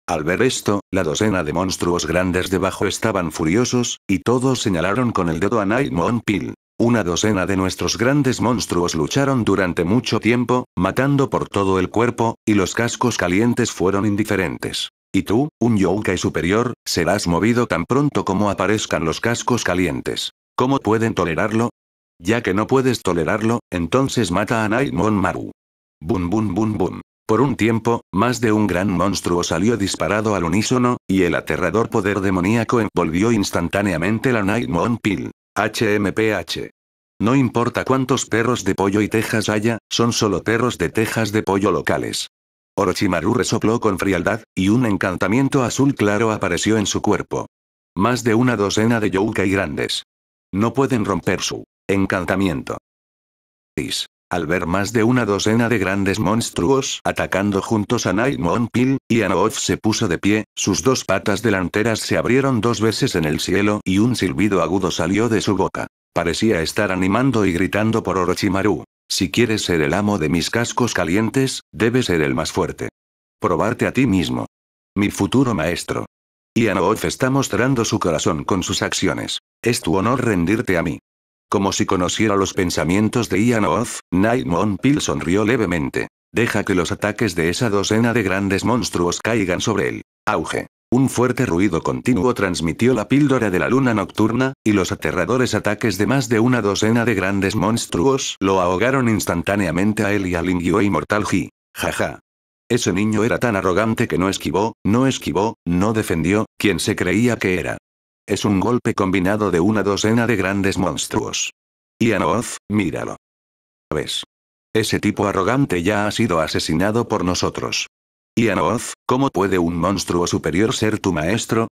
Al ver esto, la docena de monstruos grandes debajo estaban furiosos, y todos señalaron con el dedo a Naimon Pil. Una docena de nuestros grandes monstruos lucharon durante mucho tiempo, matando por todo el cuerpo, y los cascos calientes fueron indiferentes. Y tú, un Yokai superior, serás movido tan pronto como aparezcan los cascos calientes. ¿Cómo pueden tolerarlo? Ya que no puedes tolerarlo, entonces mata a Naimon Maru. Bum bum bum bum. Por un tiempo, más de un gran monstruo salió disparado al unísono, y el aterrador poder demoníaco envolvió instantáneamente la Naimon Pill. HMPH. No importa cuántos perros de pollo y tejas haya, son solo perros de tejas de pollo locales. Orochimaru resopló con frialdad, y un encantamiento azul claro apareció en su cuerpo. Más de una docena de yokai grandes. No pueden romper su Encantamiento. Al ver más de una docena de grandes monstruos atacando juntos a Naimon Pil, se puso de pie, sus dos patas delanteras se abrieron dos veces en el cielo y un silbido agudo salió de su boca. Parecía estar animando y gritando por Orochimaru. Si quieres ser el amo de mis cascos calientes, debes ser el más fuerte. Probarte a ti mismo. Mi futuro maestro. Ianof está mostrando su corazón con sus acciones. Es tu honor rendirte a mí. Como si conociera los pensamientos de Ian Oz, Nightmon sonrió levemente. Deja que los ataques de esa docena de grandes monstruos caigan sobre él. Auge. Un fuerte ruido continuo transmitió la píldora de la luna nocturna, y los aterradores ataques de más de una docena de grandes monstruos lo ahogaron instantáneamente a él y al immortal inmortal G. Jaja. Ese niño era tan arrogante que no esquivó, no esquivó, no defendió, quien se creía que era. Es un golpe combinado de una docena de grandes monstruos. Y míralo. ¿Ves? Ese tipo arrogante ya ha sido asesinado por nosotros. Y ¿cómo puede un monstruo superior ser tu maestro?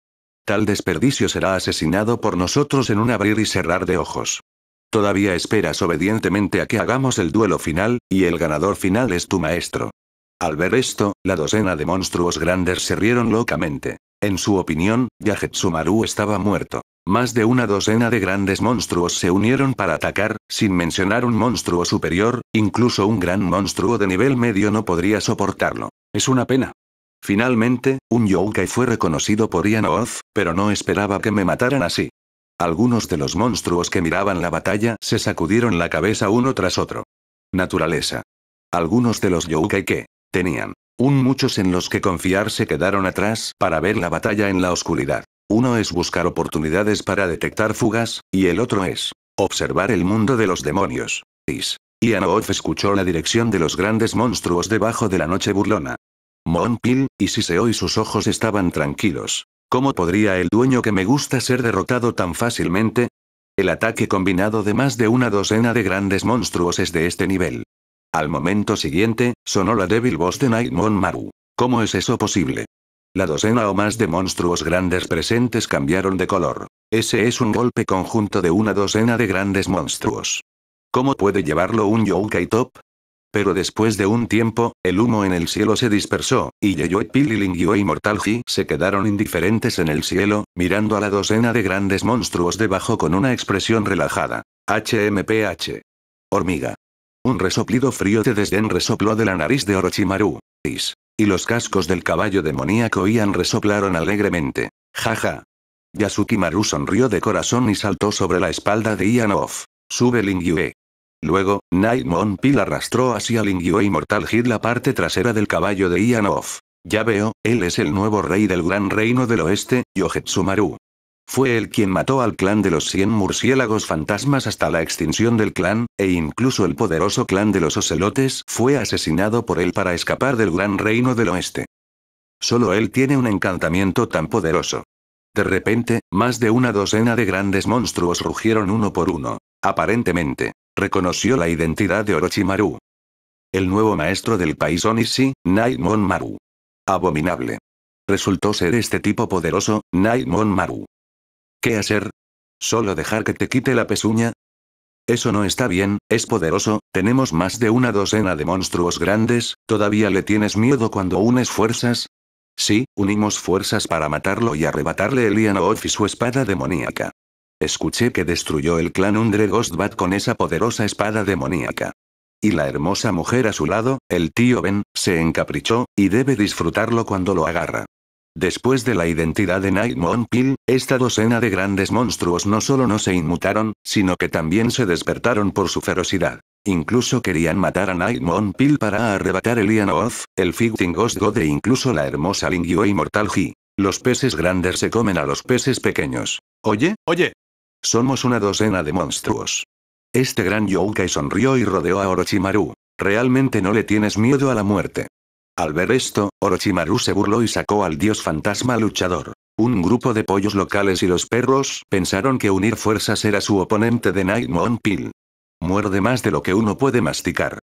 Tal desperdicio será asesinado por nosotros en un abrir y cerrar de ojos. Todavía esperas obedientemente a que hagamos el duelo final, y el ganador final es tu maestro. Al ver esto, la docena de monstruos grandes se rieron locamente. En su opinión, Yajetsumaru estaba muerto. Más de una docena de grandes monstruos se unieron para atacar, sin mencionar un monstruo superior, incluso un gran monstruo de nivel medio no podría soportarlo. Es una pena. Finalmente, un Yokai fue reconocido por Ian pero no esperaba que me mataran así. Algunos de los monstruos que miraban la batalla se sacudieron la cabeza uno tras otro. Naturaleza. Algunos de los Yokai que, Tenían un muchos en los que confiar se quedaron atrás para ver la batalla en la oscuridad. Uno es buscar oportunidades para detectar fugas, y el otro es observar el mundo de los demonios. Y Anof escuchó la dirección de los grandes monstruos debajo de la noche burlona. Monpil, y se y sus ojos estaban tranquilos. ¿Cómo podría el dueño que me gusta ser derrotado tan fácilmente? El ataque combinado de más de una docena de grandes monstruos es de este nivel. Al momento siguiente, sonó la débil voz de Naimon Maru. ¿Cómo es eso posible? La docena o más de monstruos grandes presentes cambiaron de color. Ese es un golpe conjunto de una docena de grandes monstruos. ¿Cómo puede llevarlo un Yokai Top? Pero después de un tiempo, el humo en el cielo se dispersó, y Yeyue Pililingyo y Mortalji se quedaron indiferentes en el cielo, mirando a la docena de grandes monstruos debajo con una expresión relajada. HMPH. Hormiga. Un resoplido frío de desdén resopló de la nariz de Orochimaru. Y los cascos del caballo demoníaco Ian resoplaron alegremente. Jaja. Yasuki Maru sonrió de corazón y saltó sobre la espalda de Ian Off. Sube Lingyue. Luego, Naimon Pil arrastró hacia Lingyue y Mortal Hit la parte trasera del caballo de Ian Off. Ya veo, él es el nuevo rey del gran reino del oeste, Yohetsumaru. Fue él quien mató al clan de los 100 murciélagos fantasmas hasta la extinción del clan, e incluso el poderoso clan de los ocelotes fue asesinado por él para escapar del gran reino del oeste. Solo él tiene un encantamiento tan poderoso. De repente, más de una docena de grandes monstruos rugieron uno por uno. Aparentemente, reconoció la identidad de Orochimaru. El nuevo maestro del país Onishi, Naimon Maru. Abominable. Resultó ser este tipo poderoso, Naimon Maru. ¿Qué hacer? ¿Solo dejar que te quite la pezuña? Eso no está bien, es poderoso, tenemos más de una docena de monstruos grandes, ¿todavía le tienes miedo cuando unes fuerzas? Sí, unimos fuerzas para matarlo y arrebatarle el Off y su espada demoníaca. Escuché que destruyó el clan Undre Ghostbat con esa poderosa espada demoníaca. Y la hermosa mujer a su lado, el tío Ben, se encaprichó, y debe disfrutarlo cuando lo agarra. Después de la identidad de Nightmon Pill, esta docena de grandes monstruos no solo no se inmutaron, sino que también se despertaron por su ferocidad. Incluso querían matar a Nightmon Pill para arrebatar el Ian el Fighting Ghost God e incluso la hermosa Lingyue y Mortal Los peces grandes se comen a los peces pequeños. Oye, oye. Somos una docena de monstruos. Este gran Yokai sonrió y rodeó a Orochimaru. Realmente no le tienes miedo a la muerte. Al ver esto, Orochimaru se burló y sacó al dios fantasma luchador. Un grupo de pollos locales y los perros pensaron que unir fuerzas era su oponente de Nightmon Pil. Muerde más de lo que uno puede masticar.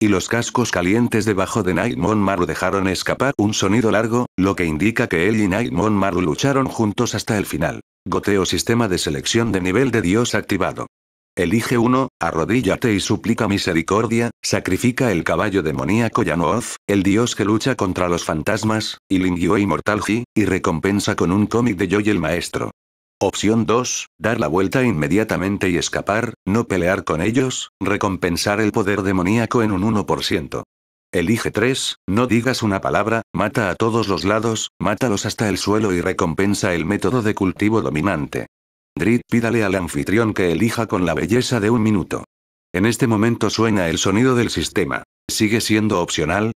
Y los cascos calientes debajo de Nightmon Maru dejaron escapar un sonido largo, lo que indica que él y Nightmon Maru lucharon juntos hasta el final. Goteo sistema de selección de nivel de dios activado. Elige 1, arrodíllate y suplica misericordia, sacrifica el caballo demoníaco Yanooth, el dios que lucha contra los fantasmas, y Immortal e Immortalji, y recompensa con un cómic de Joy el maestro. Opción 2, dar la vuelta inmediatamente y escapar, no pelear con ellos, recompensar el poder demoníaco en un 1%. Elige 3, no digas una palabra, mata a todos los lados, mátalos hasta el suelo y recompensa el método de cultivo dominante pídale al anfitrión que elija con la belleza de un minuto. En este momento suena el sonido del sistema. ¿Sigue siendo opcional?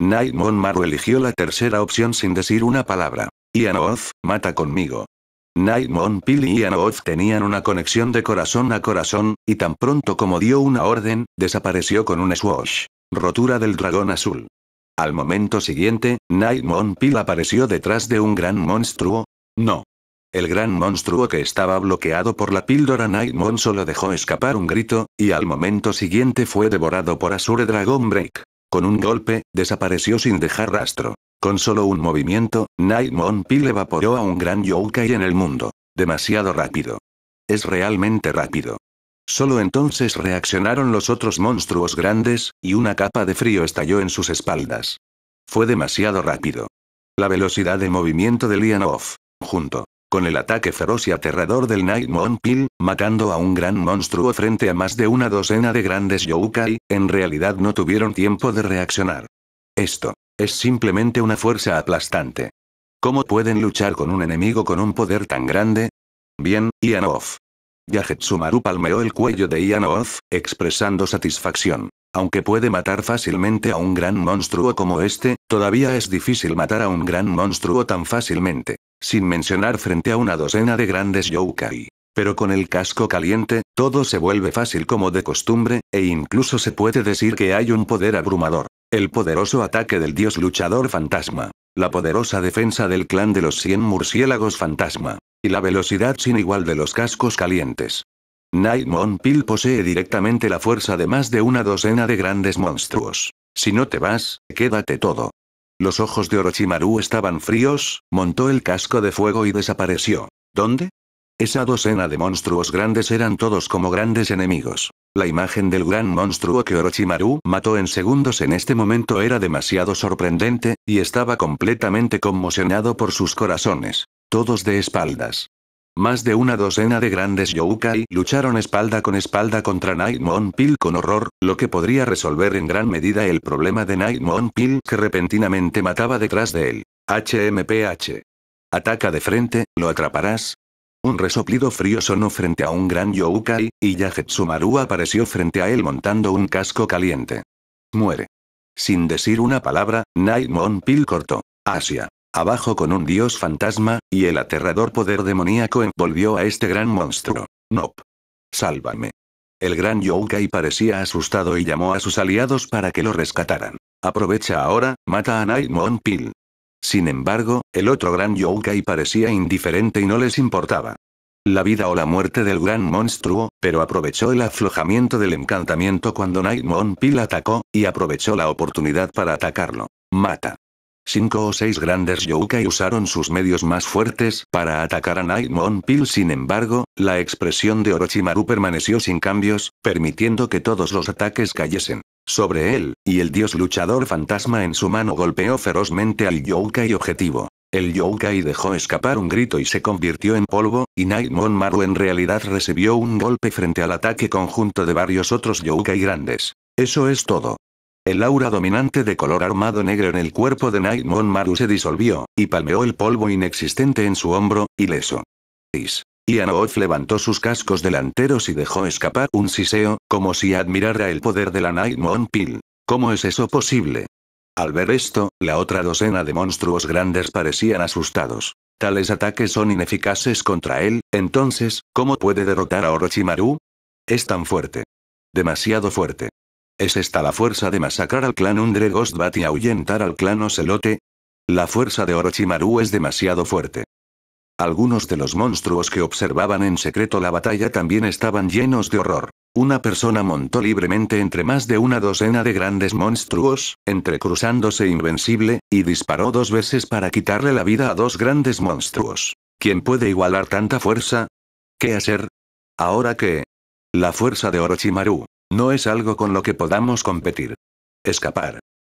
Nightmon Maru eligió la tercera opción sin decir una palabra. Ianoth mata conmigo. Nightmon Pill y Oth tenían una conexión de corazón a corazón, y tan pronto como dio una orden, desapareció con un swash. Rotura del dragón azul. Al momento siguiente, Nightmon Pil apareció detrás de un gran monstruo. No. El gran monstruo que estaba bloqueado por la píldora Nightmon solo dejó escapar un grito, y al momento siguiente fue devorado por Azure Dragon Break. Con un golpe, desapareció sin dejar rastro. Con solo un movimiento, Nightmon Pil evaporó a un gran Yokai en el mundo. Demasiado rápido. Es realmente rápido. Solo entonces reaccionaron los otros monstruos grandes, y una capa de frío estalló en sus espaldas. Fue demasiado rápido. La velocidad de movimiento de Lianov, junto con el ataque feroz y aterrador del Nightmon Pill, matando a un gran monstruo frente a más de una docena de grandes Youkai, en realidad no tuvieron tiempo de reaccionar. Esto es simplemente una fuerza aplastante. ¿Cómo pueden luchar con un enemigo con un poder tan grande? Bien, Ianov. Yajetsumaru palmeó el cuello de Ianov, expresando satisfacción. Aunque puede matar fácilmente a un gran monstruo como este, todavía es difícil matar a un gran monstruo tan fácilmente. Sin mencionar frente a una docena de grandes yokai. Pero con el casco caliente, todo se vuelve fácil como de costumbre, e incluso se puede decir que hay un poder abrumador. El poderoso ataque del dios luchador fantasma. La poderosa defensa del clan de los 100 murciélagos fantasma. Y la velocidad sin igual de los cascos calientes. Nightmon Pill posee directamente la fuerza de más de una docena de grandes monstruos. Si no te vas, quédate todo. Los ojos de Orochimaru estaban fríos, montó el casco de fuego y desapareció. ¿Dónde? Esa docena de monstruos grandes eran todos como grandes enemigos. La imagen del gran monstruo que Orochimaru mató en segundos en este momento era demasiado sorprendente, y estaba completamente conmocionado por sus corazones. Todos de espaldas. Más de una docena de grandes Youkai lucharon espalda con espalda contra Naimon Pill con horror, lo que podría resolver en gran medida el problema de Naimon Pill que repentinamente mataba detrás de él. HMPH. Ataca de frente, lo atraparás. Un resoplido frío sonó frente a un gran Youkai, y Yajetsumaru apareció frente a él montando un casco caliente. Muere. Sin decir una palabra, Naimon Pill cortó. Asia abajo con un dios fantasma, y el aterrador poder demoníaco envolvió a este gran monstruo. No. Sálvame. El gran Yokai parecía asustado y llamó a sus aliados para que lo rescataran. Aprovecha ahora, mata a Naimon Pil. Sin embargo, el otro gran Yokai parecía indiferente y no les importaba. La vida o la muerte del gran monstruo, pero aprovechó el aflojamiento del encantamiento cuando Nightmon Pil atacó, y aprovechó la oportunidad para atacarlo. Mata. Cinco o seis grandes Youkai usaron sus medios más fuertes para atacar a Naimon Pill. Sin embargo, la expresión de Orochimaru permaneció sin cambios, permitiendo que todos los ataques cayesen sobre él, y el dios luchador fantasma en su mano golpeó ferozmente al Youkai objetivo. El Youkai dejó escapar un grito y se convirtió en polvo, y Naimon Maru en realidad recibió un golpe frente al ataque conjunto de varios otros Youkai grandes. Eso es todo. El aura dominante de color armado negro en el cuerpo de Naimon Maru se disolvió, y palmeó el polvo inexistente en su hombro, ileso. Is. Anooth levantó sus cascos delanteros y dejó escapar un siseo, como si admirara el poder de la Naimon Pill. ¿Cómo es eso posible? Al ver esto, la otra docena de monstruos grandes parecían asustados. Tales ataques son ineficaces contra él, entonces, ¿cómo puede derrotar a Orochimaru? Es tan fuerte. Demasiado fuerte. ¿Es esta la fuerza de masacrar al clan Ghostbat y ahuyentar al clan Ocelote? La fuerza de Orochimaru es demasiado fuerte. Algunos de los monstruos que observaban en secreto la batalla también estaban llenos de horror. Una persona montó libremente entre más de una docena de grandes monstruos, entrecruzándose invencible, y disparó dos veces para quitarle la vida a dos grandes monstruos. ¿Quién puede igualar tanta fuerza? ¿Qué hacer? Ahora que... La fuerza de Orochimaru. No es algo con lo que podamos competir. Escapar.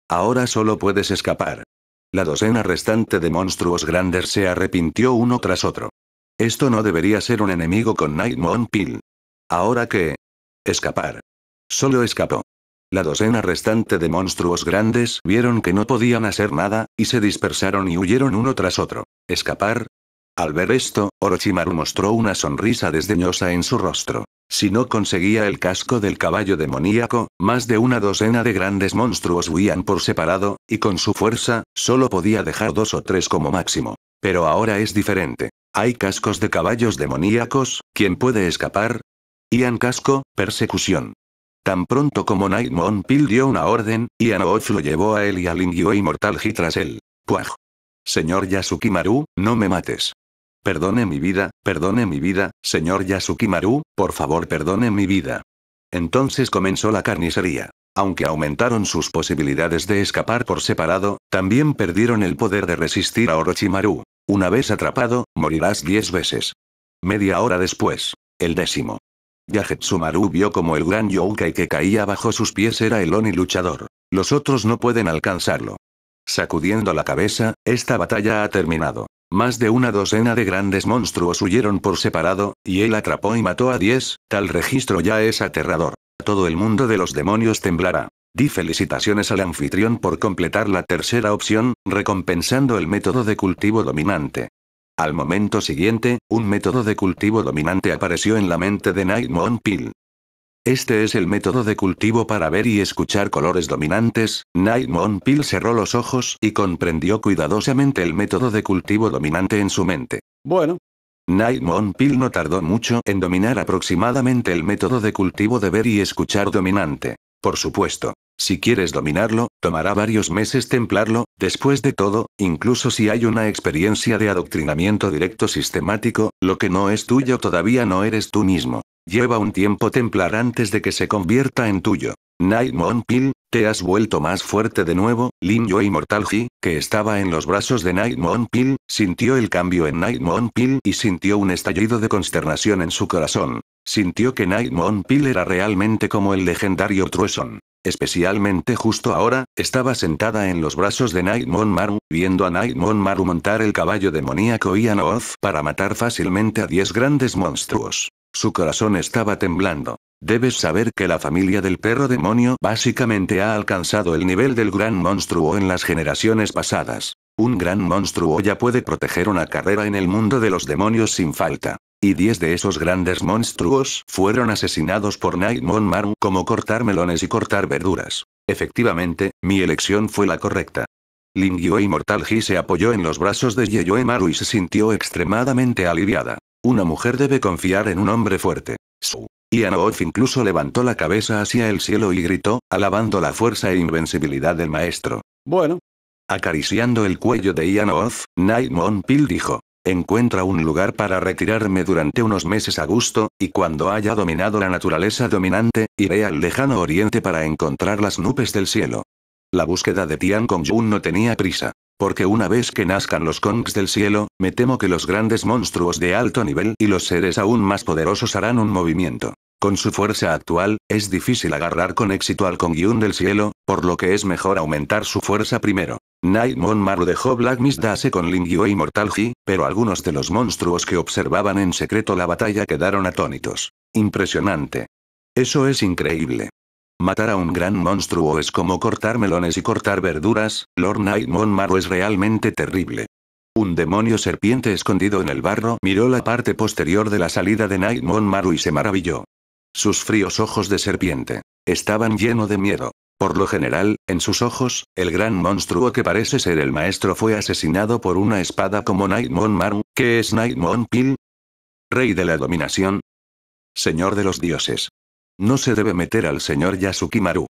Ahora solo puedes escapar. La docena restante de monstruos grandes se arrepintió uno tras otro. Esto no debería ser un enemigo con Nightmon Pill. Ahora que... Escapar. Solo escapó. La docena restante de monstruos grandes vieron que no podían hacer nada, y se dispersaron y huyeron uno tras otro. ¿Escapar? Al ver esto, Orochimaru mostró una sonrisa desdeñosa en su rostro. Si no conseguía el casco del caballo demoníaco, más de una docena de grandes monstruos huían por separado, y con su fuerza, solo podía dejar dos o tres como máximo. Pero ahora es diferente. Hay cascos de caballos demoníacos, ¿quién puede escapar? Ian Casco, persecución. Tan pronto como Nightmon Pil dio una orden, Ian Oth lo llevó a él y a inmortal y Mortal tras él. ¡Puaj! Señor Yasukimaru, no me mates. Perdone mi vida, perdone mi vida, señor Yasukimaru, por favor perdone mi vida. Entonces comenzó la carnicería. Aunque aumentaron sus posibilidades de escapar por separado, también perdieron el poder de resistir a Orochimaru. Una vez atrapado, morirás diez veces. Media hora después. El décimo. Yajetsumaru vio como el gran Youkai que caía bajo sus pies era el Oni luchador. Los otros no pueden alcanzarlo. Sacudiendo la cabeza, esta batalla ha terminado. Más de una docena de grandes monstruos huyeron por separado, y él atrapó y mató a diez, tal registro ya es aterrador. Todo el mundo de los demonios temblará. Di felicitaciones al anfitrión por completar la tercera opción, recompensando el método de cultivo dominante. Al momento siguiente, un método de cultivo dominante apareció en la mente de Nightmon Pill. Este es el método de cultivo para ver y escuchar colores dominantes. Nightmon Pil cerró los ojos y comprendió cuidadosamente el método de cultivo dominante en su mente. Bueno. Nightmon Pil no tardó mucho en dominar aproximadamente el método de cultivo de ver y escuchar dominante. Por supuesto, si quieres dominarlo, tomará varios meses templarlo, después de todo, incluso si hay una experiencia de adoctrinamiento directo sistemático, lo que no es tuyo todavía no eres tú mismo. Lleva un tiempo templar antes de que se convierta en tuyo. Nightmon Pil, te has vuelto más fuerte de nuevo, Lin Yo Immortal He, que estaba en los brazos de Nightmon Pil, sintió el cambio en Nightmon Pil y sintió un estallido de consternación en su corazón. Sintió que Nightmon Pill era realmente como el legendario Trueson. Especialmente justo ahora, estaba sentada en los brazos de Nightmon Maru, viendo a Nightmon Maru montar el caballo demoníaco Ian Oz para matar fácilmente a 10 grandes monstruos. Su corazón estaba temblando. Debes saber que la familia del perro demonio básicamente ha alcanzado el nivel del gran monstruo en las generaciones pasadas. Un gran monstruo ya puede proteger una carrera en el mundo de los demonios sin falta. Y 10 de esos grandes monstruos fueron asesinados por Nightmon Maru como cortar melones y cortar verduras. Efectivamente, mi elección fue la correcta. Lingyue Immortal Ji se apoyó en los brazos de Yeyue Maru y se sintió extremadamente aliviada. Una mujer debe confiar en un hombre fuerte. Su. Ianoff incluso levantó la cabeza hacia el cielo y gritó, alabando la fuerza e invencibilidad del maestro. Bueno. Acariciando el cuello de Ianoff, Naimon Pil dijo. Encuentra un lugar para retirarme durante unos meses a gusto, y cuando haya dominado la naturaleza dominante, iré al lejano oriente para encontrar las nubes del cielo. La búsqueda de Tian Kong Yun no tenía prisa. Porque una vez que nazcan los Kongs del cielo, me temo que los grandes monstruos de alto nivel y los seres aún más poderosos harán un movimiento. Con su fuerza actual, es difícil agarrar con éxito al Kong Yun del cielo, por lo que es mejor aumentar su fuerza primero. Nightmon Maru dejó Black Mist Dase con Ling Yue y Mortal pero algunos de los monstruos que observaban en secreto la batalla quedaron atónitos. Impresionante. Eso es increíble. Matar a un gran monstruo es como cortar melones y cortar verduras, Lord Nightmon Maru es realmente terrible. Un demonio serpiente escondido en el barro miró la parte posterior de la salida de Nightmon Maru y se maravilló. Sus fríos ojos de serpiente. Estaban llenos de miedo. Por lo general, en sus ojos, el gran monstruo que parece ser el maestro fue asesinado por una espada como Nightmon Maru, que es Nightmon Pil. Rey de la dominación. Señor de los dioses. No se debe meter al señor Yasukimaru.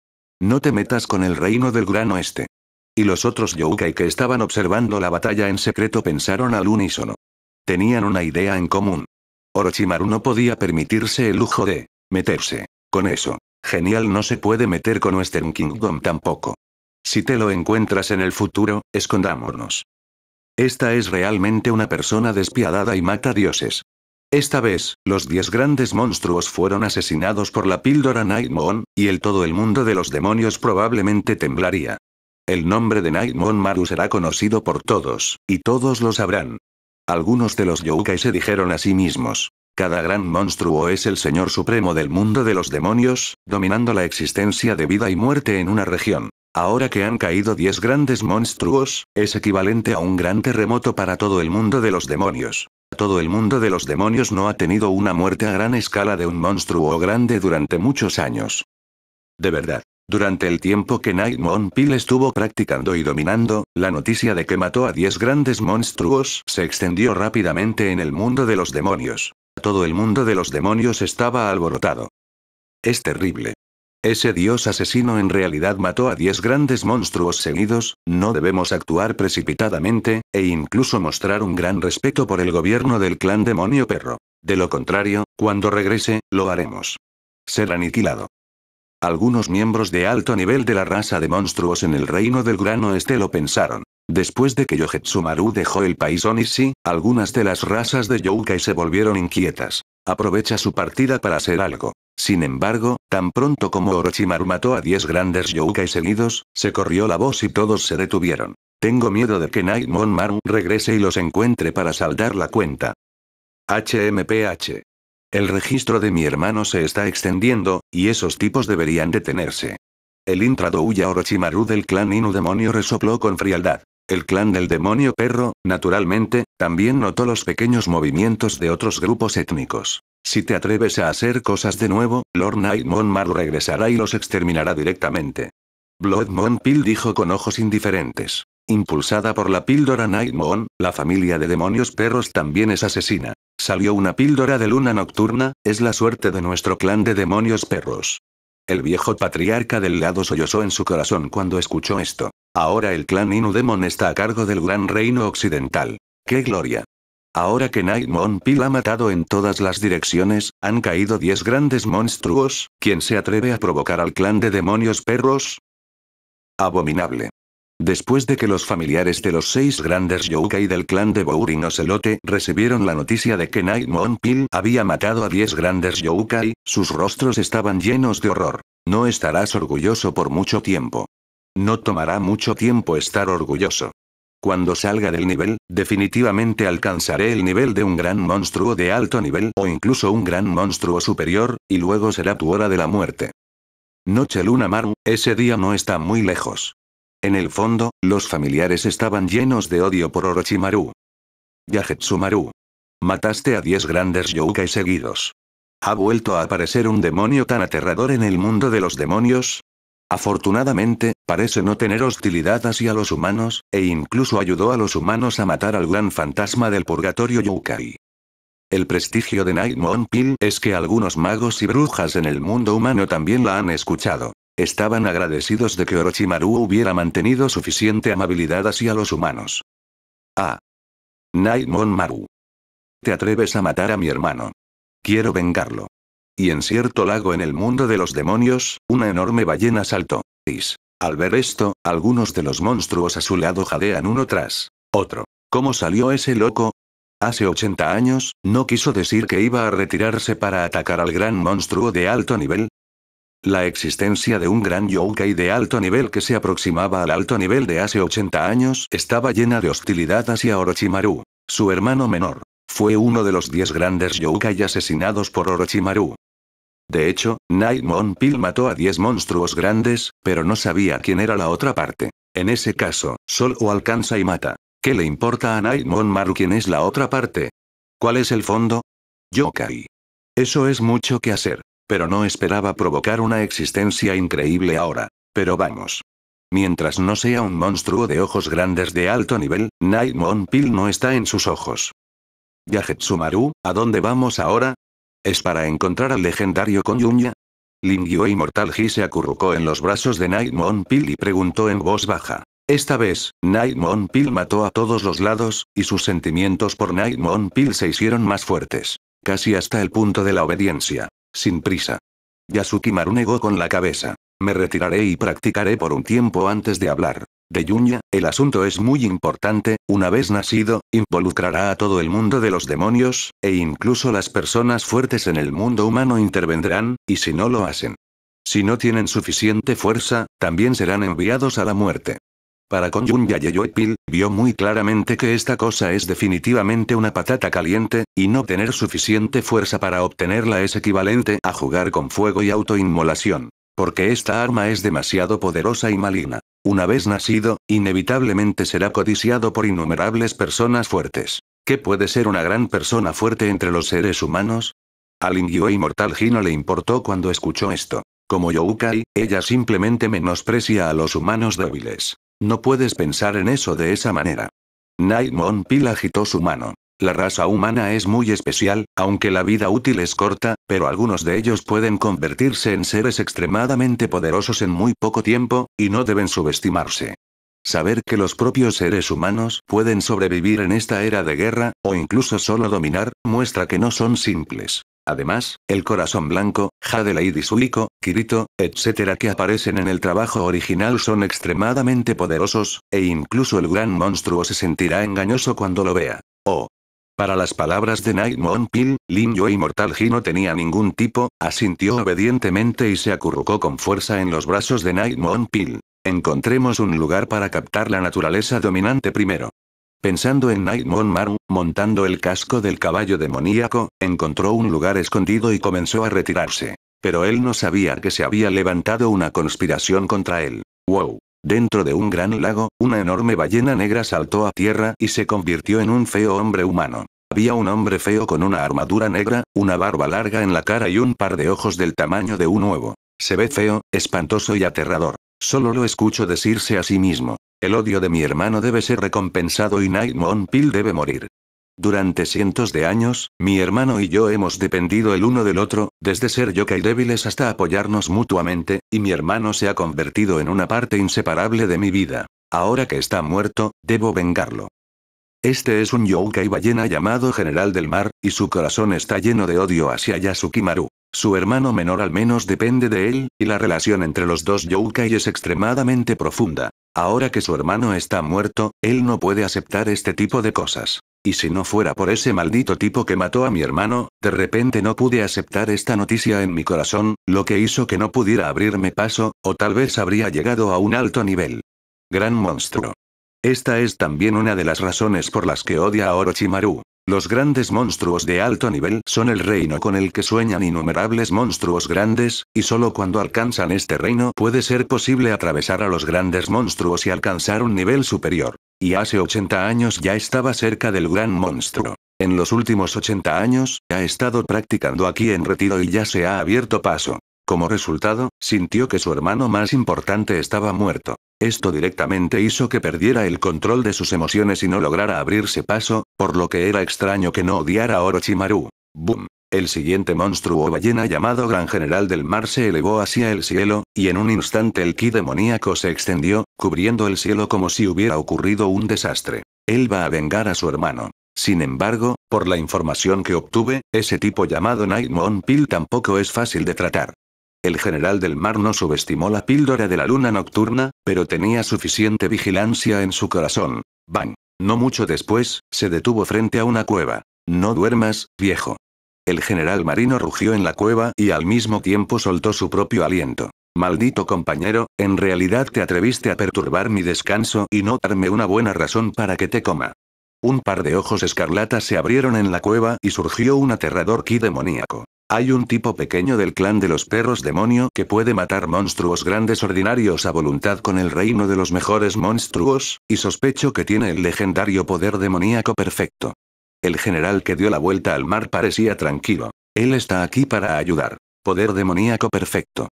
No te metas con el reino del Gran Oeste. Y los otros Yokai que estaban observando la batalla en secreto pensaron al unísono. Tenían una idea en común. Orochimaru no podía permitirse el lujo de meterse con eso. Genial no se puede meter con Western Kingdom tampoco. Si te lo encuentras en el futuro, escondámonos. Esta es realmente una persona despiadada y mata dioses. Esta vez, los diez grandes monstruos fueron asesinados por la píldora Naimon y el todo el mundo de los demonios probablemente temblaría. El nombre de Naimon Maru será conocido por todos, y todos lo sabrán. Algunos de los yokai se dijeron a sí mismos. Cada gran monstruo es el señor supremo del mundo de los demonios, dominando la existencia de vida y muerte en una región. Ahora que han caído 10 grandes monstruos, es equivalente a un gran terremoto para todo el mundo de los demonios. Todo el mundo de los demonios no ha tenido una muerte a gran escala de un monstruo grande durante muchos años. De verdad. Durante el tiempo que Nightmon estuvo practicando y dominando, la noticia de que mató a 10 grandes monstruos se extendió rápidamente en el mundo de los demonios. Todo el mundo de los demonios estaba alborotado. Es terrible. Ese dios asesino en realidad mató a diez grandes monstruos seguidos, no debemos actuar precipitadamente, e incluso mostrar un gran respeto por el gobierno del clan demonio perro. De lo contrario, cuando regrese, lo haremos. Ser aniquilado. Algunos miembros de alto nivel de la raza de monstruos en el reino del Gran este lo pensaron. Después de que Yohetsumaru dejó el país Onishi, algunas de las razas de Youkai se volvieron inquietas. Aprovecha su partida para hacer algo. Sin embargo, tan pronto como Orochimaru mató a 10 grandes Youkai seguidos, se corrió la voz y todos se detuvieron. Tengo miedo de que Naimon Maru regrese y los encuentre para saldar la cuenta. HMPH. El registro de mi hermano se está extendiendo, y esos tipos deberían detenerse. El intrado huya Orochimaru del clan Inu demonio resopló con frialdad. El clan del demonio perro, naturalmente, también notó los pequeños movimientos de otros grupos étnicos. Si te atreves a hacer cosas de nuevo, Lord Nightmon Mar regresará y los exterminará directamente. Bloodmon Pill dijo con ojos indiferentes. Impulsada por la píldora Nightmon, la familia de demonios perros también es asesina. Salió una píldora de luna nocturna, es la suerte de nuestro clan de demonios perros. El viejo patriarca del lado sollozó en su corazón cuando escuchó esto. Ahora el clan Inu Demon está a cargo del gran reino occidental. ¡Qué gloria! Ahora que Nightmon Pil ha matado en todas las direcciones, han caído 10 grandes monstruos, ¿quién se atreve a provocar al clan de demonios perros? Abominable. Después de que los familiares de los seis grandes Yokai del clan de Bourin Ocelote recibieron la noticia de que Nightmon Pil había matado a 10 grandes Yokai, sus rostros estaban llenos de horror. No estarás orgulloso por mucho tiempo. No tomará mucho tiempo estar orgulloso. Cuando salga del nivel, definitivamente alcanzaré el nivel de un gran monstruo de alto nivel o incluso un gran monstruo superior, y luego será tu hora de la muerte. Noche Luna Maru, ese día no está muy lejos. En el fondo, los familiares estaban llenos de odio por Orochimaru. Yajetsumaru. Mataste a 10 grandes Yokai seguidos. ¿Ha vuelto a aparecer un demonio tan aterrador en el mundo de los demonios? Afortunadamente, parece no tener hostilidad hacia los humanos, e incluso ayudó a los humanos a matar al gran fantasma del purgatorio Yukai. El prestigio de Nightmon Pill es que algunos magos y brujas en el mundo humano también la han escuchado. Estaban agradecidos de que Orochimaru hubiera mantenido suficiente amabilidad hacia los humanos. Ah. Nightmon Maru. Te atreves a matar a mi hermano. Quiero vengarlo. Y en cierto lago en el mundo de los demonios, una enorme ballena saltó. Al ver esto, algunos de los monstruos a su lado jadean uno tras otro. ¿Cómo salió ese loco? Hace 80 años, ¿no quiso decir que iba a retirarse para atacar al gran monstruo de alto nivel? La existencia de un gran yokai de alto nivel que se aproximaba al alto nivel de hace 80 años estaba llena de hostilidad hacia Orochimaru, su hermano menor. Fue uno de los 10 grandes yokai asesinados por Orochimaru. De hecho, Nightmon Pill mató a 10 monstruos grandes, pero no sabía quién era la otra parte. En ese caso, solo alcanza y mata. ¿Qué le importa a Nightmon Maru quién es la otra parte? ¿Cuál es el fondo? Yokai. Eso es mucho que hacer, pero no esperaba provocar una existencia increíble ahora. Pero vamos. Mientras no sea un monstruo de ojos grandes de alto nivel, Nightmon Pill no está en sus ojos. Yajetsumaru, ¿a dónde vamos ahora? ¿Es para encontrar al legendario Konyunya? y Mortal Ji se acurrucó en los brazos de Nightmon Pil y preguntó en voz baja. Esta vez, Nightmon Pil mató a todos los lados, y sus sentimientos por Nightmon Pil se hicieron más fuertes. Casi hasta el punto de la obediencia. Sin prisa. Yasuki Maru negó con la cabeza. Me retiraré y practicaré por un tiempo antes de hablar de Yunya, el asunto es muy importante, una vez nacido, involucrará a todo el mundo de los demonios, e incluso las personas fuertes en el mundo humano intervendrán, y si no lo hacen. Si no tienen suficiente fuerza, también serán enviados a la muerte. Para con Yunya Yeyoepil, vio muy claramente que esta cosa es definitivamente una patata caliente, y no tener suficiente fuerza para obtenerla es equivalente a jugar con fuego y autoinmolación. Porque esta arma es demasiado poderosa y maligna. Una vez nacido, inevitablemente será codiciado por innumerables personas fuertes. ¿Qué puede ser una gran persona fuerte entre los seres humanos? Al y Mortal inmortal no le importó cuando escuchó esto. Como Youkai, ella simplemente menosprecia a los humanos débiles. No puedes pensar en eso de esa manera. Naimon Pil agitó su mano. La raza humana es muy especial, aunque la vida útil es corta, pero algunos de ellos pueden convertirse en seres extremadamente poderosos en muy poco tiempo, y no deben subestimarse. Saber que los propios seres humanos pueden sobrevivir en esta era de guerra, o incluso solo dominar, muestra que no son simples. Además, el corazón blanco, Jade y Suiko, Kirito, etc. que aparecen en el trabajo original son extremadamente poderosos, e incluso el gran monstruo se sentirá engañoso cuando lo vea. Para las palabras de Nightmon Pil, Lin Yo Mortal ji no tenía ningún tipo, asintió obedientemente y se acurrucó con fuerza en los brazos de Nightmon Pil. Encontremos un lugar para captar la naturaleza dominante primero. Pensando en Nightmon Maru, montando el casco del caballo demoníaco, encontró un lugar escondido y comenzó a retirarse. Pero él no sabía que se había levantado una conspiración contra él. Wow. Dentro de un gran lago, una enorme ballena negra saltó a tierra y se convirtió en un feo hombre humano. Había un hombre feo con una armadura negra, una barba larga en la cara y un par de ojos del tamaño de un huevo. Se ve feo, espantoso y aterrador. Solo lo escucho decirse a sí mismo. El odio de mi hermano debe ser recompensado y Naimon Pill debe morir. Durante cientos de años, mi hermano y yo hemos dependido el uno del otro, desde ser yokai débiles hasta apoyarnos mutuamente, y mi hermano se ha convertido en una parte inseparable de mi vida. Ahora que está muerto, debo vengarlo. Este es un yokai ballena llamado General del Mar, y su corazón está lleno de odio hacia Yasukimaru. Su hermano menor al menos depende de él, y la relación entre los dos Yokai es extremadamente profunda. Ahora que su hermano está muerto, él no puede aceptar este tipo de cosas. Y si no fuera por ese maldito tipo que mató a mi hermano, de repente no pude aceptar esta noticia en mi corazón, lo que hizo que no pudiera abrirme paso, o tal vez habría llegado a un alto nivel. Gran monstruo. Esta es también una de las razones por las que odia a Orochimaru. Los grandes monstruos de alto nivel son el reino con el que sueñan innumerables monstruos grandes, y solo cuando alcanzan este reino puede ser posible atravesar a los grandes monstruos y alcanzar un nivel superior. Y hace 80 años ya estaba cerca del gran monstruo. En los últimos 80 años, ha estado practicando aquí en retiro y ya se ha abierto paso. Como resultado, sintió que su hermano más importante estaba muerto. Esto directamente hizo que perdiera el control de sus emociones y no lograra abrirse paso, por lo que era extraño que no odiara a Orochimaru. Boom. El siguiente monstruo o ballena llamado Gran General del Mar se elevó hacia el cielo, y en un instante el ki demoníaco se extendió, cubriendo el cielo como si hubiera ocurrido un desastre. Él va a vengar a su hermano. Sin embargo, por la información que obtuve, ese tipo llamado Nightmon Pill tampoco es fácil de tratar. El general del mar no subestimó la píldora de la luna nocturna, pero tenía suficiente vigilancia en su corazón. Bang. No mucho después, se detuvo frente a una cueva. No duermas, viejo. El general marino rugió en la cueva y al mismo tiempo soltó su propio aliento. Maldito compañero, en realidad te atreviste a perturbar mi descanso y no darme una buena razón para que te coma. Un par de ojos escarlatas se abrieron en la cueva y surgió un aterrador ki demoníaco. Hay un tipo pequeño del clan de los perros demonio que puede matar monstruos grandes ordinarios a voluntad con el reino de los mejores monstruos, y sospecho que tiene el legendario poder demoníaco perfecto. El general que dio la vuelta al mar parecía tranquilo. Él está aquí para ayudar. Poder demoníaco perfecto.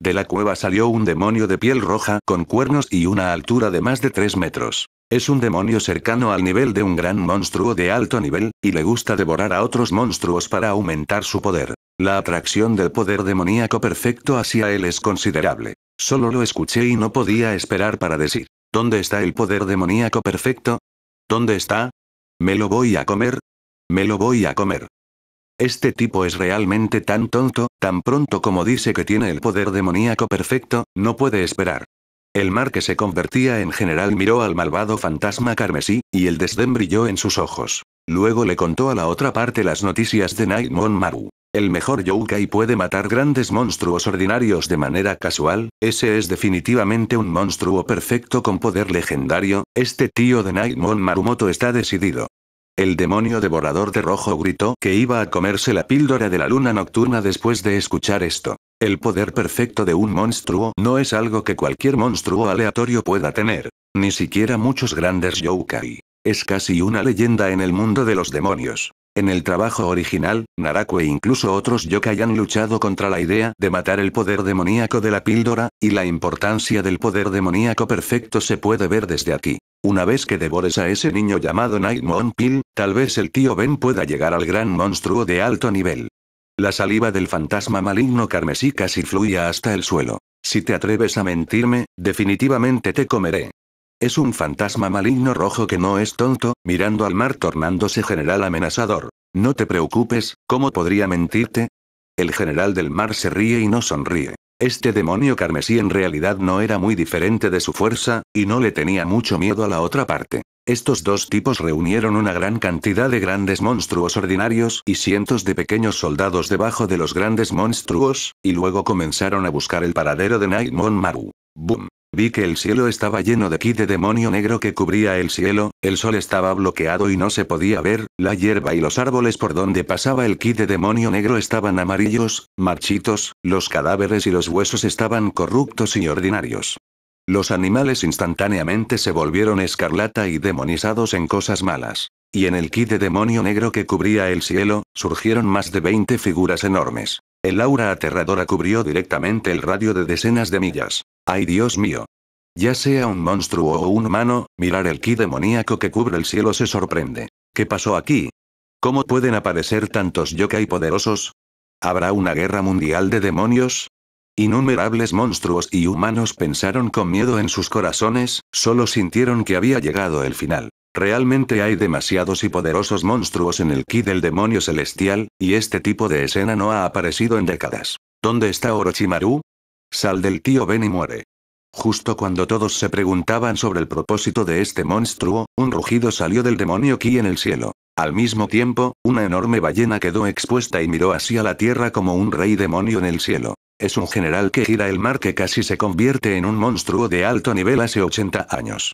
De la cueva salió un demonio de piel roja con cuernos y una altura de más de 3 metros. Es un demonio cercano al nivel de un gran monstruo de alto nivel, y le gusta devorar a otros monstruos para aumentar su poder. La atracción del poder demoníaco perfecto hacia él es considerable. Solo lo escuché y no podía esperar para decir, ¿dónde está el poder demoníaco perfecto? ¿Dónde está? ¿Me lo voy a comer? ¿Me lo voy a comer? Este tipo es realmente tan tonto, tan pronto como dice que tiene el poder demoníaco perfecto, no puede esperar. El mar que se convertía en general miró al malvado fantasma carmesí, y el desdén brilló en sus ojos. Luego le contó a la otra parte las noticias de Naimon Maru. El mejor Yokai puede matar grandes monstruos ordinarios de manera casual, ese es definitivamente un monstruo perfecto con poder legendario, este tío de Nightmon Marumoto está decidido. El demonio devorador de rojo gritó que iba a comerse la píldora de la luna nocturna después de escuchar esto. El poder perfecto de un monstruo no es algo que cualquier monstruo aleatorio pueda tener, ni siquiera muchos grandes yokai. Es casi una leyenda en el mundo de los demonios. En el trabajo original, Naraku e incluso otros yokai han luchado contra la idea de matar el poder demoníaco de la píldora, y la importancia del poder demoníaco perfecto se puede ver desde aquí. Una vez que devores a ese niño llamado Nightmon Pill, tal vez el tío Ben pueda llegar al gran monstruo de alto nivel. La saliva del fantasma maligno carmesí casi fluía hasta el suelo. Si te atreves a mentirme, definitivamente te comeré. Es un fantasma maligno rojo que no es tonto, mirando al mar tornándose general amenazador. No te preocupes, ¿cómo podría mentirte? El general del mar se ríe y no sonríe. Este demonio carmesí en realidad no era muy diferente de su fuerza, y no le tenía mucho miedo a la otra parte. Estos dos tipos reunieron una gran cantidad de grandes monstruos ordinarios y cientos de pequeños soldados debajo de los grandes monstruos, y luego comenzaron a buscar el paradero de Nightmon Maru. ¡Boom! Vi que el cielo estaba lleno de ki de demonio negro que cubría el cielo, el sol estaba bloqueado y no se podía ver, la hierba y los árboles por donde pasaba el ki de demonio negro estaban amarillos, marchitos, los cadáveres y los huesos estaban corruptos y ordinarios. Los animales instantáneamente se volvieron escarlata y demonizados en cosas malas. Y en el ki de demonio negro que cubría el cielo, surgieron más de 20 figuras enormes. El aura aterradora cubrió directamente el radio de decenas de millas. ¡Ay Dios mío! Ya sea un monstruo o un humano, mirar el ki demoníaco que cubre el cielo se sorprende. ¿Qué pasó aquí? ¿Cómo pueden aparecer tantos yokai poderosos? ¿Habrá una guerra mundial de demonios? Innumerables monstruos y humanos pensaron con miedo en sus corazones, solo sintieron que había llegado el final. Realmente hay demasiados y poderosos monstruos en el ki del demonio celestial, y este tipo de escena no ha aparecido en décadas. ¿Dónde está Orochimaru? Sal del tío Ben y muere. Justo cuando todos se preguntaban sobre el propósito de este monstruo, un rugido salió del demonio Ki en el cielo. Al mismo tiempo, una enorme ballena quedó expuesta y miró hacia la tierra como un rey demonio en el cielo. Es un general que gira el mar que casi se convierte en un monstruo de alto nivel hace 80 años.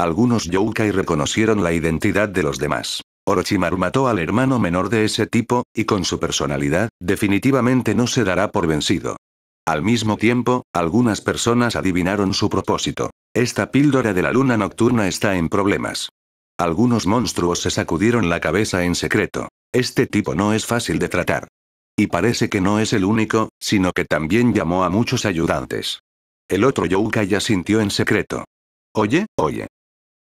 Algunos Youkai reconocieron la identidad de los demás. Orochimaru mató al hermano menor de ese tipo, y con su personalidad, definitivamente no se dará por vencido. Al mismo tiempo, algunas personas adivinaron su propósito. Esta píldora de la luna nocturna está en problemas. Algunos monstruos se sacudieron la cabeza en secreto. Este tipo no es fácil de tratar. Y parece que no es el único, sino que también llamó a muchos ayudantes. El otro ya sintió en secreto. Oye, oye,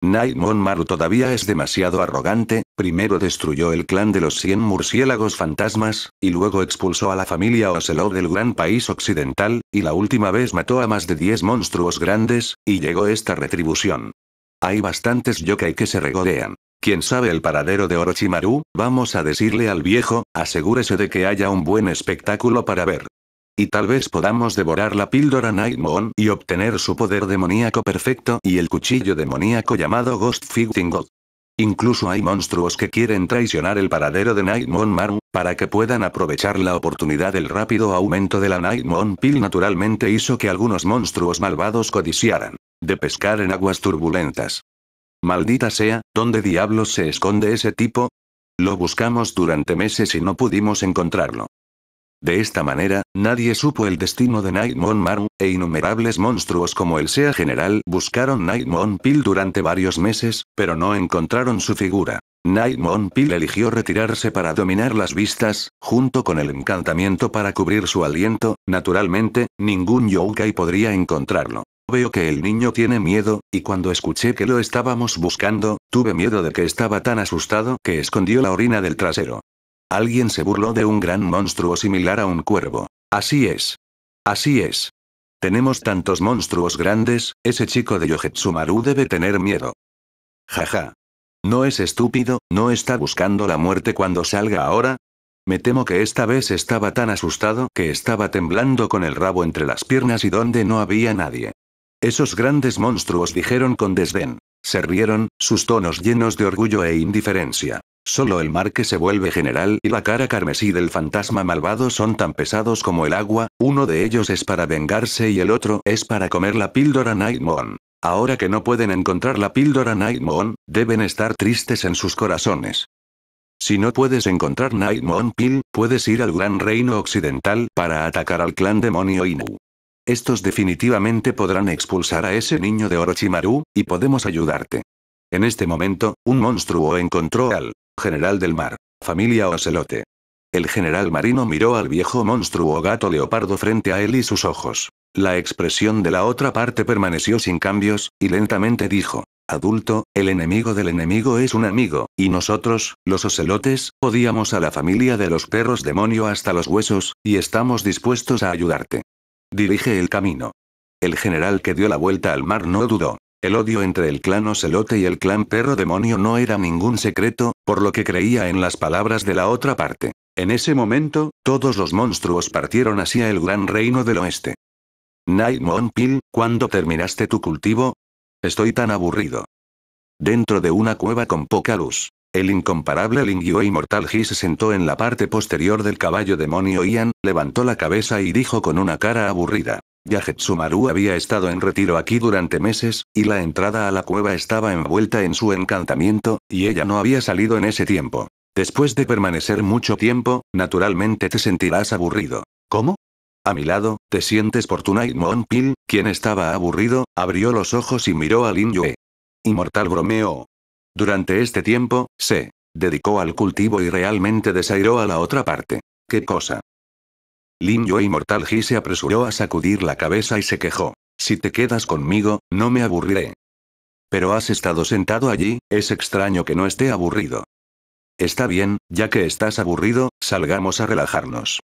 Naimon Maru todavía es demasiado arrogante, primero destruyó el clan de los 100 murciélagos fantasmas, y luego expulsó a la familia Ocelot del gran país occidental, y la última vez mató a más de 10 monstruos grandes, y llegó esta retribución. Hay bastantes yokai que se regodean. ¿Quién sabe el paradero de Orochimaru, vamos a decirle al viejo, asegúrese de que haya un buen espectáculo para ver. Y tal vez podamos devorar la píldora Nightmon y obtener su poder demoníaco perfecto y el cuchillo demoníaco llamado Ghost Fighting Incluso hay monstruos que quieren traicionar el paradero de Nightmon Maru, para que puedan aprovechar la oportunidad del rápido aumento de la Nightmon Pill naturalmente hizo que algunos monstruos malvados codiciaran. De pescar en aguas turbulentas. Maldita sea, ¿dónde diablos se esconde ese tipo? Lo buscamos durante meses y no pudimos encontrarlo. De esta manera, nadie supo el destino de Nightmon Maru, e innumerables monstruos como el Sea General buscaron Nightmon Pill durante varios meses, pero no encontraron su figura. Nightmon Pill eligió retirarse para dominar las vistas, junto con el encantamiento para cubrir su aliento, naturalmente, ningún yokai podría encontrarlo. Veo que el niño tiene miedo, y cuando escuché que lo estábamos buscando, tuve miedo de que estaba tan asustado que escondió la orina del trasero. Alguien se burló de un gran monstruo similar a un cuervo. Así es. Así es. Tenemos tantos monstruos grandes, ese chico de yohetsumaru debe tener miedo. Jaja. No es estúpido, no está buscando la muerte cuando salga ahora. Me temo que esta vez estaba tan asustado que estaba temblando con el rabo entre las piernas y donde no había nadie. Esos grandes monstruos dijeron con desdén. Se rieron, sus tonos llenos de orgullo e indiferencia. Solo el mar que se vuelve general y la cara carmesí del fantasma malvado son tan pesados como el agua, uno de ellos es para vengarse y el otro es para comer la píldora Nightmon. Ahora que no pueden encontrar la píldora Nightmon, deben estar tristes en sus corazones. Si no puedes encontrar Nightmon Pill, puedes ir al Gran Reino Occidental para atacar al clan demonio Inu. Estos definitivamente podrán expulsar a ese niño de Orochimaru, y podemos ayudarte. En este momento, un monstruo encontró al General del mar. Familia Ocelote. El general marino miró al viejo monstruo gato leopardo frente a él y sus ojos. La expresión de la otra parte permaneció sin cambios, y lentamente dijo, Adulto, el enemigo del enemigo es un amigo, y nosotros, los ocelotes, odiamos a la familia de los perros demonio hasta los huesos, y estamos dispuestos a ayudarte. Dirige el camino. El general que dio la vuelta al mar no dudó. El odio entre el clan Ocelote y el clan Perro Demonio no era ningún secreto, por lo que creía en las palabras de la otra parte. En ese momento, todos los monstruos partieron hacia el gran reino del oeste. Nightmon Pil, ¿cuándo terminaste tu cultivo? Estoy tan aburrido. Dentro de una cueva con poca luz, el incomparable y Inmortal He se sentó en la parte posterior del caballo demonio Ian, levantó la cabeza y dijo con una cara aburrida. Yajetsumaru había estado en retiro aquí durante meses, y la entrada a la cueva estaba envuelta en su encantamiento, y ella no había salido en ese tiempo. Después de permanecer mucho tiempo, naturalmente te sentirás aburrido. ¿Cómo? A mi lado, te sientes por Tunaimon Pil, quien estaba aburrido, abrió los ojos y miró al Yue. Inmortal bromeó. Durante este tiempo, se dedicó al cultivo y realmente desairó a la otra parte. ¿Qué cosa? Lin Yue Mortal Ji se apresuró a sacudir la cabeza y se quejó. Si te quedas conmigo, no me aburriré. Pero has estado sentado allí, es extraño que no esté aburrido. Está bien, ya que estás aburrido, salgamos a relajarnos.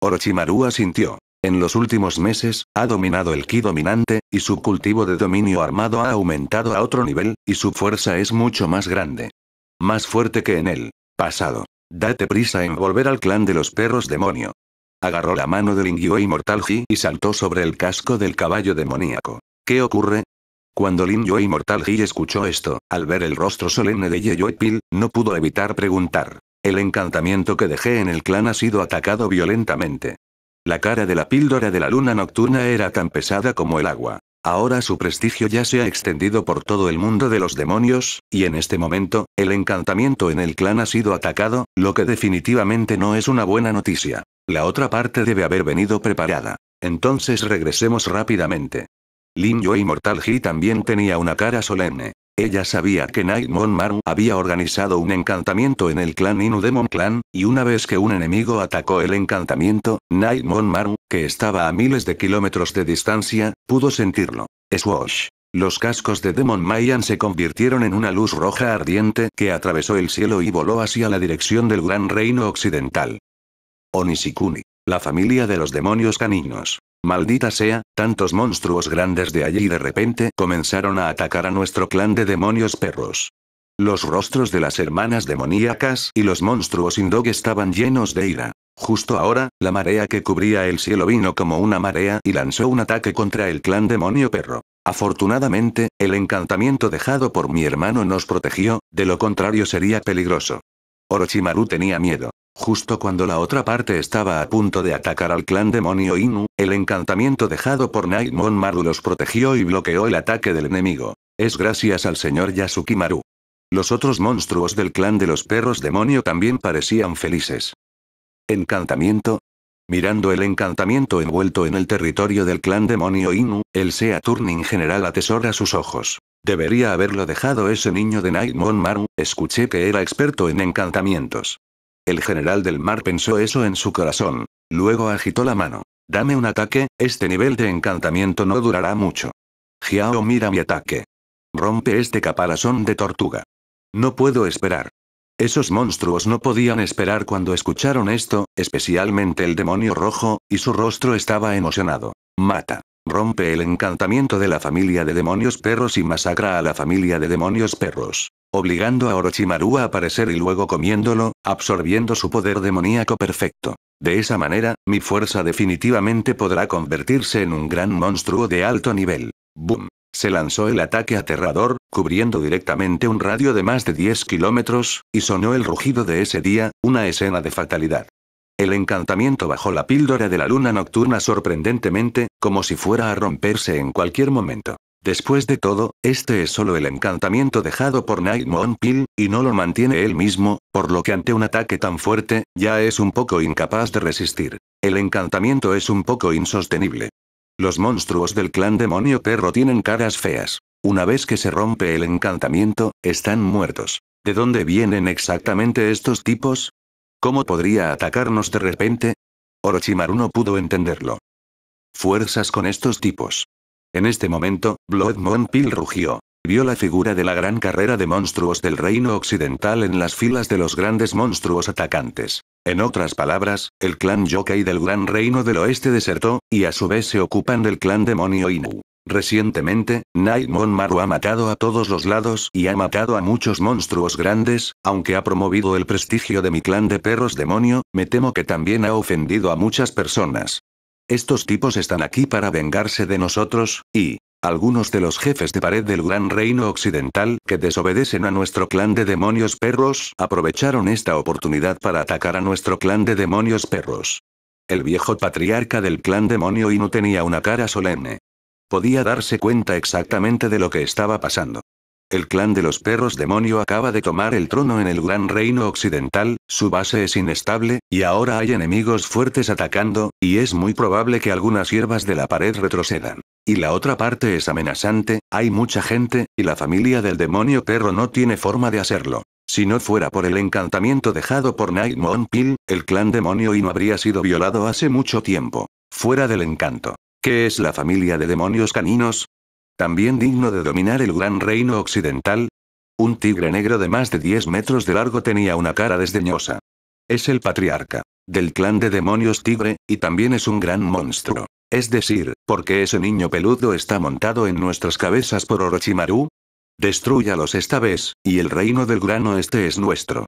Orochimaru asintió. En los últimos meses, ha dominado el ki dominante, y su cultivo de dominio armado ha aumentado a otro nivel, y su fuerza es mucho más grande. Más fuerte que en el pasado. Date prisa en volver al clan de los perros demonio. Agarró la mano de Lin Yue Mortal Ji y saltó sobre el casco del caballo demoníaco. ¿Qué ocurre? Cuando Lin Yue Mortal Ji escuchó esto, al ver el rostro solemne de Ye Yue Pil, no pudo evitar preguntar. El encantamiento que dejé en el clan ha sido atacado violentamente. La cara de la píldora de la luna nocturna era tan pesada como el agua. Ahora su prestigio ya se ha extendido por todo el mundo de los demonios, y en este momento, el encantamiento en el clan ha sido atacado, lo que definitivamente no es una buena noticia. La otra parte debe haber venido preparada. Entonces regresemos rápidamente. Lin Yo Mortal He también tenía una cara solemne. Ella sabía que Nightmon Maru había organizado un encantamiento en el clan Inu Demon Clan, y una vez que un enemigo atacó el encantamiento, Nightmon Maru, que estaba a miles de kilómetros de distancia, pudo sentirlo. Swash. Los cascos de Demon Mayan se convirtieron en una luz roja ardiente que atravesó el cielo y voló hacia la dirección del gran reino occidental. Onisikuni. La familia de los demonios caninos. Maldita sea, tantos monstruos grandes de allí de repente comenzaron a atacar a nuestro clan de demonios perros. Los rostros de las hermanas demoníacas y los monstruos Indog estaban llenos de ira. Justo ahora, la marea que cubría el cielo vino como una marea y lanzó un ataque contra el clan demonio perro. Afortunadamente, el encantamiento dejado por mi hermano nos protegió, de lo contrario sería peligroso. Orochimaru tenía miedo. Justo cuando la otra parte estaba a punto de atacar al clan demonio Inu, el encantamiento dejado por Naimon Maru los protegió y bloqueó el ataque del enemigo. Es gracias al señor Yasuki Maru. Los otros monstruos del clan de los perros demonio también parecían felices. Encantamiento. Mirando el encantamiento envuelto en el territorio del clan demonio Inu, el Sea Turning general atesora sus ojos. Debería haberlo dejado ese niño de Naimon Maru, escuché que era experto en encantamientos. El general del mar pensó eso en su corazón. Luego agitó la mano. Dame un ataque, este nivel de encantamiento no durará mucho. Jiao mira mi ataque. Rompe este caparazón de tortuga. No puedo esperar. Esos monstruos no podían esperar cuando escucharon esto, especialmente el demonio rojo, y su rostro estaba emocionado. Mata. Rompe el encantamiento de la familia de demonios perros y masacra a la familia de demonios perros. Obligando a Orochimaru a aparecer y luego comiéndolo, absorbiendo su poder demoníaco perfecto. De esa manera, mi fuerza definitivamente podrá convertirse en un gran monstruo de alto nivel. ¡Boom! Se lanzó el ataque aterrador, cubriendo directamente un radio de más de 10 kilómetros, y sonó el rugido de ese día, una escena de fatalidad. El encantamiento bajo la píldora de la luna nocturna sorprendentemente, como si fuera a romperse en cualquier momento. Después de todo, este es solo el encantamiento dejado por Nightmon Pill, y no lo mantiene él mismo, por lo que ante un ataque tan fuerte, ya es un poco incapaz de resistir. El encantamiento es un poco insostenible. Los monstruos del clan demonio perro tienen caras feas. Una vez que se rompe el encantamiento, están muertos. ¿De dónde vienen exactamente estos tipos? ¿Cómo podría atacarnos de repente? Orochimaru no pudo entenderlo. Fuerzas con estos tipos. En este momento, Blood Moon Pill rugió. Vio la figura de la gran carrera de monstruos del reino occidental en las filas de los grandes monstruos atacantes. En otras palabras, el clan Yokai del gran reino del oeste desertó, y a su vez se ocupan del clan demonio Inu. Recientemente, Naimon Maru ha matado a todos los lados y ha matado a muchos monstruos grandes, aunque ha promovido el prestigio de mi clan de perros demonio, me temo que también ha ofendido a muchas personas. Estos tipos están aquí para vengarse de nosotros, y... Algunos de los jefes de pared del Gran Reino Occidental que desobedecen a nuestro clan de demonios perros aprovecharon esta oportunidad para atacar a nuestro clan de demonios perros. El viejo patriarca del clan demonio Inu tenía una cara solemne. Podía darse cuenta exactamente de lo que estaba pasando. El clan de los perros demonio acaba de tomar el trono en el gran reino occidental, su base es inestable, y ahora hay enemigos fuertes atacando, y es muy probable que algunas hierbas de la pared retrocedan. Y la otra parte es amenazante, hay mucha gente, y la familia del demonio perro no tiene forma de hacerlo. Si no fuera por el encantamiento dejado por Nightmon Pill, el clan demonio y no habría sido violado hace mucho tiempo. Fuera del encanto. ¿Qué es la familia de demonios caninos? ¿También digno de dominar el gran reino occidental? Un tigre negro de más de 10 metros de largo tenía una cara desdeñosa. Es el patriarca del clan de demonios tigre, y también es un gran monstruo. Es decir, ¿por qué ese niño peludo está montado en nuestras cabezas por Orochimaru? Destruyalos esta vez, y el reino del gran oeste es nuestro.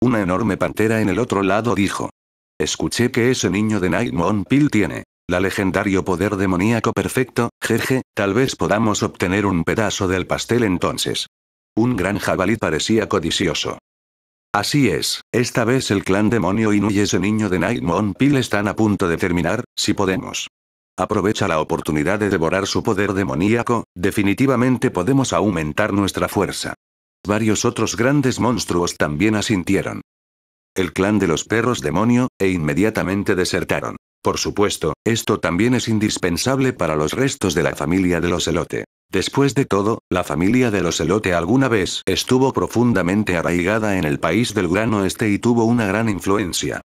Una enorme pantera en el otro lado dijo. Escuché que ese niño de Naimon Pill tiene la legendario poder demoníaco perfecto, jeje, tal vez podamos obtener un pedazo del pastel entonces. Un gran jabalí parecía codicioso. Así es, esta vez el clan demonio Inu y ese niño de Nightmon Pil están a punto de terminar, si podemos. Aprovecha la oportunidad de devorar su poder demoníaco, definitivamente podemos aumentar nuestra fuerza. Varios otros grandes monstruos también asintieron. El clan de los perros demonio, e inmediatamente desertaron. Por supuesto, esto también es indispensable para los restos de la familia de los elote. Después de todo, la familia de los elote alguna vez estuvo profundamente arraigada en el país del Gran Oeste y tuvo una gran influencia.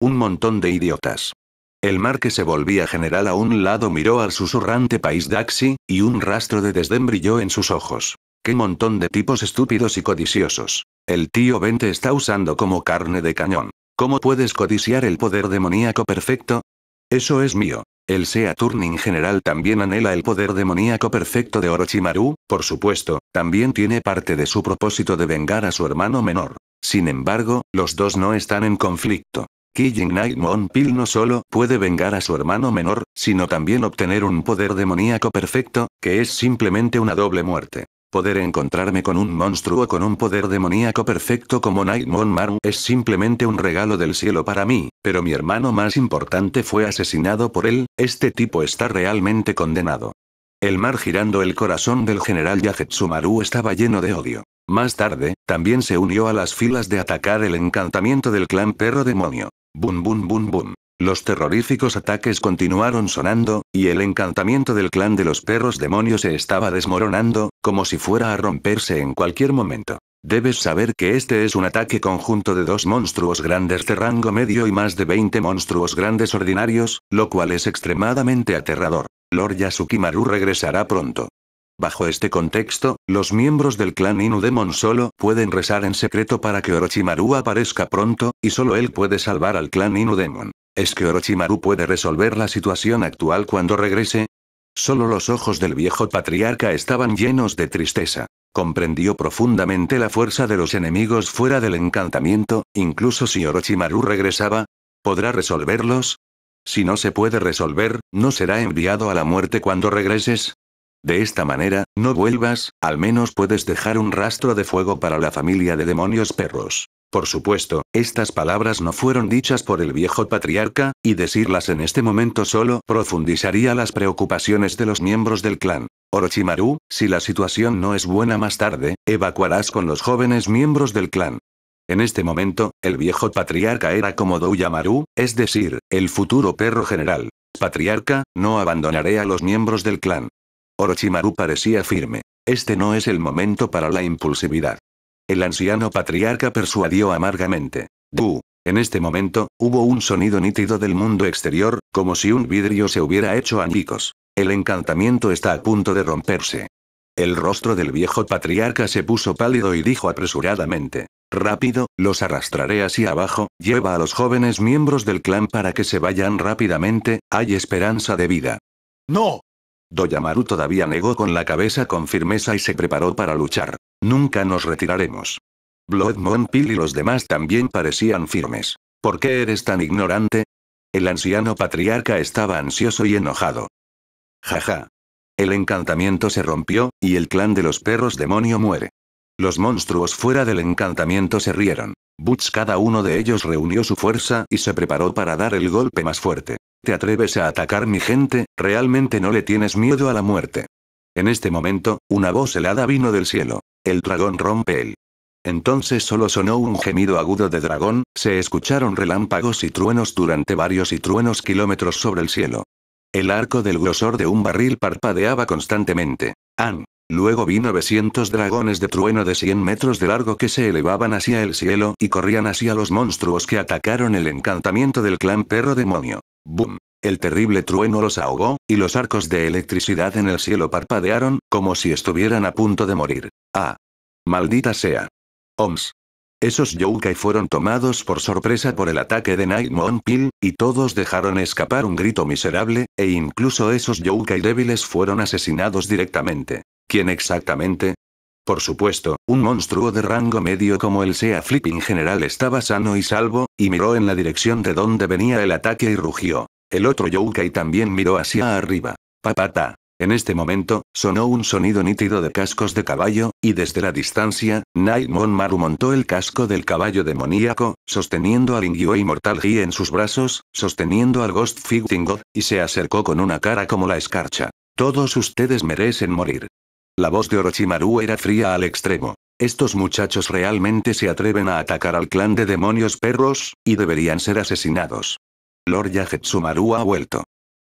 Un montón de idiotas. El mar que se volvía general a un lado miró al susurrante país Daxi, y un rastro de desdén brilló en sus ojos. ¡Qué montón de tipos estúpidos y codiciosos! El tío bente está usando como carne de cañón. ¿Cómo puedes codiciar el poder demoníaco perfecto? Eso es mío. El Sea Turning General también anhela el poder demoníaco perfecto de Orochimaru, por supuesto, también tiene parte de su propósito de vengar a su hermano menor. Sin embargo, los dos no están en conflicto. Kijing Night Pil no solo puede vengar a su hermano menor, sino también obtener un poder demoníaco perfecto, que es simplemente una doble muerte. Poder encontrarme con un monstruo con un poder demoníaco perfecto como Nightmon Maru es simplemente un regalo del cielo para mí, pero mi hermano más importante fue asesinado por él, este tipo está realmente condenado. El mar girando el corazón del general Yajetsu Maru estaba lleno de odio. Más tarde, también se unió a las filas de atacar el encantamiento del clan perro demonio. Bum bum bum bum. Los terroríficos ataques continuaron sonando, y el encantamiento del clan de los perros demonios se estaba desmoronando, como si fuera a romperse en cualquier momento. Debes saber que este es un ataque conjunto de dos monstruos grandes de rango medio y más de 20 monstruos grandes ordinarios, lo cual es extremadamente aterrador. Lord Yasukimaru regresará pronto. Bajo este contexto, los miembros del clan Inu Demon solo pueden rezar en secreto para que Orochimaru aparezca pronto, y solo él puede salvar al clan Inu Demon. ¿Es que Orochimaru puede resolver la situación actual cuando regrese? Solo los ojos del viejo patriarca estaban llenos de tristeza. Comprendió profundamente la fuerza de los enemigos fuera del encantamiento, incluso si Orochimaru regresaba. ¿Podrá resolverlos? Si no se puede resolver, ¿no será enviado a la muerte cuando regreses? De esta manera, no vuelvas, al menos puedes dejar un rastro de fuego para la familia de demonios perros. Por supuesto, estas palabras no fueron dichas por el viejo patriarca, y decirlas en este momento solo profundizaría las preocupaciones de los miembros del clan. Orochimaru, si la situación no es buena más tarde, evacuarás con los jóvenes miembros del clan. En este momento, el viejo patriarca era como Douyamaru, es decir, el futuro perro general. Patriarca, no abandonaré a los miembros del clan. Orochimaru parecía firme. Este no es el momento para la impulsividad. El anciano patriarca persuadió amargamente. Bu. En este momento, hubo un sonido nítido del mundo exterior, como si un vidrio se hubiera hecho añicos. El encantamiento está a punto de romperse. El rostro del viejo patriarca se puso pálido y dijo apresuradamente. Rápido, los arrastraré hacia abajo, lleva a los jóvenes miembros del clan para que se vayan rápidamente, hay esperanza de vida. No, Doyamaru todavía negó con la cabeza con firmeza y se preparó para luchar. Nunca nos retiraremos. Moon Pill y los demás también parecían firmes. ¿Por qué eres tan ignorante? El anciano patriarca estaba ansioso y enojado. Jaja. El encantamiento se rompió, y el clan de los perros demonio muere. Los monstruos fuera del encantamiento se rieron. Butch cada uno de ellos reunió su fuerza y se preparó para dar el golpe más fuerte. ¿Te atreves a atacar mi gente? Realmente no le tienes miedo a la muerte. En este momento, una voz helada vino del cielo. El dragón rompe el. Entonces solo sonó un gemido agudo de dragón, se escucharon relámpagos y truenos durante varios y truenos kilómetros sobre el cielo. El arco del grosor de un barril parpadeaba constantemente. ¡An! Luego vi 900 dragones de trueno de 100 metros de largo que se elevaban hacia el cielo y corrían hacia los monstruos que atacaron el encantamiento del clan perro demonio. Boom. El terrible trueno los ahogó, y los arcos de electricidad en el cielo parpadearon, como si estuvieran a punto de morir. ¡Ah! ¡Maldita sea! ¡Oms! Esos Yokai fueron tomados por sorpresa por el ataque de Nightmon Pill, y todos dejaron escapar un grito miserable, e incluso esos Yokai débiles fueron asesinados directamente. ¿Quién exactamente? Por supuesto, un monstruo de rango medio como el Sea Flipping General estaba sano y salvo, y miró en la dirección de donde venía el ataque y rugió. El otro Yokai también miró hacia arriba. Papata. En este momento, sonó un sonido nítido de cascos de caballo, y desde la distancia, Naimon Maru montó el casco del caballo demoníaco, sosteniendo al Ingyo Mortal Gi en sus brazos, sosteniendo al Ghost Fighting God, y se acercó con una cara como la escarcha. Todos ustedes merecen morir. La voz de Orochimaru era fría al extremo. Estos muchachos realmente se atreven a atacar al clan de demonios perros, y deberían ser asesinados. Lord Yajetsumaru ha vuelto.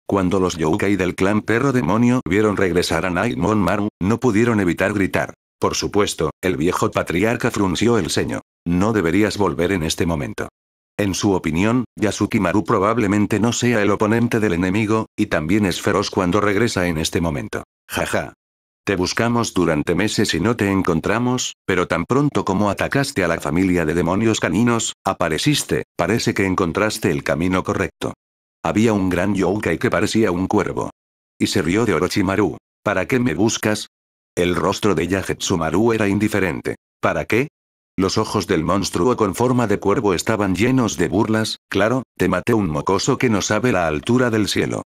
Cuando los Youkai del clan perro demonio vieron regresar a Naimon Maru, no pudieron evitar gritar. Por supuesto, el viejo patriarca frunció el ceño. No deberías volver en este momento. En su opinión, Yasuki Maru probablemente no sea el oponente del enemigo, y también es feroz cuando regresa en este momento. Jaja, te buscamos durante meses y no te encontramos, pero tan pronto como atacaste a la familia de demonios caninos, apareciste, parece que encontraste el camino correcto. Había un gran yokai que parecía un cuervo. Y se rió de Orochimaru. ¿Para qué me buscas? El rostro de Yajetsumaru era indiferente. ¿Para qué? Los ojos del monstruo con forma de cuervo estaban llenos de burlas, claro, te maté un mocoso que no sabe la altura del cielo.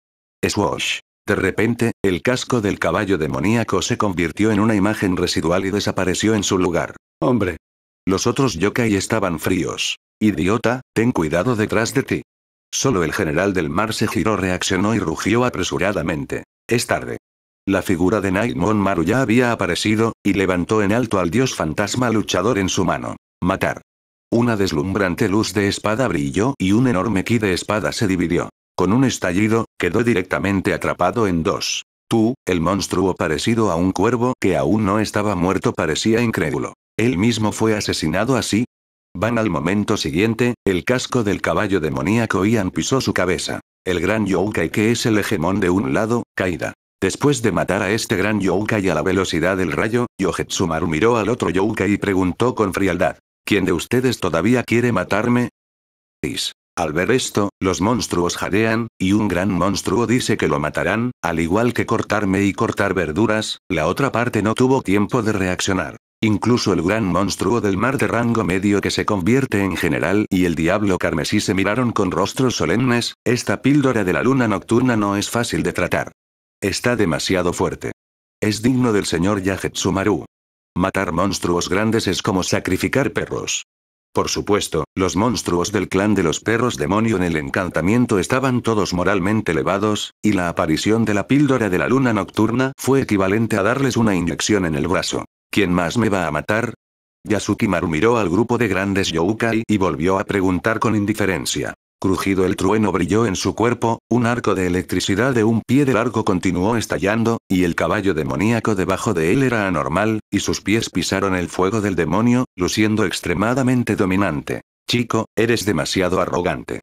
Swash. De repente, el casco del caballo demoníaco se convirtió en una imagen residual y desapareció en su lugar. Hombre. Los otros yokai estaban fríos. Idiota, ten cuidado detrás de ti. Solo el general del mar se giró, reaccionó y rugió apresuradamente. Es tarde. La figura de Naimon Maru ya había aparecido, y levantó en alto al dios fantasma luchador en su mano. Matar. Una deslumbrante luz de espada brilló y un enorme ki de espada se dividió. Con un estallido, Quedó directamente atrapado en dos. Tú, el monstruo parecido a un cuervo que aún no estaba muerto parecía incrédulo. Él mismo fue asesinado así. Van al momento siguiente, el casco del caballo demoníaco Ian pisó su cabeza. El gran Youkai que es el hegemón de un lado, caída. Después de matar a este gran Youkai a la velocidad del rayo, Yohetsumaru miró al otro Youkai y preguntó con frialdad. ¿Quién de ustedes todavía quiere matarme? Al ver esto, los monstruos jadean, y un gran monstruo dice que lo matarán, al igual que cortarme y cortar verduras, la otra parte no tuvo tiempo de reaccionar. Incluso el gran monstruo del mar de rango medio que se convierte en general y el diablo carmesí se miraron con rostros solemnes, esta píldora de la luna nocturna no es fácil de tratar. Está demasiado fuerte. Es digno del señor Yajetsumaru. Matar monstruos grandes es como sacrificar perros. Por supuesto, los monstruos del clan de los perros demonio en el encantamiento estaban todos moralmente elevados, y la aparición de la píldora de la luna nocturna fue equivalente a darles una inyección en el brazo. ¿Quién más me va a matar? Maru miró al grupo de grandes Youkai y volvió a preguntar con indiferencia. Crujido el trueno brilló en su cuerpo, un arco de electricidad de un pie de largo continuó estallando, y el caballo demoníaco debajo de él era anormal, y sus pies pisaron el fuego del demonio, luciendo extremadamente dominante. Chico, eres demasiado arrogante.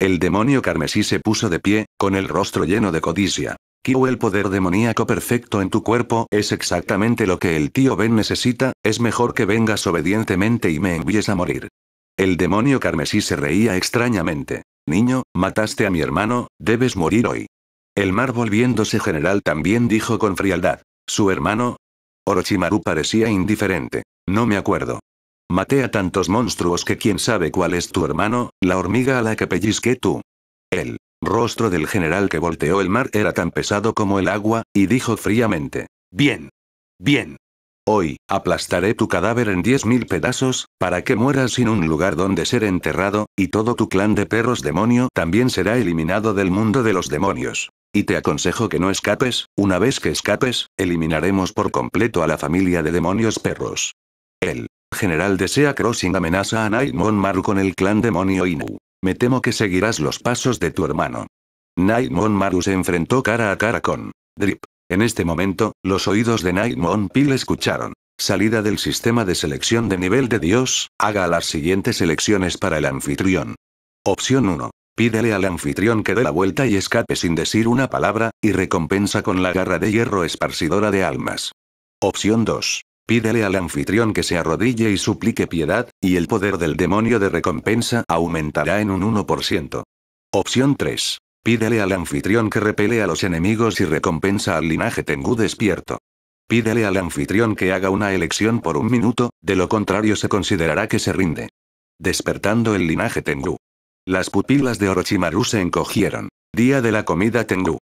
El demonio carmesí se puso de pie, con el rostro lleno de codicia. Kiu, el poder demoníaco perfecto en tu cuerpo es exactamente lo que el tío Ben necesita, es mejor que vengas obedientemente y me envíes a morir. El demonio carmesí se reía extrañamente. Niño, mataste a mi hermano, debes morir hoy. El mar volviéndose general también dijo con frialdad. ¿Su hermano? Orochimaru parecía indiferente. No me acuerdo. Maté a tantos monstruos que quién sabe cuál es tu hermano, la hormiga a la que pellizqué tú. El rostro del general que volteó el mar era tan pesado como el agua, y dijo fríamente. Bien. Bien. Hoy, aplastaré tu cadáver en 10.000 pedazos, para que mueras sin un lugar donde ser enterrado, y todo tu clan de perros demonio también será eliminado del mundo de los demonios. Y te aconsejo que no escapes, una vez que escapes, eliminaremos por completo a la familia de demonios perros. El general de Sea Crossing amenaza a Nightmon Maru con el clan demonio Inu. Me temo que seguirás los pasos de tu hermano. Nightmon Maru se enfrentó cara a cara con Drip, en este momento, los oídos de Nightmon Pil escucharon. Salida del sistema de selección de nivel de Dios, haga las siguientes elecciones para el anfitrión. Opción 1. Pídele al anfitrión que dé la vuelta y escape sin decir una palabra, y recompensa con la garra de hierro esparcidora de almas. Opción 2. Pídele al anfitrión que se arrodille y suplique piedad, y el poder del demonio de recompensa aumentará en un 1%. Opción 3. Pídele al anfitrión que repele a los enemigos y recompensa al linaje Tengu despierto. Pídele al anfitrión que haga una elección por un minuto, de lo contrario se considerará que se rinde. Despertando el linaje Tengu. Las pupilas de Orochimaru se encogieron. Día de la comida Tengu.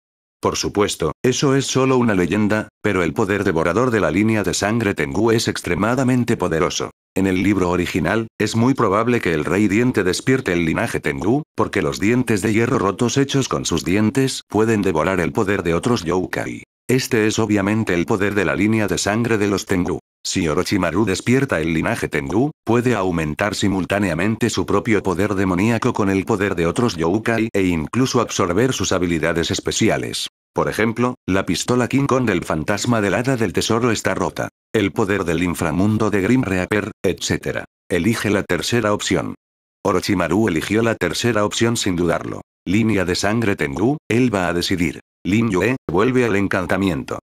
Por supuesto, eso es solo una leyenda, pero el poder devorador de la línea de sangre Tengu es extremadamente poderoso. En el libro original, es muy probable que el rey diente despierte el linaje Tengu, porque los dientes de hierro rotos hechos con sus dientes pueden devorar el poder de otros yokai. Este es obviamente el poder de la línea de sangre de los Tengu. Si Orochimaru despierta el linaje Tengu, puede aumentar simultáneamente su propio poder demoníaco con el poder de otros yokai e incluso absorber sus habilidades especiales. Por ejemplo, la pistola King Kong del fantasma del hada del tesoro está rota. El poder del inframundo de Grim Reaper, etc. Elige la tercera opción. Orochimaru eligió la tercera opción sin dudarlo. Línea de sangre Tengu, él va a decidir. Lin Yue, vuelve al encantamiento.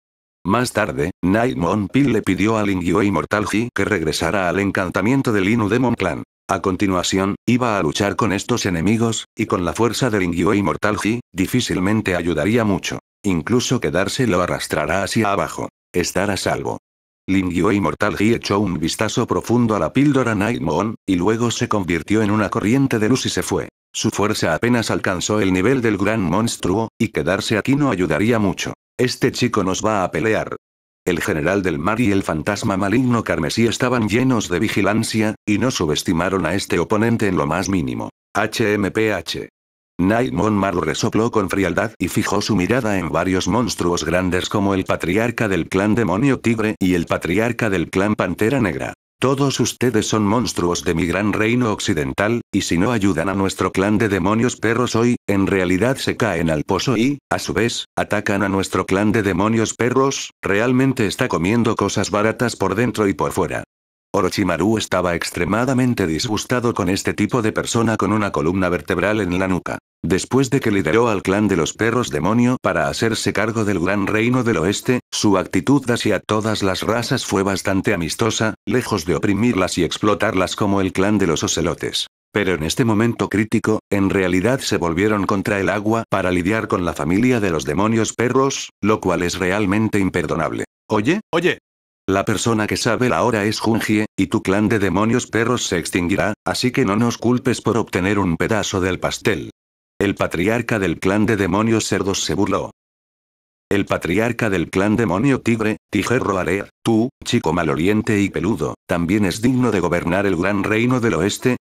Más tarde, Nightmon Pil le pidió a Lin Yue Immortal que regresara al encantamiento de Inu Demon Clan. A continuación, iba a luchar con estos enemigos, y con la fuerza de Lin Yue Immortal difícilmente ayudaría mucho. Incluso quedarse lo arrastrará hacia abajo. Estará a salvo y Mortal He echó un vistazo profundo a la píldora Nightmon, y luego se convirtió en una corriente de luz y se fue. Su fuerza apenas alcanzó el nivel del gran monstruo, y quedarse aquí no ayudaría mucho. Este chico nos va a pelear. El general del mar y el fantasma maligno carmesí estaban llenos de vigilancia, y no subestimaron a este oponente en lo más mínimo. HMPH. Naimon Maru resopló con frialdad y fijó su mirada en varios monstruos grandes como el patriarca del clan demonio tigre y el patriarca del clan pantera negra. Todos ustedes son monstruos de mi gran reino occidental, y si no ayudan a nuestro clan de demonios perros hoy, en realidad se caen al pozo y, a su vez, atacan a nuestro clan de demonios perros, realmente está comiendo cosas baratas por dentro y por fuera. Orochimaru estaba extremadamente disgustado con este tipo de persona con una columna vertebral en la nuca. Después de que lideró al clan de los perros demonio para hacerse cargo del gran reino del oeste, su actitud hacia todas las razas fue bastante amistosa, lejos de oprimirlas y explotarlas como el clan de los ocelotes. Pero en este momento crítico, en realidad se volvieron contra el agua para lidiar con la familia de los demonios perros, lo cual es realmente imperdonable. Oye, oye, la persona que sabe la hora es Jungie, y tu clan de demonios perros se extinguirá, así que no nos culpes por obtener un pedazo del pastel. El patriarca del clan de demonios cerdos se burló. El patriarca del clan demonio tigre, Tijerro Area, tú, chico maloriente y peludo, ¿también es digno de gobernar el gran reino del oeste?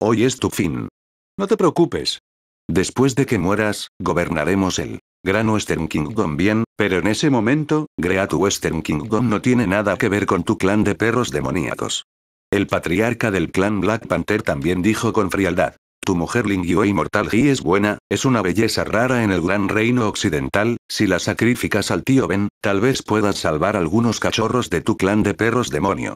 Hoy es tu fin. No te preocupes. Después de que mueras, gobernaremos él. Gran Western Kingdom bien, pero en ese momento, Great Western Kingdom no tiene nada que ver con tu clan de perros demoníacos. El patriarca del clan Black Panther también dijo con frialdad. Tu mujer Lingyue Immortal He es buena, es una belleza rara en el gran reino occidental, si la sacrificas al tío Ben, tal vez puedas salvar algunos cachorros de tu clan de perros demonio.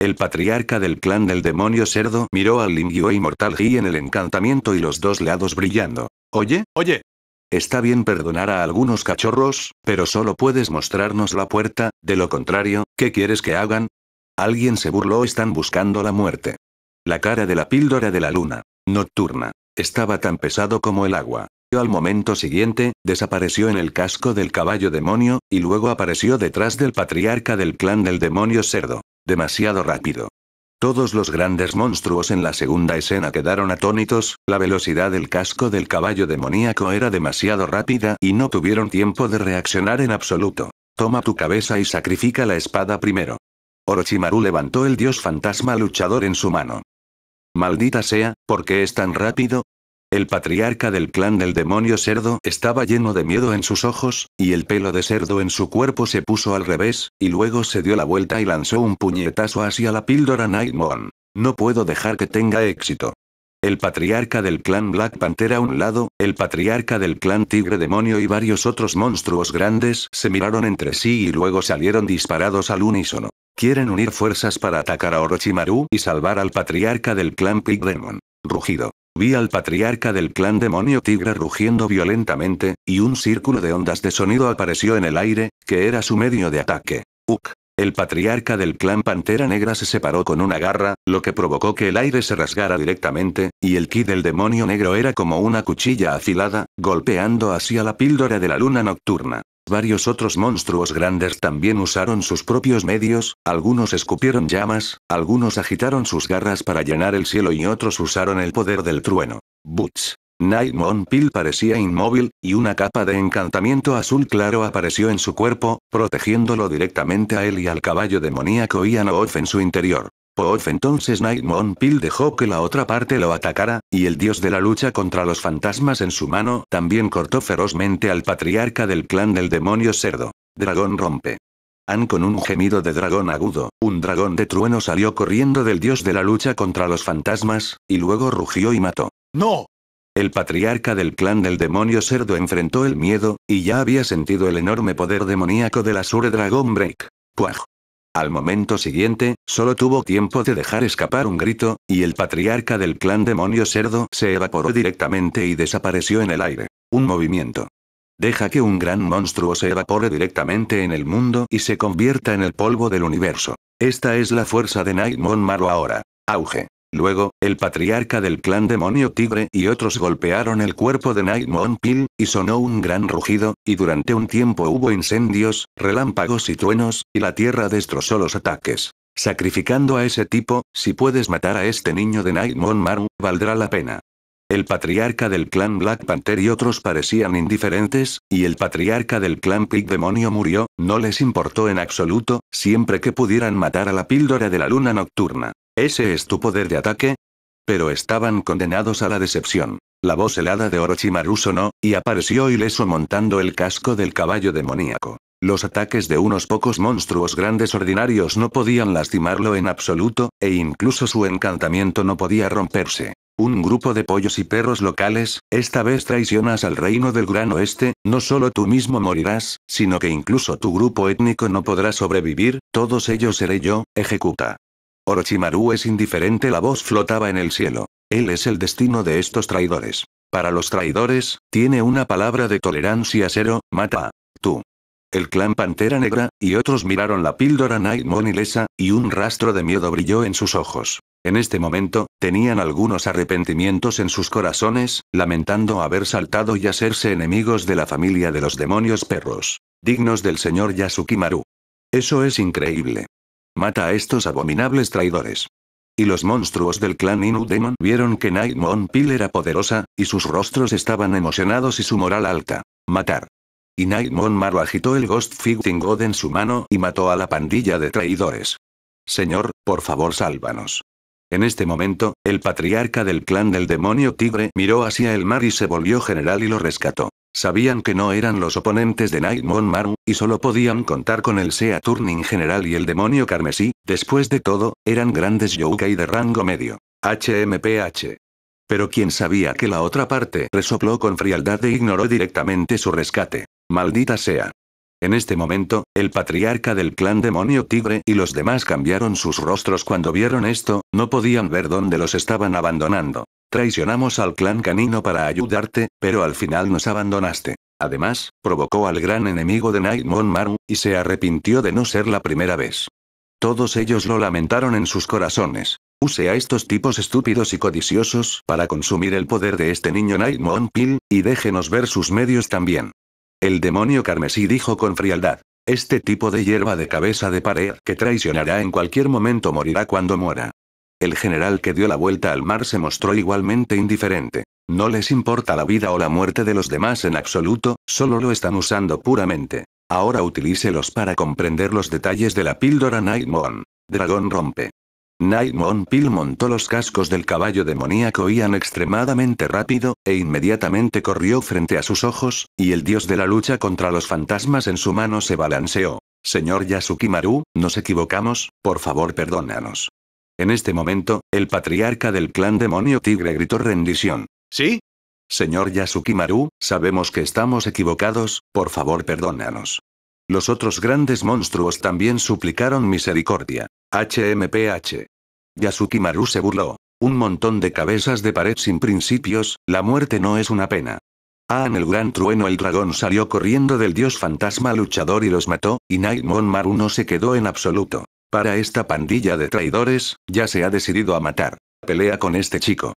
El patriarca del clan del demonio cerdo miró al Lingyue Immortal He en el encantamiento y los dos lados brillando. Oye, oye, Está bien perdonar a algunos cachorros, pero solo puedes mostrarnos la puerta, de lo contrario, ¿qué quieres que hagan? Alguien se burló, están buscando la muerte. La cara de la píldora de la luna, nocturna, estaba tan pesado como el agua. Al momento siguiente, desapareció en el casco del caballo demonio, y luego apareció detrás del patriarca del clan del demonio cerdo. Demasiado rápido. Todos los grandes monstruos en la segunda escena quedaron atónitos, la velocidad del casco del caballo demoníaco era demasiado rápida y no tuvieron tiempo de reaccionar en absoluto. Toma tu cabeza y sacrifica la espada primero. Orochimaru levantó el dios fantasma luchador en su mano. Maldita sea, ¿por qué es tan rápido? El patriarca del clan del demonio cerdo estaba lleno de miedo en sus ojos, y el pelo de cerdo en su cuerpo se puso al revés, y luego se dio la vuelta y lanzó un puñetazo hacia la píldora Nightmon. No puedo dejar que tenga éxito. El patriarca del clan Black Panther a un lado, el patriarca del clan Tigre Demonio y varios otros monstruos grandes se miraron entre sí y luego salieron disparados al unísono. Quieren unir fuerzas para atacar a Orochimaru y salvar al patriarca del clan Pig Demon. Rugido. Vi al patriarca del clan demonio tigre rugiendo violentamente, y un círculo de ondas de sonido apareció en el aire, que era su medio de ataque. Uk. El patriarca del clan Pantera Negra se separó con una garra, lo que provocó que el aire se rasgara directamente, y el ki del demonio negro era como una cuchilla afilada, golpeando hacia la píldora de la luna nocturna. Varios otros monstruos grandes también usaron sus propios medios, algunos escupieron llamas, algunos agitaron sus garras para llenar el cielo y otros usaron el poder del trueno. Butch. Nightmon Pill parecía inmóvil, y una capa de encantamiento azul claro apareció en su cuerpo, protegiéndolo directamente a él y al caballo demoníaco Ian en su interior. Poof entonces Nightmon Pill dejó que la otra parte lo atacara, y el dios de la lucha contra los fantasmas en su mano también cortó ferozmente al patriarca del clan del demonio cerdo. Dragón rompe. An con un gemido de dragón agudo, un dragón de trueno salió corriendo del dios de la lucha contra los fantasmas, y luego rugió y mató. ¡No! El patriarca del clan del demonio cerdo enfrentó el miedo, y ya había sentido el enorme poder demoníaco la Azure Dragon Break. Puaj. Al momento siguiente, solo tuvo tiempo de dejar escapar un grito, y el patriarca del clan demonio cerdo se evaporó directamente y desapareció en el aire. Un movimiento. Deja que un gran monstruo se evapore directamente en el mundo y se convierta en el polvo del universo. Esta es la fuerza de Nightmon Maru ahora. Auge. Luego, el patriarca del clan demonio tigre y otros golpearon el cuerpo de Nightmon Pil, y sonó un gran rugido, y durante un tiempo hubo incendios, relámpagos y truenos, y la tierra destrozó los ataques. Sacrificando a ese tipo, si puedes matar a este niño de Nightmon Maru, valdrá la pena. El patriarca del clan Black Panther y otros parecían indiferentes, y el patriarca del clan Pig Demonio murió, no les importó en absoluto, siempre que pudieran matar a la píldora de la luna nocturna. Ese es tu poder de ataque. Pero estaban condenados a la decepción. La voz helada de Orochimaru sonó, y apareció ileso montando el casco del caballo demoníaco. Los ataques de unos pocos monstruos grandes ordinarios no podían lastimarlo en absoluto, e incluso su encantamiento no podía romperse. Un grupo de pollos y perros locales, esta vez traicionas al reino del Gran Oeste, no solo tú mismo morirás, sino que incluso tu grupo étnico no podrá sobrevivir, todos ellos seré yo, ejecuta. Orochimaru es indiferente, la voz flotaba en el cielo. Él es el destino de estos traidores. Para los traidores, tiene una palabra de tolerancia cero, mata. Tú. El clan Pantera Negra, y otros miraron la píldora Nightmon ilesa, y un rastro de miedo brilló en sus ojos. En este momento, tenían algunos arrepentimientos en sus corazones, lamentando haber saltado y hacerse enemigos de la familia de los demonios perros. Dignos del señor Yasukimaru. Eso es increíble. Mata a estos abominables traidores. Y los monstruos del clan Inu Demon vieron que Nightmon Pil era poderosa, y sus rostros estaban emocionados y su moral alta. Matar. Y Nightmon Maru agitó el Ghost Fighting God en su mano y mató a la pandilla de traidores. Señor, por favor sálvanos. En este momento, el patriarca del clan del demonio tigre miró hacia el mar y se volvió general y lo rescató. Sabían que no eran los oponentes de Nightmon Maru, y solo podían contar con el Sea Turning General y el Demonio Carmesí, después de todo, eran grandes Yokai de rango medio. HMPH. Pero quien sabía que la otra parte resopló con frialdad e ignoró directamente su rescate. Maldita sea. En este momento, el patriarca del clan demonio tigre y los demás cambiaron sus rostros cuando vieron esto, no podían ver dónde los estaban abandonando. Traicionamos al clan canino para ayudarte, pero al final nos abandonaste. Además, provocó al gran enemigo de Nightmon Maru, y se arrepintió de no ser la primera vez. Todos ellos lo lamentaron en sus corazones. Use a estos tipos estúpidos y codiciosos para consumir el poder de este niño Nightmon Pil, y déjenos ver sus medios también. El demonio carmesí dijo con frialdad. Este tipo de hierba de cabeza de pared que traicionará en cualquier momento morirá cuando muera. El general que dio la vuelta al mar se mostró igualmente indiferente. No les importa la vida o la muerte de los demás en absoluto, solo lo están usando puramente. Ahora utilícelos para comprender los detalles de la píldora Nightmon. Dragón rompe. Nightmon Pill montó los cascos del caballo demoníaco Ian extremadamente rápido, e inmediatamente corrió frente a sus ojos, y el dios de la lucha contra los fantasmas en su mano se balanceó. Señor Yasukimaru, nos equivocamos, por favor perdónanos. En este momento, el patriarca del clan demonio tigre gritó rendición. ¿Sí? Señor Yasukimaru, sabemos que estamos equivocados, por favor perdónanos. Los otros grandes monstruos también suplicaron misericordia. HMPH. Yasukimaru se burló. Un montón de cabezas de pared sin principios, la muerte no es una pena. Ah, en el gran trueno el dragón salió corriendo del dios fantasma luchador y los mató, y Naimon Maru no se quedó en absoluto. Para esta pandilla de traidores, ya se ha decidido a matar. Pelea con este chico.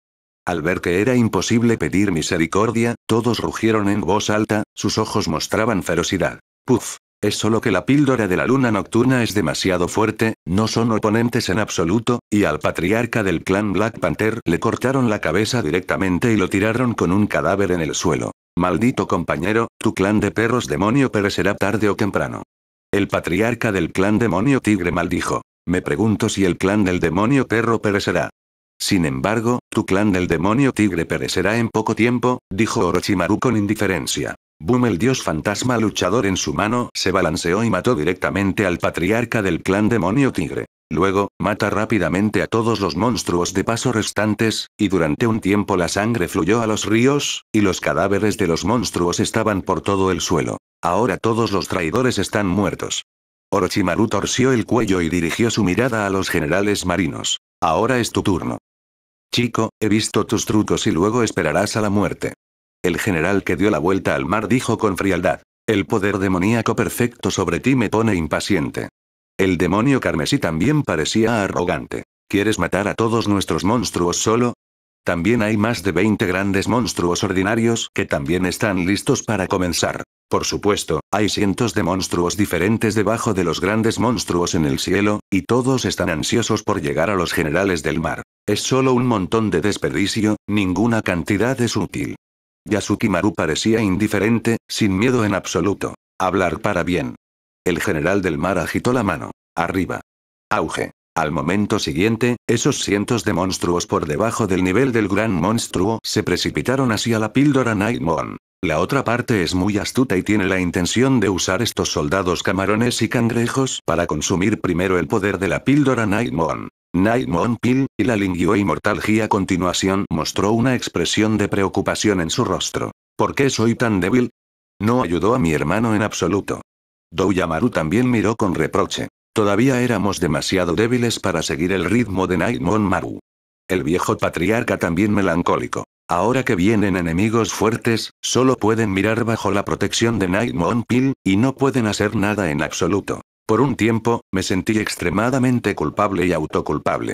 Al ver que era imposible pedir misericordia, todos rugieron en voz alta, sus ojos mostraban ferocidad. Puf. Es solo que la píldora de la luna nocturna es demasiado fuerte, no son oponentes en absoluto, y al patriarca del clan Black Panther le cortaron la cabeza directamente y lo tiraron con un cadáver en el suelo. Maldito compañero, tu clan de perros demonio perecerá tarde o temprano. El patriarca del clan demonio tigre maldijo. Me pregunto si el clan del demonio perro perecerá. Sin embargo, tu clan del demonio tigre perecerá en poco tiempo, dijo Orochimaru con indiferencia. Boom el dios fantasma luchador en su mano se balanceó y mató directamente al patriarca del clan demonio tigre. Luego, mata rápidamente a todos los monstruos de paso restantes, y durante un tiempo la sangre fluyó a los ríos, y los cadáveres de los monstruos estaban por todo el suelo. Ahora todos los traidores están muertos. Orochimaru torció el cuello y dirigió su mirada a los generales marinos. Ahora es tu turno. Chico, he visto tus trucos y luego esperarás a la muerte. El general que dio la vuelta al mar dijo con frialdad. El poder demoníaco perfecto sobre ti me pone impaciente. El demonio carmesí también parecía arrogante. ¿Quieres matar a todos nuestros monstruos solo? También hay más de 20 grandes monstruos ordinarios que también están listos para comenzar. Por supuesto, hay cientos de monstruos diferentes debajo de los grandes monstruos en el cielo, y todos están ansiosos por llegar a los generales del mar. Es solo un montón de desperdicio, ninguna cantidad es útil. Yasuki Maru parecía indiferente, sin miedo en absoluto. Hablar para bien. El general del mar agitó la mano. Arriba. Auge. Al momento siguiente, esos cientos de monstruos por debajo del nivel del gran monstruo se precipitaron hacia la píldora Nightmon. La otra parte es muy astuta y tiene la intención de usar estos soldados camarones y cangrejos para consumir primero el poder de la píldora Nightmon. Nightmon Pill, y la Lingyo Inmortal G a continuación mostró una expresión de preocupación en su rostro. ¿Por qué soy tan débil? No ayudó a mi hermano en absoluto. Douyamaru también miró con reproche. Todavía éramos demasiado débiles para seguir el ritmo de Naimon Maru. El viejo patriarca también melancólico. Ahora que vienen enemigos fuertes, solo pueden mirar bajo la protección de Naimon Pil, y no pueden hacer nada en absoluto. Por un tiempo, me sentí extremadamente culpable y autoculpable.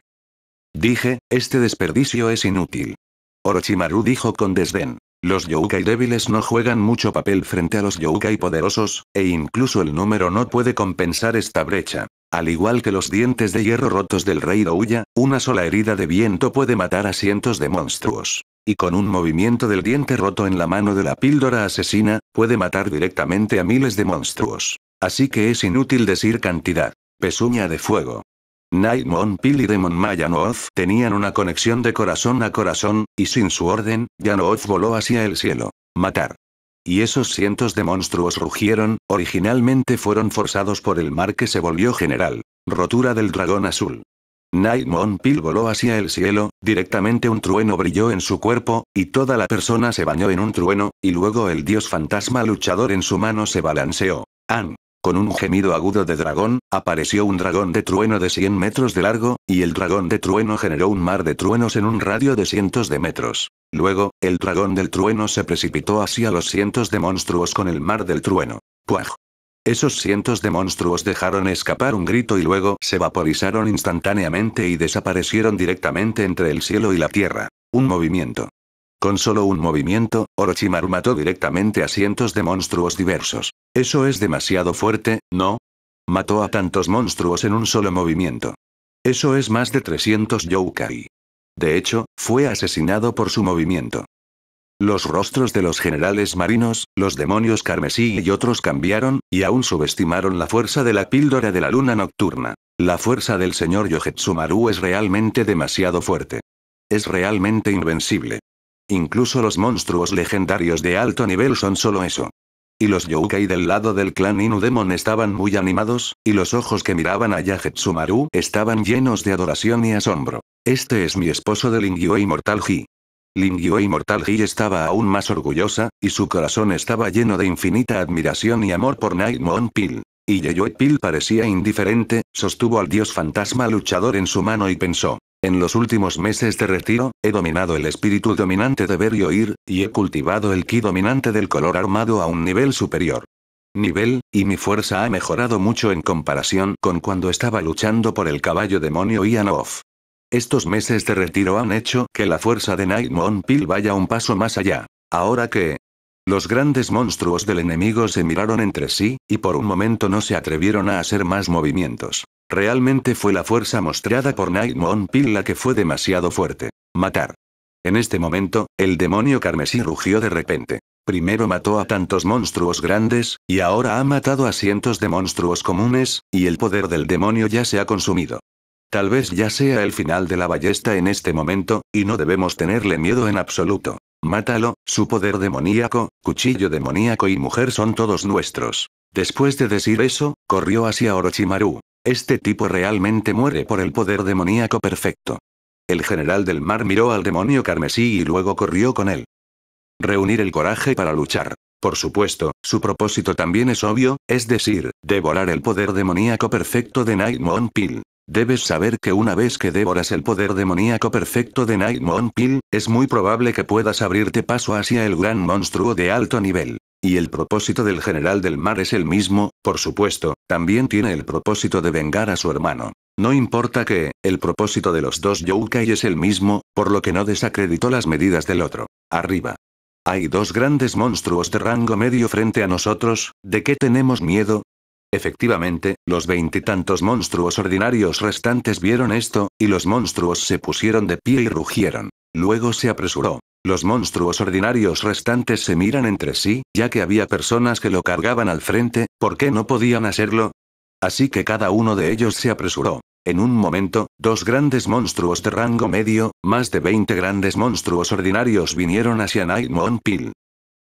Dije, este desperdicio es inútil. Orochimaru dijo con desdén. Los Youkai débiles no juegan mucho papel frente a los Yokai poderosos, e incluso el número no puede compensar esta brecha. Al igual que los dientes de hierro rotos del rey Douya, una sola herida de viento puede matar a cientos de monstruos. Y con un movimiento del diente roto en la mano de la píldora asesina, puede matar directamente a miles de monstruos. Así que es inútil decir cantidad. Pezuña de fuego. Naimon Pil y Demon Mayanooth tenían una conexión de corazón a corazón, y sin su orden, Yanooth voló hacia el cielo. Matar. Y esos cientos de monstruos rugieron, originalmente fueron forzados por el mar que se volvió general. Rotura del dragón azul. Naimon Pil voló hacia el cielo, directamente un trueno brilló en su cuerpo, y toda la persona se bañó en un trueno, y luego el dios fantasma luchador en su mano se balanceó. An. Con un gemido agudo de dragón, apareció un dragón de trueno de 100 metros de largo, y el dragón de trueno generó un mar de truenos en un radio de cientos de metros. Luego, el dragón del trueno se precipitó hacia los cientos de monstruos con el mar del trueno. ¡Puaj! Esos cientos de monstruos dejaron escapar un grito y luego se vaporizaron instantáneamente y desaparecieron directamente entre el cielo y la tierra. Un movimiento. Con solo un movimiento, Orochimaru mató directamente a cientos de monstruos diversos. Eso es demasiado fuerte, ¿no? Mató a tantos monstruos en un solo movimiento. Eso es más de 300 yokai. De hecho, fue asesinado por su movimiento. Los rostros de los generales marinos, los demonios carmesí y otros cambiaron, y aún subestimaron la fuerza de la píldora de la luna nocturna. La fuerza del señor Yohetsumaru es realmente demasiado fuerte. Es realmente invencible. Incluso los monstruos legendarios de alto nivel son solo eso. Y los Yokai del lado del clan Inu Demon estaban muy animados, y los ojos que miraban a Yajetsumaru estaban llenos de adoración y asombro. Este es mi esposo de Lingyuei mortal Ji. Lingyue Mortal Ji estaba aún más orgullosa, y su corazón estaba lleno de infinita admiración y amor por Naimon Pil. Y Yeyue Pil parecía indiferente, sostuvo al dios fantasma luchador en su mano y pensó, en los últimos meses de retiro, he dominado el espíritu dominante de ver y oír, y he cultivado el ki dominante del color armado a un nivel superior. Nivel, y mi fuerza ha mejorado mucho en comparación con cuando estaba luchando por el caballo demonio Ianov. Estos meses de retiro han hecho que la fuerza de Nightmon Pill vaya un paso más allá. Ahora que... Los grandes monstruos del enemigo se miraron entre sí, y por un momento no se atrevieron a hacer más movimientos. Realmente fue la fuerza mostrada por Nightmon Pil la que fue demasiado fuerte. Matar. En este momento, el demonio carmesí rugió de repente. Primero mató a tantos monstruos grandes, y ahora ha matado a cientos de monstruos comunes, y el poder del demonio ya se ha consumido. Tal vez ya sea el final de la ballesta en este momento, y no debemos tenerle miedo en absoluto. Mátalo, su poder demoníaco, cuchillo demoníaco y mujer son todos nuestros. Después de decir eso, corrió hacia Orochimaru. Este tipo realmente muere por el poder demoníaco perfecto. El general del mar miró al demonio carmesí y luego corrió con él. Reunir el coraje para luchar. Por supuesto, su propósito también es obvio, es decir, devorar el poder demoníaco perfecto de Nightmon Pill. Debes saber que una vez que devoras el poder demoníaco perfecto de Nightmon Pill, es muy probable que puedas abrirte paso hacia el gran monstruo de alto nivel. Y el propósito del general del mar es el mismo, por supuesto, también tiene el propósito de vengar a su hermano. No importa que, el propósito de los dos Youkai es el mismo, por lo que no desacreditó las medidas del otro. Arriba. Hay dos grandes monstruos de rango medio frente a nosotros, ¿de qué tenemos miedo? Efectivamente, los veintitantos monstruos ordinarios restantes vieron esto, y los monstruos se pusieron de pie y rugieron. Luego se apresuró. Los monstruos ordinarios restantes se miran entre sí, ya que había personas que lo cargaban al frente, ¿por qué no podían hacerlo? Así que cada uno de ellos se apresuró. En un momento, dos grandes monstruos de rango medio, más de 20 grandes monstruos ordinarios vinieron hacia Nightmon Pill.